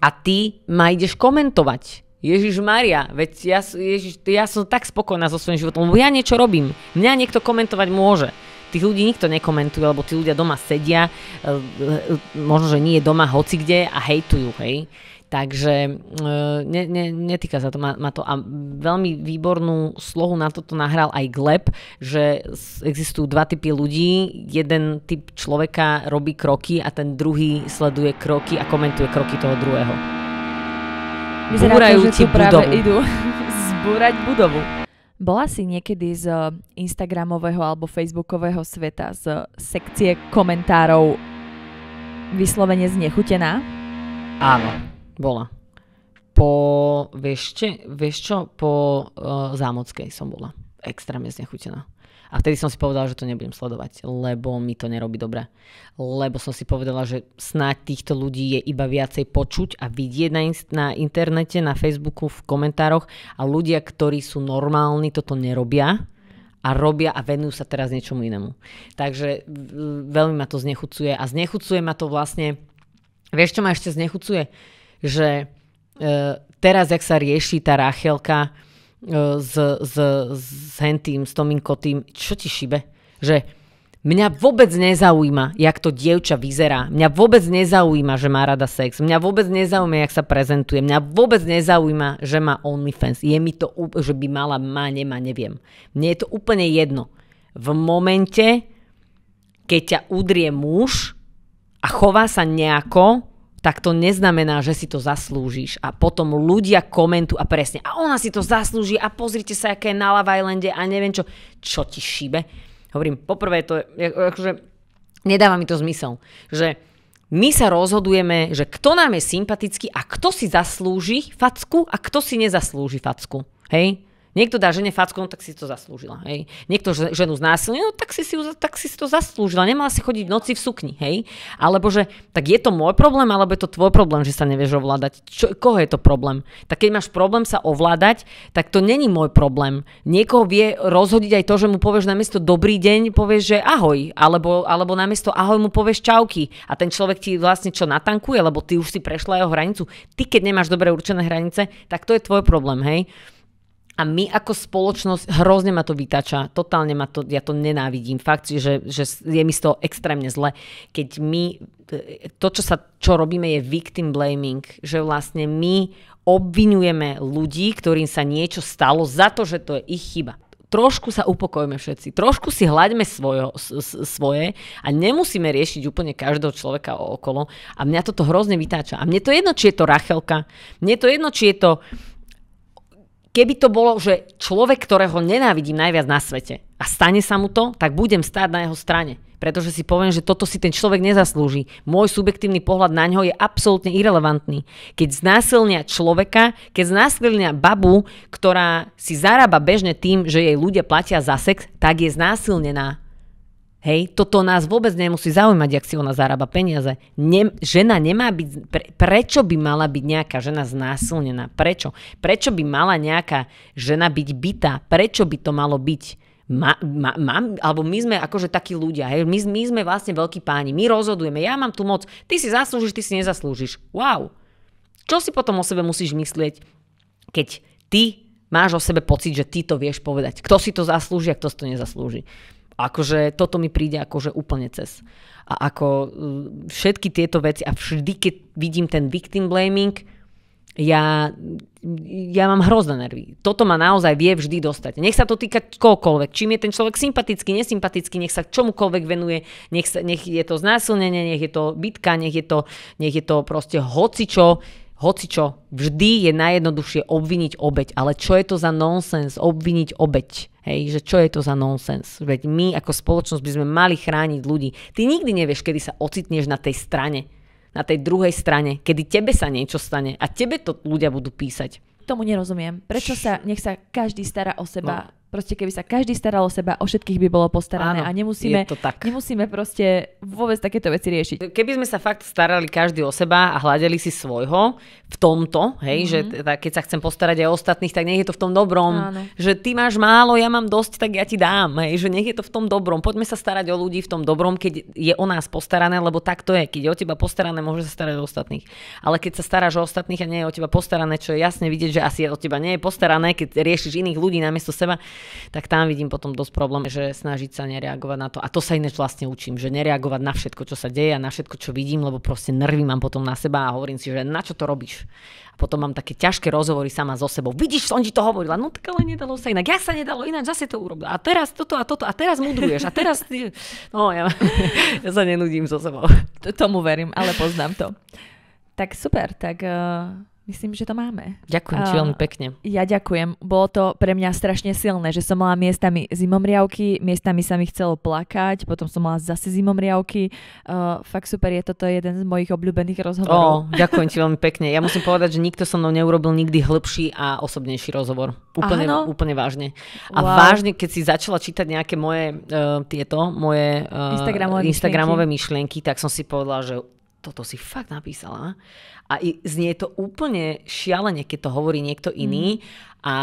a ty ma ideš komentovať. Ježiš Maria, veď ja, Ježiš, ja som tak spokojná so svojím životom, lebo ja niečo robím. Mňa niekto komentovať môže. Tých ľudí nikto nekomentuje, lebo tí ľudia doma sedia, eh, eh, eh, možno, že nie je doma hoci kde a hejtujú, hej. Takže e, ne, ne, netýka sa to, má, má to a veľmi výbornú slohu na toto nahral aj Gleb, že existujú dva typy ľudí. Jeden typ človeka robí kroky a ten druhý sleduje kroky a komentuje kroky toho druhého. Vyzerá to, práve budovu. idú [laughs] zbúrať budovu. Bola si niekedy z e, Instagramového alebo Facebookového sveta z sekcie komentárov vyslovene znechutená? Áno bola. Po, vieš, či, vieš čo, po uh, Zámockej som bola extrémne znechutená. A vtedy som si povedala, že to nebudem sledovať, lebo mi to nerobí dobre. Lebo som si povedala, že snáď týchto ľudí je iba viacej počuť a vidieť na, in- na internete, na Facebooku, v komentároch a ľudia, ktorí sú normálni, toto nerobia a robia a venujú sa teraz niečomu inému. Takže veľmi ma to znechucuje a znechucuje ma to vlastne... Vieš, čo ma ešte znechucuje? že e, teraz, jak sa rieši tá Rachelka s, s, s Hentým, s tým, čo ti šibe? Že mňa vôbec nezaujíma, jak to dievča vyzerá. Mňa vôbec nezaujíma, že má rada sex. Mňa vôbec nezaujíma, jak sa prezentuje. Mňa vôbec nezaujíma, že má OnlyFans. Je mi to, že by mala, má, nemá, neviem. Mne je to úplne jedno. V momente, keď ťa udrie muž a chová sa nejako, tak to neznamená, že si to zaslúžiš. A potom ľudia komentujú a presne, a ona si to zaslúži a pozrite sa, aké je na Love Islande a neviem čo. Čo ti šíbe? Hovorím, poprvé to je, akože, nedáva mi to zmysel, že my sa rozhodujeme, že kto nám je sympatický a kto si zaslúži facku a kto si nezaslúži facku. Hej? Niekto dá žene facku, no tak si to zaslúžila. Hej. Niekto ženu znásilnil, no tak si, si, tak si to zaslúžila. Nemala si chodiť v noci v sukni. Hej. Alebo že tak je to môj problém, alebo je to tvoj problém, že sa nevieš ovládať. Čo, koho je to problém? Tak keď máš problém sa ovládať, tak to není môj problém. Niekoho vie rozhodiť aj to, že mu povieš namiesto dobrý deň, povieš, že ahoj. Alebo, alebo namiesto ahoj mu povieš čauky. A ten človek ti vlastne čo natankuje, lebo ty už si prešla jeho hranicu. Ty, keď nemáš dobre určené hranice, tak to je tvoj problém, hej. A my ako spoločnosť, hrozne ma to vytača, totálne ma to, ja to nenávidím, fakt, že, že je mi z toho extrémne zle, keď my, to čo sa, čo robíme je victim blaming, že vlastne my obvinujeme ľudí, ktorým sa niečo stalo za to, že to je ich chyba trošku sa upokojme všetci, trošku si hľaďme svojo, svoje a nemusíme riešiť úplne každého človeka okolo. A mňa toto hrozne vytáča. A mne to jedno, či je to Rachelka, mne to jedno, či je to keby to bolo, že človek, ktorého nenávidím najviac na svete a stane sa mu to, tak budem stáť na jeho strane. Pretože si poviem, že toto si ten človek nezaslúži. Môj subjektívny pohľad na ňo je absolútne irrelevantný. Keď znásilnia človeka, keď znásilnia babu, ktorá si zarába bežne tým, že jej ľudia platia za sex, tak je znásilnená Hej, toto nás vôbec nemusí zaujímať, ak si ona zarába peniaze. Ne, žena nemá byť, pre, prečo by mala byť nejaká žena znásilnená? Prečo? Prečo by mala nejaká žena byť bytá? Prečo by to malo byť? Ma, ma, ma, alebo my sme akože takí ľudia, hej, my, my sme vlastne veľkí páni, my rozhodujeme, ja mám tu moc, ty si zaslúžiš, ty si nezaslúžiš. Wow. Čo si potom o sebe musíš myslieť, keď ty máš o sebe pocit, že ty to vieš povedať. Kto si to zaslúži a kto si to nezaslúži. Akože toto mi príde akože úplne cez. A ako uh, všetky tieto veci a vždy, keď vidím ten victim blaming, ja, ja mám hrozné nervy. Toto ma naozaj vie vždy dostať. Nech sa to týka kohokoľvek. Čím je ten človek sympatický, nesympatický, nech sa čomukoľvek venuje, nech, sa, nech je to znásilnenie, nech je to bitka, nech je to, nech je to proste hocičo hoci čo vždy je najjednoduchšie obviniť obeď, ale čo je to za nonsens obviniť obeď? Hej, že čo je to za nonsens? Veď my ako spoločnosť by sme mali chrániť ľudí. Ty nikdy nevieš, kedy sa ocitneš na tej strane, na tej druhej strane, kedy tebe sa niečo stane a tebe to ľudia budú písať. Tomu nerozumiem. Prečo sa, nech sa každý stará o seba no. Proste keby sa každý staral o seba, o všetkých by bolo postarané Áno, a nemusíme, to tak. nemusíme proste vôbec takéto veci riešiť. Keby sme sa fakt starali každý o seba a hľadeli si svojho v tomto, hej, mm-hmm. že teda, keď sa chcem postarať aj o ostatných, tak nech je to v tom dobrom. Áno. Že ty máš málo, ja mám dosť, tak ja ti dám. Hej, že nech je to v tom dobrom. Poďme sa starať o ľudí v tom dobrom, keď je o nás postarané, lebo tak to je. Keď je o teba postarané, môže sa starať o ostatných. Ale keď sa staráš o ostatných a nie je o teba postarané, čo je jasne vidieť, že asi o teba nie je postarané, keď riešiš iných ľudí namiesto seba, tak tam vidím potom dosť problém, že snažiť sa nereagovať na to. A to sa ináč vlastne učím, že nereagovať na všetko, čo sa deje a na všetko, čo vidím, lebo proste nervy mám potom na seba a hovorím si, že na čo to robíš? A potom mám také ťažké rozhovory sama so sebou. Vidíš, som ti to hovorila, no tak ale nedalo sa inak. Ja sa nedalo inak, zase to urobila. A teraz toto a toto a teraz mudruješ a teraz... Ty... No ja, [laughs] ja sa nenudím so sebou. Tomu verím, ale poznám to. Tak super, tak uh, Myslím, že to máme. Ďakujem ti veľmi pekne. Ja ďakujem. Bolo to pre mňa strašne silné, že som mala miestami zimomriavky, miestami sa mi chcelo plakať, potom som mala zase zimomriavky. Uh, fakt super, je toto jeden z mojich obľúbených rozhovorov. Oh, ďakujem ti veľmi pekne. Ja musím povedať, že nikto so mnou neurobil nikdy hĺbší a osobnejší rozhovor. Úplne, no? úplne vážne. A wow. vážne, keď si začala čítať nejaké moje uh, tieto, moje uh, e, Instagramové, Instagramové myšlienky. myšlienky, tak som si povedala, že toto si fakt napísala. A znie to úplne šialene, keď to hovorí niekto iný. Mm. A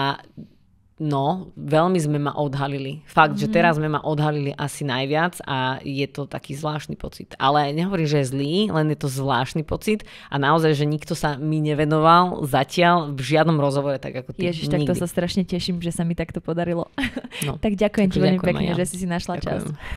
No, veľmi sme ma odhalili. Fakt, mm že mhm. teraz sme ma odhalili asi najviac a je to taký zvláštny pocit. Ale nehovorím, že je zlý, len je to zvláštny pocit a naozaj, že nikto sa mi nevenoval zatiaľ v žiadnom rozhovore tak ako ty. Ježiš, takto sa strašne teším, že sa mi takto podarilo. No, [laughs] tak ďakujem ti veľmi pekne, ja. že si si našla ďakujem. čas.